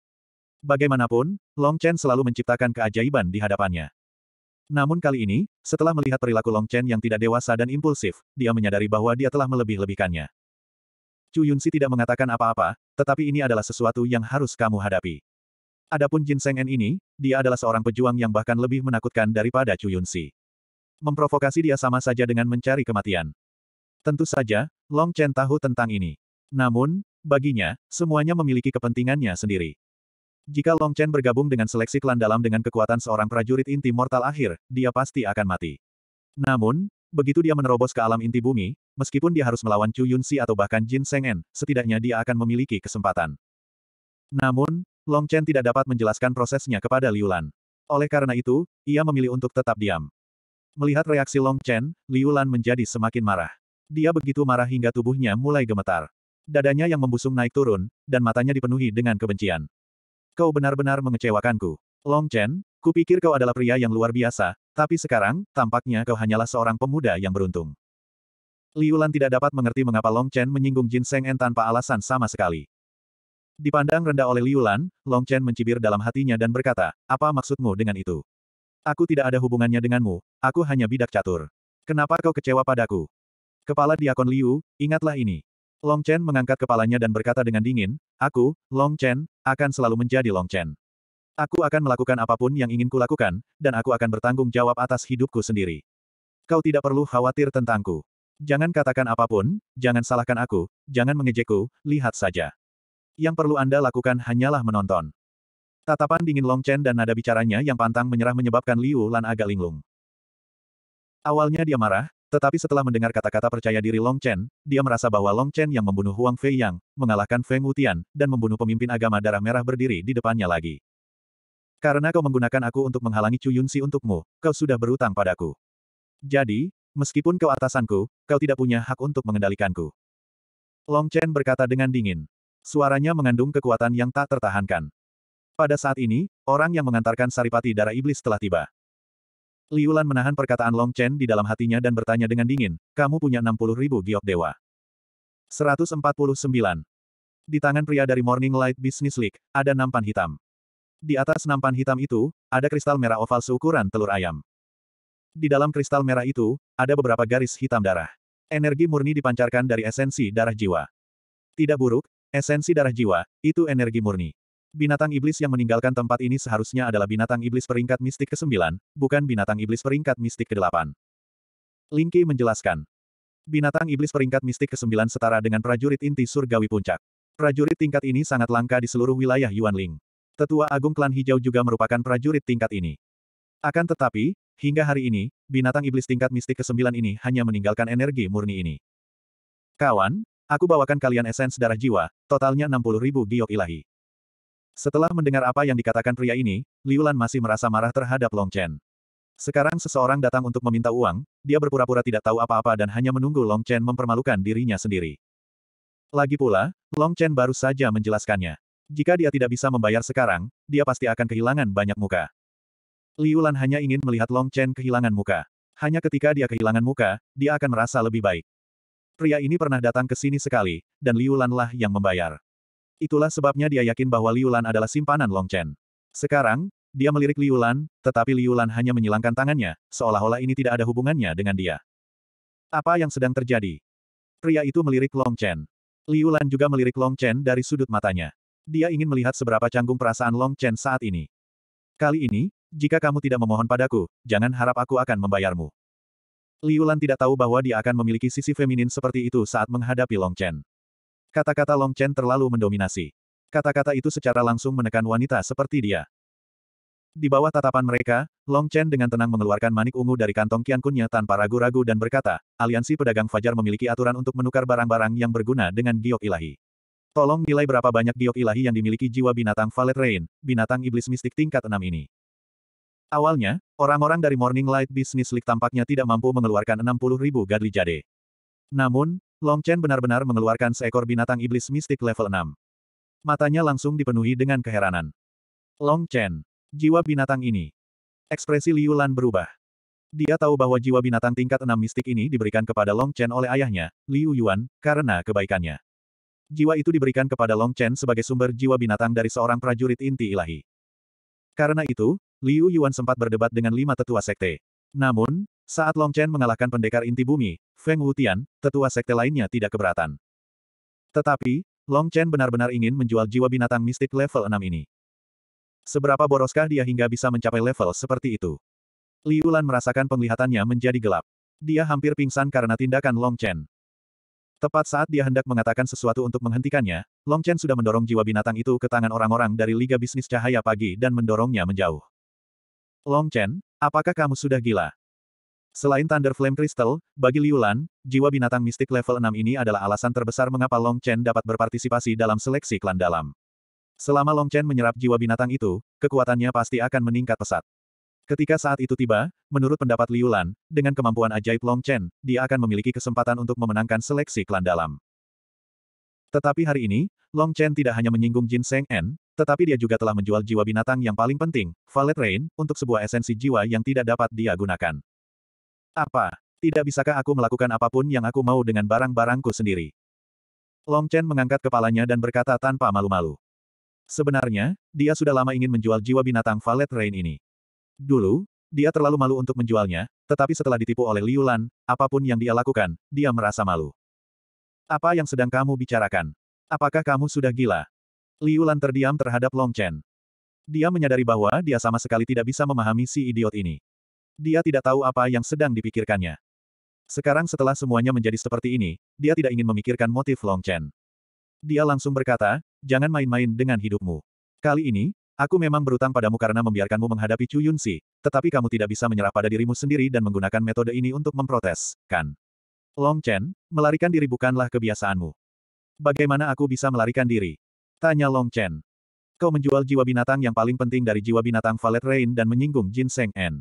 Bagaimanapun, Long Chen selalu menciptakan keajaiban di hadapannya. Namun kali ini, setelah melihat perilaku Long Chen yang tidak dewasa dan impulsif, dia menyadari bahwa dia telah melebih-lebihkannya. Chu Yunsi tidak mengatakan apa-apa, tetapi ini adalah sesuatu yang harus kamu hadapi. Adapun Jin Seng En ini, dia adalah seorang pejuang yang bahkan lebih menakutkan daripada Chu Yun Si. Memprovokasi dia sama saja dengan mencari kematian. Tentu saja, Long Chen tahu tentang ini. Namun, baginya, semuanya memiliki kepentingannya sendiri. Jika Long Chen bergabung dengan seleksi klan dalam dengan kekuatan seorang prajurit inti mortal akhir, dia pasti akan mati. Namun, Begitu dia menerobos ke alam inti bumi, meskipun dia harus melawan Chu Yun Si atau bahkan Jin Seng En, setidaknya dia akan memiliki kesempatan. Namun, Long Chen tidak dapat menjelaskan prosesnya kepada Liu Lan. Oleh karena itu, ia memilih untuk tetap diam. Melihat reaksi Long Chen, Liu Lan menjadi semakin marah. Dia begitu marah hingga tubuhnya mulai gemetar. Dadanya yang membusung naik turun, dan matanya dipenuhi dengan kebencian. Kau benar-benar mengecewakanku. Long Chen, kupikir kau adalah pria yang luar biasa, tapi sekarang, tampaknya kau hanyalah seorang pemuda yang beruntung. Liu Lan tidak dapat mengerti mengapa Long Chen menyinggung Jin Seng En tanpa alasan sama sekali. Dipandang rendah oleh Liu Lan, Long Chen mencibir dalam hatinya dan berkata, apa maksudmu dengan itu? Aku tidak ada hubungannya denganmu, aku hanya bidak catur. Kenapa kau kecewa padaku? Kepala Diakon Liu, ingatlah ini. Long Chen mengangkat kepalanya dan berkata dengan dingin, aku, Long Chen, akan selalu menjadi Long Chen. Aku akan melakukan apapun yang ingin kulakukan, dan aku akan bertanggung jawab atas hidupku sendiri. Kau tidak perlu khawatir tentangku. Jangan katakan apapun, jangan salahkan aku, jangan mengejekku, lihat saja yang perlu Anda lakukan hanyalah menonton. Tatapan dingin Long Chen dan nada bicaranya yang pantang menyerah menyebabkan Liu Lan agak linglung. Awalnya dia marah, tetapi setelah mendengar kata-kata percaya diri Long Chen, dia merasa bahwa Long Chen yang membunuh Huang Fei Yang, mengalahkan Feng Wutian, dan membunuh pemimpin agama darah merah berdiri di depannya lagi. Karena kau menggunakan aku untuk menghalangi Chu Yunsi untukmu, kau sudah berutang padaku. Jadi, meskipun kau atasanku, kau tidak punya hak untuk mengendalikanku. Long Chen berkata dengan dingin. Suaranya mengandung kekuatan yang tak tertahankan. Pada saat ini, orang yang mengantarkan saripati darah iblis telah tiba. Liulan menahan perkataan Long Chen di dalam hatinya dan bertanya dengan dingin, kamu punya 60 ribu giok dewa. 149. Di tangan pria dari Morning Light Business League, ada nampan hitam. Di atas nampan hitam itu, ada kristal merah oval seukuran telur ayam. Di dalam kristal merah itu, ada beberapa garis hitam darah. Energi murni dipancarkan dari esensi darah jiwa. Tidak buruk, Esensi darah jiwa, itu energi murni. Binatang iblis yang meninggalkan tempat ini seharusnya adalah binatang iblis peringkat mistik ke-9, bukan binatang iblis peringkat mistik ke-8. Lingki menjelaskan. Binatang iblis peringkat mistik ke-9 setara dengan prajurit inti surgawi puncak. Prajurit tingkat ini sangat langka di seluruh wilayah Yuan Ling. Tetua Agung Klan Hijau juga merupakan prajurit tingkat ini. Akan tetapi, hingga hari ini, binatang iblis tingkat mistik ke-9 ini hanya meninggalkan energi murni ini. Kawan, Aku bawakan kalian esens darah jiwa, totalnya 60 ribu giok ilahi. Setelah mendengar apa yang dikatakan pria ini, Liulan masih merasa marah terhadap Long Chen. Sekarang seseorang datang untuk meminta uang, dia berpura-pura tidak tahu apa-apa dan hanya menunggu Long Chen mempermalukan dirinya sendiri. Lagi pula, Long Chen baru saja menjelaskannya. Jika dia tidak bisa membayar sekarang, dia pasti akan kehilangan banyak muka. Liulan hanya ingin melihat Long Chen kehilangan muka. Hanya ketika dia kehilangan muka, dia akan merasa lebih baik. Pria ini pernah datang ke sini sekali, dan Liu Lan lah yang membayar. Itulah sebabnya dia yakin bahwa Liu Lan adalah simpanan Long Chen. Sekarang, dia melirik Liu Lan, tetapi Liu Lan hanya menyilangkan tangannya, seolah-olah ini tidak ada hubungannya dengan dia. Apa yang sedang terjadi? Pria itu melirik Long Chen. Liu Lan juga melirik Long Chen dari sudut matanya. Dia ingin melihat seberapa canggung perasaan Long Chen saat ini. Kali ini, jika kamu tidak memohon padaku, jangan harap aku akan membayarmu. Liu Lan tidak tahu bahwa dia akan memiliki sisi feminin seperti itu saat menghadapi Long Chen. Kata-kata Long Chen terlalu mendominasi. Kata-kata itu secara langsung menekan wanita seperti dia. Di bawah tatapan mereka, Long Chen dengan tenang mengeluarkan manik ungu dari kantong kiankunnya tanpa ragu-ragu dan berkata, aliansi pedagang Fajar memiliki aturan untuk menukar barang-barang yang berguna dengan giok ilahi. Tolong nilai berapa banyak giok ilahi yang dimiliki jiwa binatang Valet Rain, binatang iblis mistik tingkat 6 ini. Awalnya, orang-orang dari Morning Light Business League tampaknya tidak mampu mengeluarkan 60 ribu gadli jade. Namun, Long Chen benar-benar mengeluarkan seekor binatang iblis mistik level 6. Matanya langsung dipenuhi dengan keheranan. Long Chen, jiwa binatang ini. Ekspresi Liu Lan berubah. Dia tahu bahwa jiwa binatang tingkat 6 mistik ini diberikan kepada Long Chen oleh ayahnya, Liu Yuan, karena kebaikannya. Jiwa itu diberikan kepada Long Chen sebagai sumber jiwa binatang dari seorang prajurit inti ilahi. Karena itu, Liu Yuan sempat berdebat dengan lima tetua sekte. Namun, saat Long Chen mengalahkan pendekar inti bumi, Feng Wutian, tetua sekte lainnya tidak keberatan. Tetapi, Long Chen benar-benar ingin menjual jiwa binatang mistik level 6 ini. Seberapa boroskah dia hingga bisa mencapai level seperti itu? Liu Lan merasakan penglihatannya menjadi gelap. Dia hampir pingsan karena tindakan Long Chen. Tepat saat dia hendak mengatakan sesuatu untuk menghentikannya, Long Chen sudah mendorong jiwa binatang itu ke tangan orang-orang dari Liga Bisnis Cahaya Pagi dan mendorongnya menjauh. Long Chen, apakah kamu sudah gila? Selain Thunder Flame Crystal, bagi Liu Lan, jiwa binatang mistik level 6 ini adalah alasan terbesar mengapa Long Chen dapat berpartisipasi dalam seleksi klan dalam. Selama Long Chen menyerap jiwa binatang itu, kekuatannya pasti akan meningkat pesat. Ketika saat itu tiba, menurut pendapat Liu Lan, dengan kemampuan ajaib Long Chen, dia akan memiliki kesempatan untuk memenangkan seleksi klan dalam. Tetapi hari ini, Long Chen tidak hanya menyinggung Jin Seng En, tetapi dia juga telah menjual jiwa binatang yang paling penting, Valet Rain, untuk sebuah esensi jiwa yang tidak dapat dia gunakan. Apa? Tidak bisakah aku melakukan apapun yang aku mau dengan barang-barangku sendiri? Long Chen mengangkat kepalanya dan berkata tanpa malu-malu. Sebenarnya, dia sudah lama ingin menjual jiwa binatang Valet Rain ini. Dulu, dia terlalu malu untuk menjualnya, tetapi setelah ditipu oleh Liu Lan, apapun yang dia lakukan, dia merasa malu. Apa yang sedang kamu bicarakan? Apakah kamu sudah gila? Liu Lan terdiam terhadap Long Chen. Dia menyadari bahwa dia sama sekali tidak bisa memahami si idiot ini. Dia tidak tahu apa yang sedang dipikirkannya. Sekarang setelah semuanya menjadi seperti ini, dia tidak ingin memikirkan motif Long Chen. Dia langsung berkata, jangan main-main dengan hidupmu. Kali ini, Aku memang berutang padamu karena membiarkanmu menghadapi Chu Yun Si, tetapi kamu tidak bisa menyerah pada dirimu sendiri dan menggunakan metode ini untuk memprotes, kan? Long Chen, melarikan diri bukanlah kebiasaanmu. Bagaimana aku bisa melarikan diri? Tanya Long Chen. Kau menjual jiwa binatang yang paling penting dari jiwa binatang Valet Rain dan menyinggung Jin Seng En.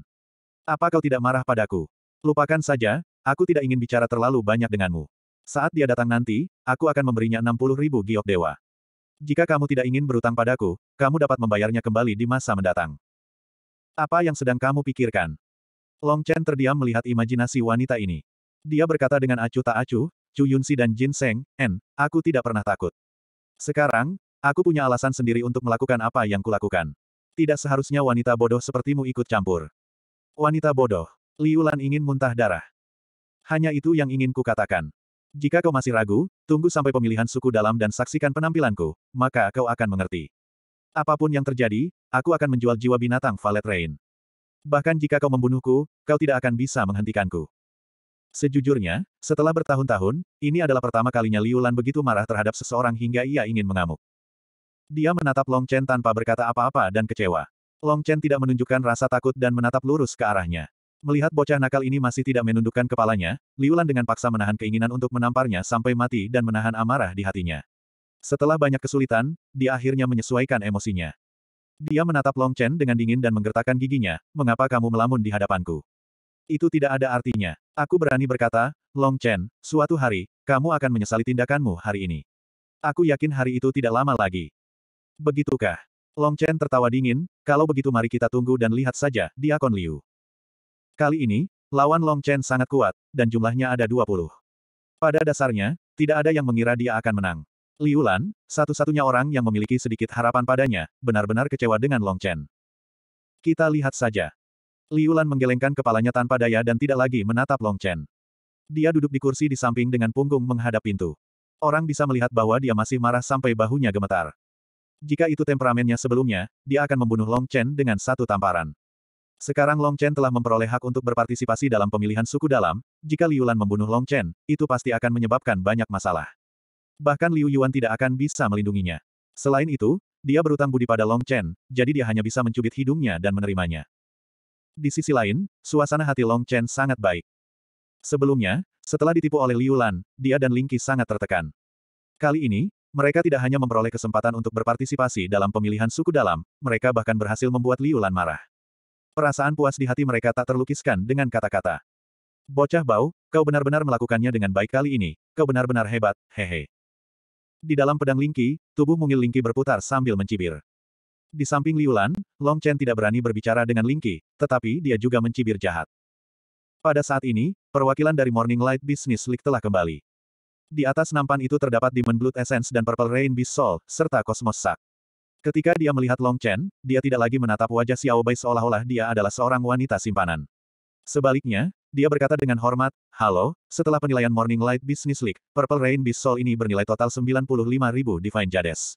Apa kau tidak marah padaku? Lupakan saja, aku tidak ingin bicara terlalu banyak denganmu. Saat dia datang nanti, aku akan memberinya 60 ribu giok dewa. Jika kamu tidak ingin berutang padaku, kamu dapat membayarnya kembali di masa mendatang. Apa yang sedang kamu pikirkan? Long Chen terdiam melihat imajinasi wanita ini. Dia berkata dengan acuh tak acuh, Chu Yunsi dan Jin Seng, En, aku tidak pernah takut. Sekarang, Aku punya alasan sendiri untuk melakukan apa yang kulakukan. Tidak seharusnya wanita bodoh sepertimu ikut campur. Wanita bodoh. Liulan ingin muntah darah. Hanya itu yang ingin kukatakan. Jika kau masih ragu, tunggu sampai pemilihan suku dalam dan saksikan penampilanku, maka kau akan mengerti. Apapun yang terjadi, aku akan menjual jiwa binatang Valet Rain. Bahkan jika kau membunuhku, kau tidak akan bisa menghentikanku. Sejujurnya, setelah bertahun-tahun, ini adalah pertama kalinya Liulan begitu marah terhadap seseorang hingga ia ingin mengamuk. Dia menatap Long Chen tanpa berkata apa-apa dan kecewa. Long Chen tidak menunjukkan rasa takut dan menatap lurus ke arahnya. Melihat bocah nakal ini masih tidak menundukkan kepalanya, Liulan dengan paksa menahan keinginan untuk menamparnya sampai mati dan menahan amarah di hatinya. Setelah banyak kesulitan, dia akhirnya menyesuaikan emosinya. Dia menatap Long Chen dengan dingin dan menggertakkan giginya, mengapa kamu melamun di hadapanku? Itu tidak ada artinya. Aku berani berkata, Long Chen, suatu hari, kamu akan menyesali tindakanmu hari ini. Aku yakin hari itu tidak lama lagi. Begitukah? Long Chen tertawa dingin, kalau begitu mari kita tunggu dan lihat saja, Diakon Liu. Kali ini, lawan Long Chen sangat kuat, dan jumlahnya ada 20. Pada dasarnya, tidak ada yang mengira dia akan menang. Liu Lan, satu-satunya orang yang memiliki sedikit harapan padanya, benar-benar kecewa dengan Long Chen. Kita lihat saja. Liu Lan menggelengkan kepalanya tanpa daya dan tidak lagi menatap Long Chen. Dia duduk di kursi di samping dengan punggung menghadap pintu. Orang bisa melihat bahwa dia masih marah sampai bahunya gemetar. Jika itu temperamennya sebelumnya, dia akan membunuh Long Chen dengan satu tamparan. Sekarang Long Chen telah memperoleh hak untuk berpartisipasi dalam pemilihan suku dalam, jika Liu Lan membunuh Long Chen, itu pasti akan menyebabkan banyak masalah. Bahkan Liu Yuan tidak akan bisa melindunginya. Selain itu, dia berutang budi pada Long Chen, jadi dia hanya bisa mencubit hidungnya dan menerimanya. Di sisi lain, suasana hati Long Chen sangat baik. Sebelumnya, setelah ditipu oleh Liu Lan, dia dan Lingqi sangat tertekan. Kali ini, mereka tidak hanya memperoleh kesempatan untuk berpartisipasi dalam pemilihan suku dalam, mereka bahkan berhasil membuat Liu marah. Perasaan puas di hati mereka tak terlukiskan dengan kata-kata. Bocah bau, kau benar-benar melakukannya dengan baik kali ini, kau benar-benar hebat, hehe. Di dalam pedang Lingki, tubuh mungil Lingki berputar sambil mencibir. Di samping Liu Long Chen tidak berani berbicara dengan Lingki, tetapi dia juga mencibir jahat. Pada saat ini, perwakilan dari Morning Light Business League telah kembali. Di atas nampan itu terdapat Demon Blood Essence dan Purple Rain Beast Soul, serta Cosmos Sak. Ketika dia melihat Long Chen, dia tidak lagi menatap wajah Xiao Bai seolah-olah dia adalah seorang wanita simpanan. Sebaliknya, dia berkata dengan hormat, Halo, setelah penilaian Morning Light Business League, Purple Rain Beast Soul ini bernilai total 95.000 Divine Jades.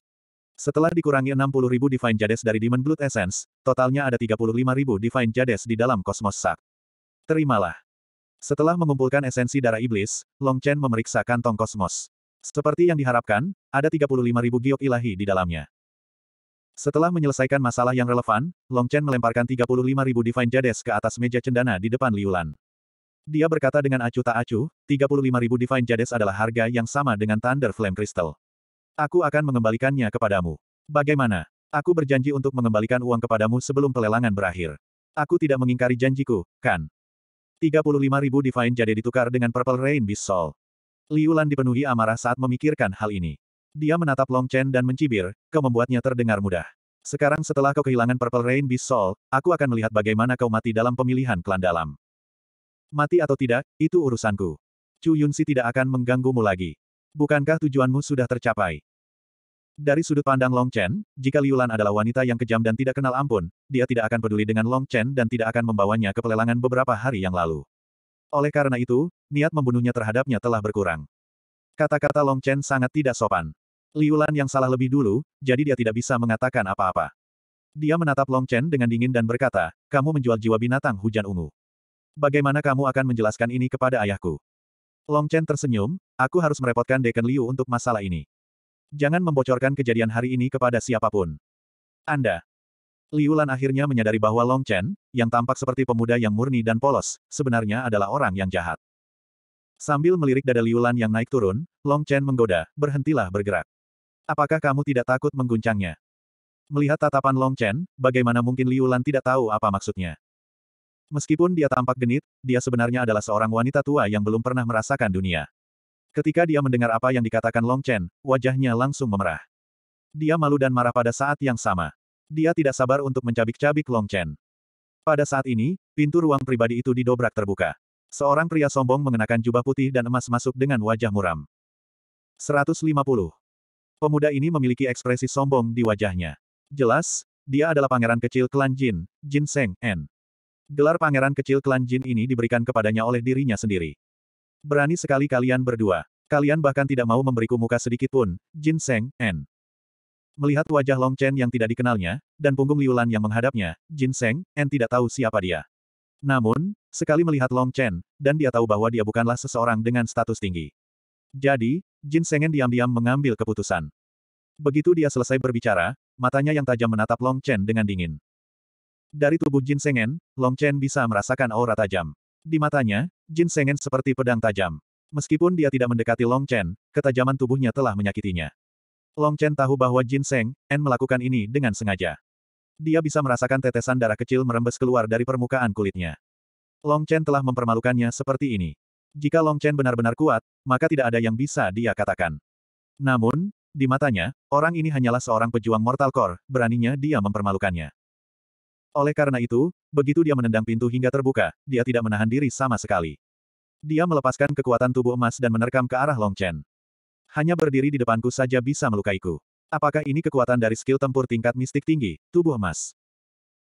Setelah dikurangi 60.000 Divine Jades dari Demon Blood Essence, totalnya ada 35.000 Divine Jades di dalam Cosmos Sak. Terimalah. Setelah mengumpulkan esensi darah iblis, Long Chen memeriksa kantong kosmos. Seperti yang diharapkan, ada 35.000 giok ilahi di dalamnya. Setelah menyelesaikan masalah yang relevan, Long Chen melemparkan 35.000 Divine Jades ke atas meja cendana di depan Liulan. Dia berkata dengan acuh tak acuh, 35.000 Divine Jades adalah harga yang sama dengan Thunder Flame Crystal. Aku akan mengembalikannya kepadamu. Bagaimana? Aku berjanji untuk mengembalikan uang kepadamu sebelum pelelangan berakhir. Aku tidak mengingkari janjiku, kan? 35.000 Divine Jade ditukar dengan Purple Rain Beast Soul. Liu dipenuhi amarah saat memikirkan hal ini. Dia menatap Long Chen dan mencibir, kau membuatnya terdengar mudah. Sekarang setelah kau kehilangan Purple Rain Beast Soul, aku akan melihat bagaimana kau mati dalam pemilihan klan dalam. Mati atau tidak, itu urusanku. Chu Yunsi tidak akan mengganggumu lagi. Bukankah tujuanmu sudah tercapai? Dari sudut pandang Long Chen, jika Liu Lan adalah wanita yang kejam dan tidak kenal ampun, dia tidak akan peduli dengan Long Chen dan tidak akan membawanya ke pelelangan beberapa hari yang lalu. Oleh karena itu, niat membunuhnya terhadapnya telah berkurang. Kata-kata Long Chen sangat tidak sopan. Liu Lan yang salah lebih dulu, jadi dia tidak bisa mengatakan apa-apa. Dia menatap Long Chen dengan dingin dan berkata, kamu menjual jiwa binatang hujan ungu. Bagaimana kamu akan menjelaskan ini kepada ayahku? Long Chen tersenyum, aku harus merepotkan Dekan Liu untuk masalah ini. Jangan membocorkan kejadian hari ini kepada siapapun. Anda. Liu akhirnya menyadari bahwa Long Chen, yang tampak seperti pemuda yang murni dan polos, sebenarnya adalah orang yang jahat. Sambil melirik dada Liu yang naik turun, Long Chen menggoda, berhentilah bergerak. Apakah kamu tidak takut mengguncangnya? Melihat tatapan Long Chen, bagaimana mungkin Liu tidak tahu apa maksudnya? Meskipun dia tampak genit, dia sebenarnya adalah seorang wanita tua yang belum pernah merasakan dunia. Ketika dia mendengar apa yang dikatakan Long Chen, wajahnya langsung memerah. Dia malu dan marah pada saat yang sama. Dia tidak sabar untuk mencabik-cabik Long Chen. Pada saat ini, pintu ruang pribadi itu didobrak terbuka. Seorang pria sombong mengenakan jubah putih dan emas masuk dengan wajah muram. 150. Pemuda ini memiliki ekspresi sombong di wajahnya. Jelas, dia adalah pangeran kecil klan Jin, Jin Seng, N. Gelar pangeran kecil klan Jin ini diberikan kepadanya oleh dirinya sendiri. Berani sekali kalian berdua. Kalian bahkan tidak mau memberiku muka sedikit pun, Jin Seng, N. Melihat wajah Long Chen yang tidak dikenalnya, dan punggung Liulan yang menghadapnya, Jin Seng, N tidak tahu siapa dia. Namun, sekali melihat Long Chen, dan dia tahu bahwa dia bukanlah seseorang dengan status tinggi. Jadi, Jin Seng diam-diam mengambil keputusan. Begitu dia selesai berbicara, matanya yang tajam menatap Long Chen dengan dingin. Dari tubuh Jin Seng Long Chen bisa merasakan aura tajam. Di matanya, Jin Sengen seperti pedang tajam. Meskipun dia tidak mendekati Long Chen, ketajaman tubuhnya telah menyakitinya. Long Chen tahu bahwa Jin Seng, En melakukan ini dengan sengaja. Dia bisa merasakan tetesan darah kecil merembes keluar dari permukaan kulitnya. Long Chen telah mempermalukannya seperti ini. Jika Long Chen benar-benar kuat, maka tidak ada yang bisa dia katakan. Namun, di matanya, orang ini hanyalah seorang pejuang Mortal Core, beraninya dia mempermalukannya. Oleh karena itu, begitu dia menendang pintu hingga terbuka, dia tidak menahan diri sama sekali. Dia melepaskan kekuatan tubuh emas dan menerkam ke arah Long Chen. Hanya berdiri di depanku saja bisa melukaiku. Apakah ini kekuatan dari skill tempur tingkat mistik tinggi, tubuh emas?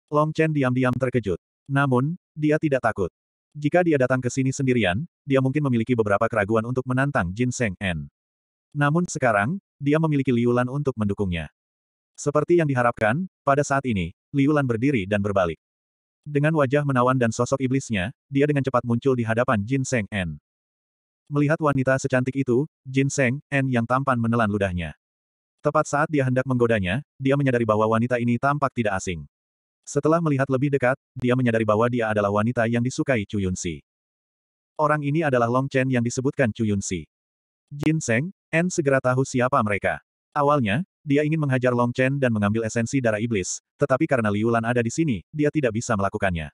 Long Chen diam-diam terkejut. Namun, dia tidak takut. Jika dia datang ke sini sendirian, dia mungkin memiliki beberapa keraguan untuk menantang Jin Seng En. Namun sekarang, dia memiliki Liulan untuk mendukungnya. Seperti yang diharapkan, pada saat ini, Liulan berdiri dan berbalik. Dengan wajah menawan dan sosok iblisnya, dia dengan cepat muncul di hadapan Jin Seng En. Melihat wanita secantik itu, Jin Seng En yang tampan menelan ludahnya. Tepat saat dia hendak menggodanya, dia menyadari bahwa wanita ini tampak tidak asing. Setelah melihat lebih dekat, dia menyadari bahwa dia adalah wanita yang disukai Chu Si. Orang ini adalah Long Chen yang disebutkan Chu Si. Jin Seng, En segera tahu siapa mereka. Awalnya, dia ingin menghajar Long Chen dan mengambil esensi darah iblis, tetapi karena Liu Lan ada di sini, dia tidak bisa melakukannya.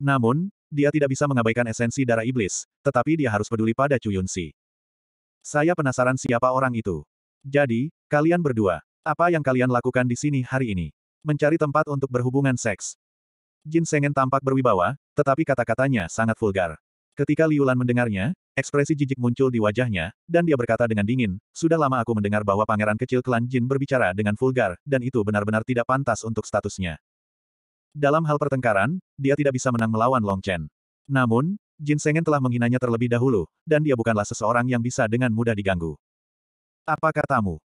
Namun, dia tidak bisa mengabaikan esensi darah iblis, tetapi dia harus peduli pada Chu Yunsi. Saya penasaran siapa orang itu. Jadi, kalian berdua, apa yang kalian lakukan di sini hari ini? Mencari tempat untuk berhubungan seks. Jin Sengen tampak berwibawa, tetapi kata-katanya sangat vulgar. Ketika Liulan mendengarnya, ekspresi jijik muncul di wajahnya, dan dia berkata dengan dingin, sudah lama aku mendengar bahwa pangeran kecil klan Jin berbicara dengan vulgar, dan itu benar-benar tidak pantas untuk statusnya. Dalam hal pertengkaran, dia tidak bisa menang melawan Long Chen. Namun, Jin Sengen telah menghinanya terlebih dahulu, dan dia bukanlah seseorang yang bisa dengan mudah diganggu. Apa katamu?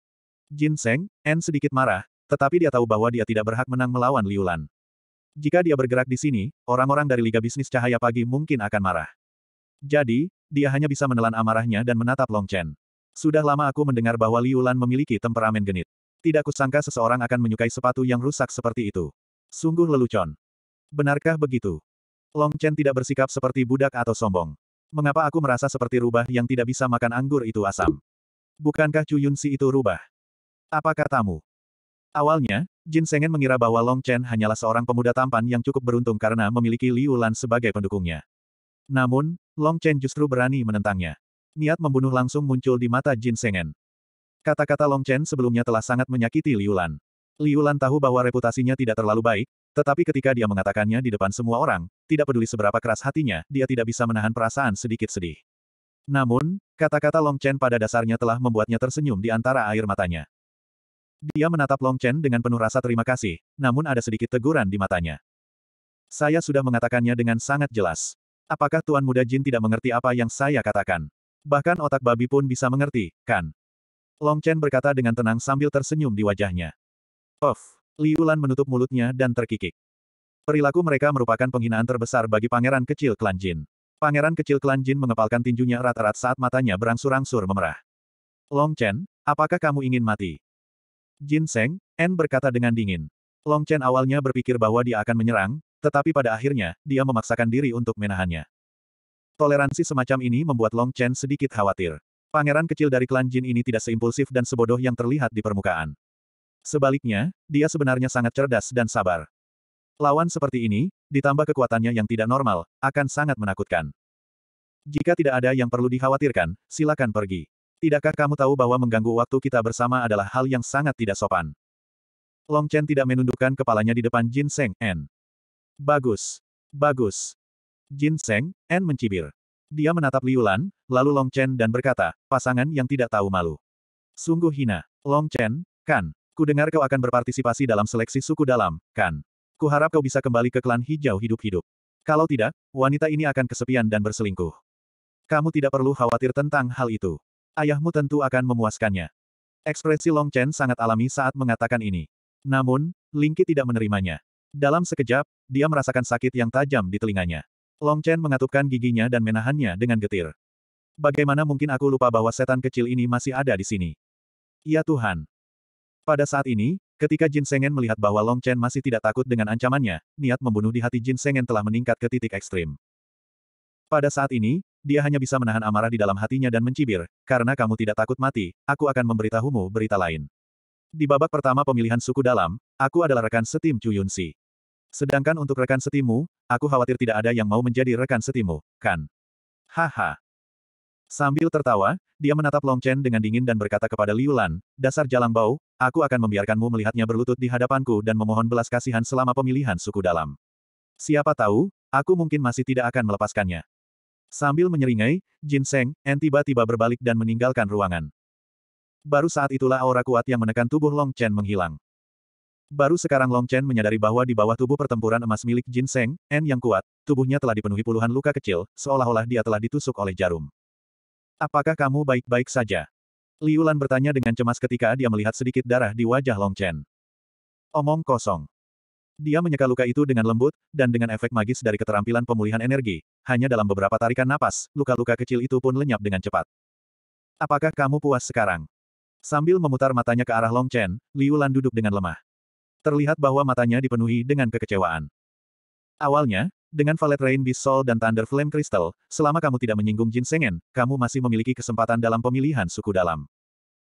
Jin Seng, En sedikit marah, tetapi dia tahu bahwa dia tidak berhak menang melawan Liulan. Jika dia bergerak di sini, orang-orang dari Liga Bisnis Cahaya Pagi mungkin akan marah. Jadi, dia hanya bisa menelan amarahnya dan menatap Long Chen. Sudah lama aku mendengar bahwa Liu Lan memiliki temperamen genit. Tidak kusangka seseorang akan menyukai sepatu yang rusak seperti itu. Sungguh lelucon. Benarkah begitu? Long Chen tidak bersikap seperti budak atau sombong. Mengapa aku merasa seperti rubah yang tidak bisa makan anggur itu asam? Bukankah Chu Si itu rubah? Apa katamu? Awalnya, Jin Sengen mengira bahwa Long Chen hanyalah seorang pemuda tampan yang cukup beruntung karena memiliki Liu Lan sebagai pendukungnya. Namun, Long Chen justru berani menentangnya. Niat membunuh langsung muncul di mata Jin Sengen. Kata-kata Long Chen sebelumnya telah sangat menyakiti Liu Lan. Liu Lan tahu bahwa reputasinya tidak terlalu baik, tetapi ketika dia mengatakannya di depan semua orang, tidak peduli seberapa keras hatinya, dia tidak bisa menahan perasaan sedikit sedih. Namun, kata-kata Long Chen pada dasarnya telah membuatnya tersenyum di antara air matanya. Dia menatap Long Chen dengan penuh rasa terima kasih, namun ada sedikit teguran di matanya. Saya sudah mengatakannya dengan sangat jelas. Apakah Tuan Muda Jin tidak mengerti apa yang saya katakan? Bahkan otak babi pun bisa mengerti, kan? Long Chen berkata dengan tenang sambil tersenyum di wajahnya. Of, Liu Lan menutup mulutnya dan terkikik. Perilaku mereka merupakan penghinaan terbesar bagi pangeran kecil klan Jin. Pangeran kecil klan Jin mengepalkan tinjunya erat-erat saat matanya berangsur-angsur memerah. Long Chen, apakah kamu ingin mati? Jin Seng, N berkata dengan dingin. Long Chen awalnya berpikir bahwa dia akan menyerang, tetapi pada akhirnya, dia memaksakan diri untuk menahannya. Toleransi semacam ini membuat Long Chen sedikit khawatir. Pangeran kecil dari klan Jin ini tidak seimpulsif dan sebodoh yang terlihat di permukaan. Sebaliknya, dia sebenarnya sangat cerdas dan sabar. Lawan seperti ini, ditambah kekuatannya yang tidak normal, akan sangat menakutkan. Jika tidak ada yang perlu dikhawatirkan, silakan pergi. Tidakkah kamu tahu bahwa mengganggu waktu kita bersama adalah hal yang sangat tidak sopan? Long Chen tidak menundukkan kepalanya di depan Jin Seng En. Bagus. Bagus. Jin Seng, En mencibir. Dia menatap Liulan, lalu Long Chen dan berkata, pasangan yang tidak tahu malu. Sungguh hina. Long Chen, kan. Ku dengar kau akan berpartisipasi dalam seleksi suku dalam, kan. Ku harap kau bisa kembali ke klan hijau hidup-hidup. Kalau tidak, wanita ini akan kesepian dan berselingkuh. Kamu tidak perlu khawatir tentang hal itu. Ayahmu tentu akan memuaskannya. Ekspresi Long Chen sangat alami saat mengatakan ini. Namun, Lingki tidak menerimanya. Dalam sekejap, dia merasakan sakit yang tajam di telinganya. Long Chen mengatupkan giginya dan menahannya dengan getir. Bagaimana mungkin aku lupa bahwa setan kecil ini masih ada di sini? Ya Tuhan. Pada saat ini, ketika Jin Sengen melihat bahwa Long Chen masih tidak takut dengan ancamannya, niat membunuh di hati Jin Sengen telah meningkat ke titik ekstrim. Pada saat ini, dia hanya bisa menahan amarah di dalam hatinya dan mencibir, karena kamu tidak takut mati, aku akan memberitahumu berita lain. Di babak pertama pemilihan suku dalam, aku adalah rekan setim Chu Yunsi. Sedangkan untuk rekan setimu, aku khawatir tidak ada yang mau menjadi rekan setimu, kan? Haha. Sambil tertawa, dia menatap Long Chen dengan dingin dan berkata kepada Liu Lan, dasar jalang bau, aku akan membiarkanmu melihatnya berlutut di hadapanku dan memohon belas kasihan selama pemilihan suku dalam. Siapa tahu, aku mungkin masih tidak akan melepaskannya. Sambil menyeringai, Jin Seng, En tiba-tiba berbalik dan meninggalkan ruangan. Baru saat itulah aura kuat yang menekan tubuh Long Chen menghilang. Baru sekarang Long Chen menyadari bahwa di bawah tubuh pertempuran emas milik Jin Seng, N yang kuat, tubuhnya telah dipenuhi puluhan luka kecil, seolah-olah dia telah ditusuk oleh jarum. Apakah kamu baik-baik saja? Liu Lan bertanya dengan cemas ketika dia melihat sedikit darah di wajah Long Chen. Omong kosong. Dia menyeka luka itu dengan lembut, dan dengan efek magis dari keterampilan pemulihan energi, hanya dalam beberapa tarikan napas, luka-luka kecil itu pun lenyap dengan cepat. Apakah kamu puas sekarang? Sambil memutar matanya ke arah Long Chen, Liu Lan duduk dengan lemah. Terlihat bahwa matanya dipenuhi dengan kekecewaan. Awalnya, dengan Valet Rain Beast Soul dan Thunder Flame Crystal, selama kamu tidak menyinggung Jin Sengen, kamu masih memiliki kesempatan dalam pemilihan suku dalam.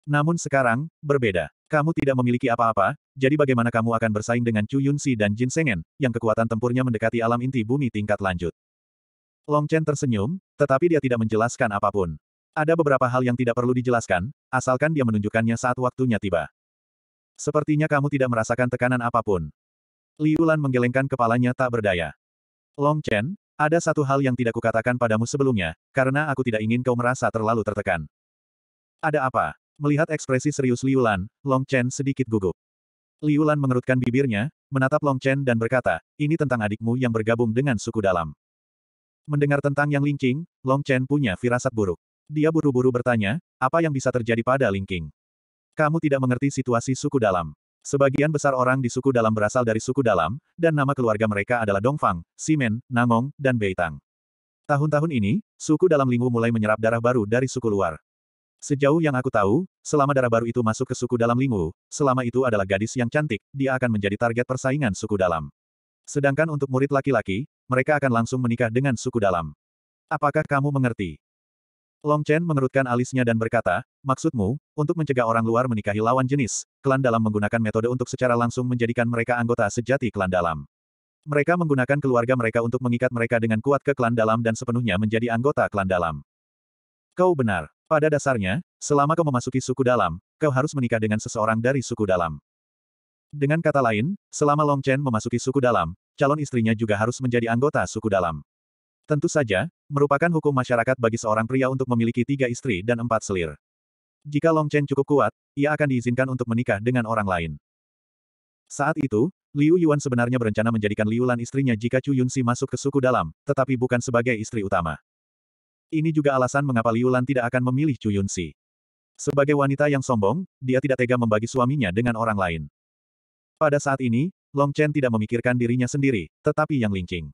Namun sekarang, berbeda. Kamu tidak memiliki apa-apa, jadi bagaimana kamu akan bersaing dengan Chu Yunsi dan Jin Sengen, yang kekuatan tempurnya mendekati alam inti bumi tingkat lanjut. Long Chen tersenyum, tetapi dia tidak menjelaskan apapun. Ada beberapa hal yang tidak perlu dijelaskan, asalkan dia menunjukkannya saat waktunya tiba. Sepertinya kamu tidak merasakan tekanan apapun. Liu Lan menggelengkan kepalanya tak berdaya. Long Chen, ada satu hal yang tidak kukatakan padamu sebelumnya, karena aku tidak ingin kau merasa terlalu tertekan. Ada apa? Melihat ekspresi serius Liu Lan, Long Chen sedikit gugup. Liu Lan mengerutkan bibirnya, menatap Long Chen dan berkata, ini tentang adikmu yang bergabung dengan suku dalam. Mendengar tentang yang Lingqing, Long Chen punya firasat buruk. Dia buru-buru bertanya, apa yang bisa terjadi pada Lingqing? Kamu tidak mengerti situasi suku dalam. Sebagian besar orang di suku dalam berasal dari suku dalam, dan nama keluarga mereka adalah Dongfang, Simen, Nangong, dan Beitang. Tahun-tahun ini, suku dalam Lingwu mulai menyerap darah baru dari suku luar. Sejauh yang aku tahu, selama darah baru itu masuk ke suku dalam Lingwu, selama itu adalah gadis yang cantik, dia akan menjadi target persaingan suku dalam. Sedangkan untuk murid laki-laki, mereka akan langsung menikah dengan suku dalam. Apakah kamu mengerti? Long Chen mengerutkan alisnya dan berkata, maksudmu, untuk mencegah orang luar menikahi lawan jenis, klan dalam menggunakan metode untuk secara langsung menjadikan mereka anggota sejati klan dalam. Mereka menggunakan keluarga mereka untuk mengikat mereka dengan kuat ke klan dalam dan sepenuhnya menjadi anggota klan dalam. Kau benar. Pada dasarnya, selama kau memasuki suku dalam, kau harus menikah dengan seseorang dari suku dalam. Dengan kata lain, selama Long Chen memasuki suku dalam, calon istrinya juga harus menjadi anggota suku dalam. Tentu saja, merupakan hukum masyarakat bagi seorang pria untuk memiliki tiga istri dan empat selir. Jika Long Chen cukup kuat, ia akan diizinkan untuk menikah dengan orang lain. Saat itu, Liu Yuan sebenarnya berencana menjadikan Liu Lan istrinya jika Chu Yunxi masuk ke suku dalam, tetapi bukan sebagai istri utama. Ini juga alasan mengapa Liu Lan tidak akan memilih Chu Yunxi. Sebagai wanita yang sombong, dia tidak tega membagi suaminya dengan orang lain. Pada saat ini, Long Chen tidak memikirkan dirinya sendiri, tetapi yang lincing.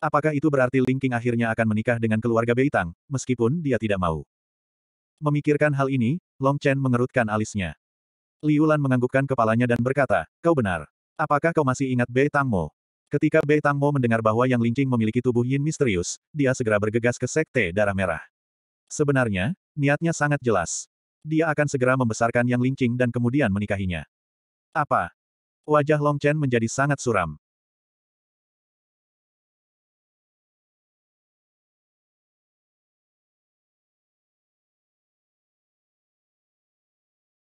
Apakah itu berarti Linking akhirnya akan menikah dengan keluarga Beitang, meskipun dia tidak mau? Memikirkan hal ini, Long Chen mengerutkan alisnya. Liu Lan menganggukkan kepalanya dan berkata, kau benar. Apakah kau masih ingat Bei Mo? Ketika Bei Mo mendengar bahwa Yang Qing memiliki tubuh yin misterius, dia segera bergegas ke Sekte Darah Merah. Sebenarnya, niatnya sangat jelas. Dia akan segera membesarkan Yang Qing dan kemudian menikahinya. Apa? Wajah Long Chen menjadi sangat suram.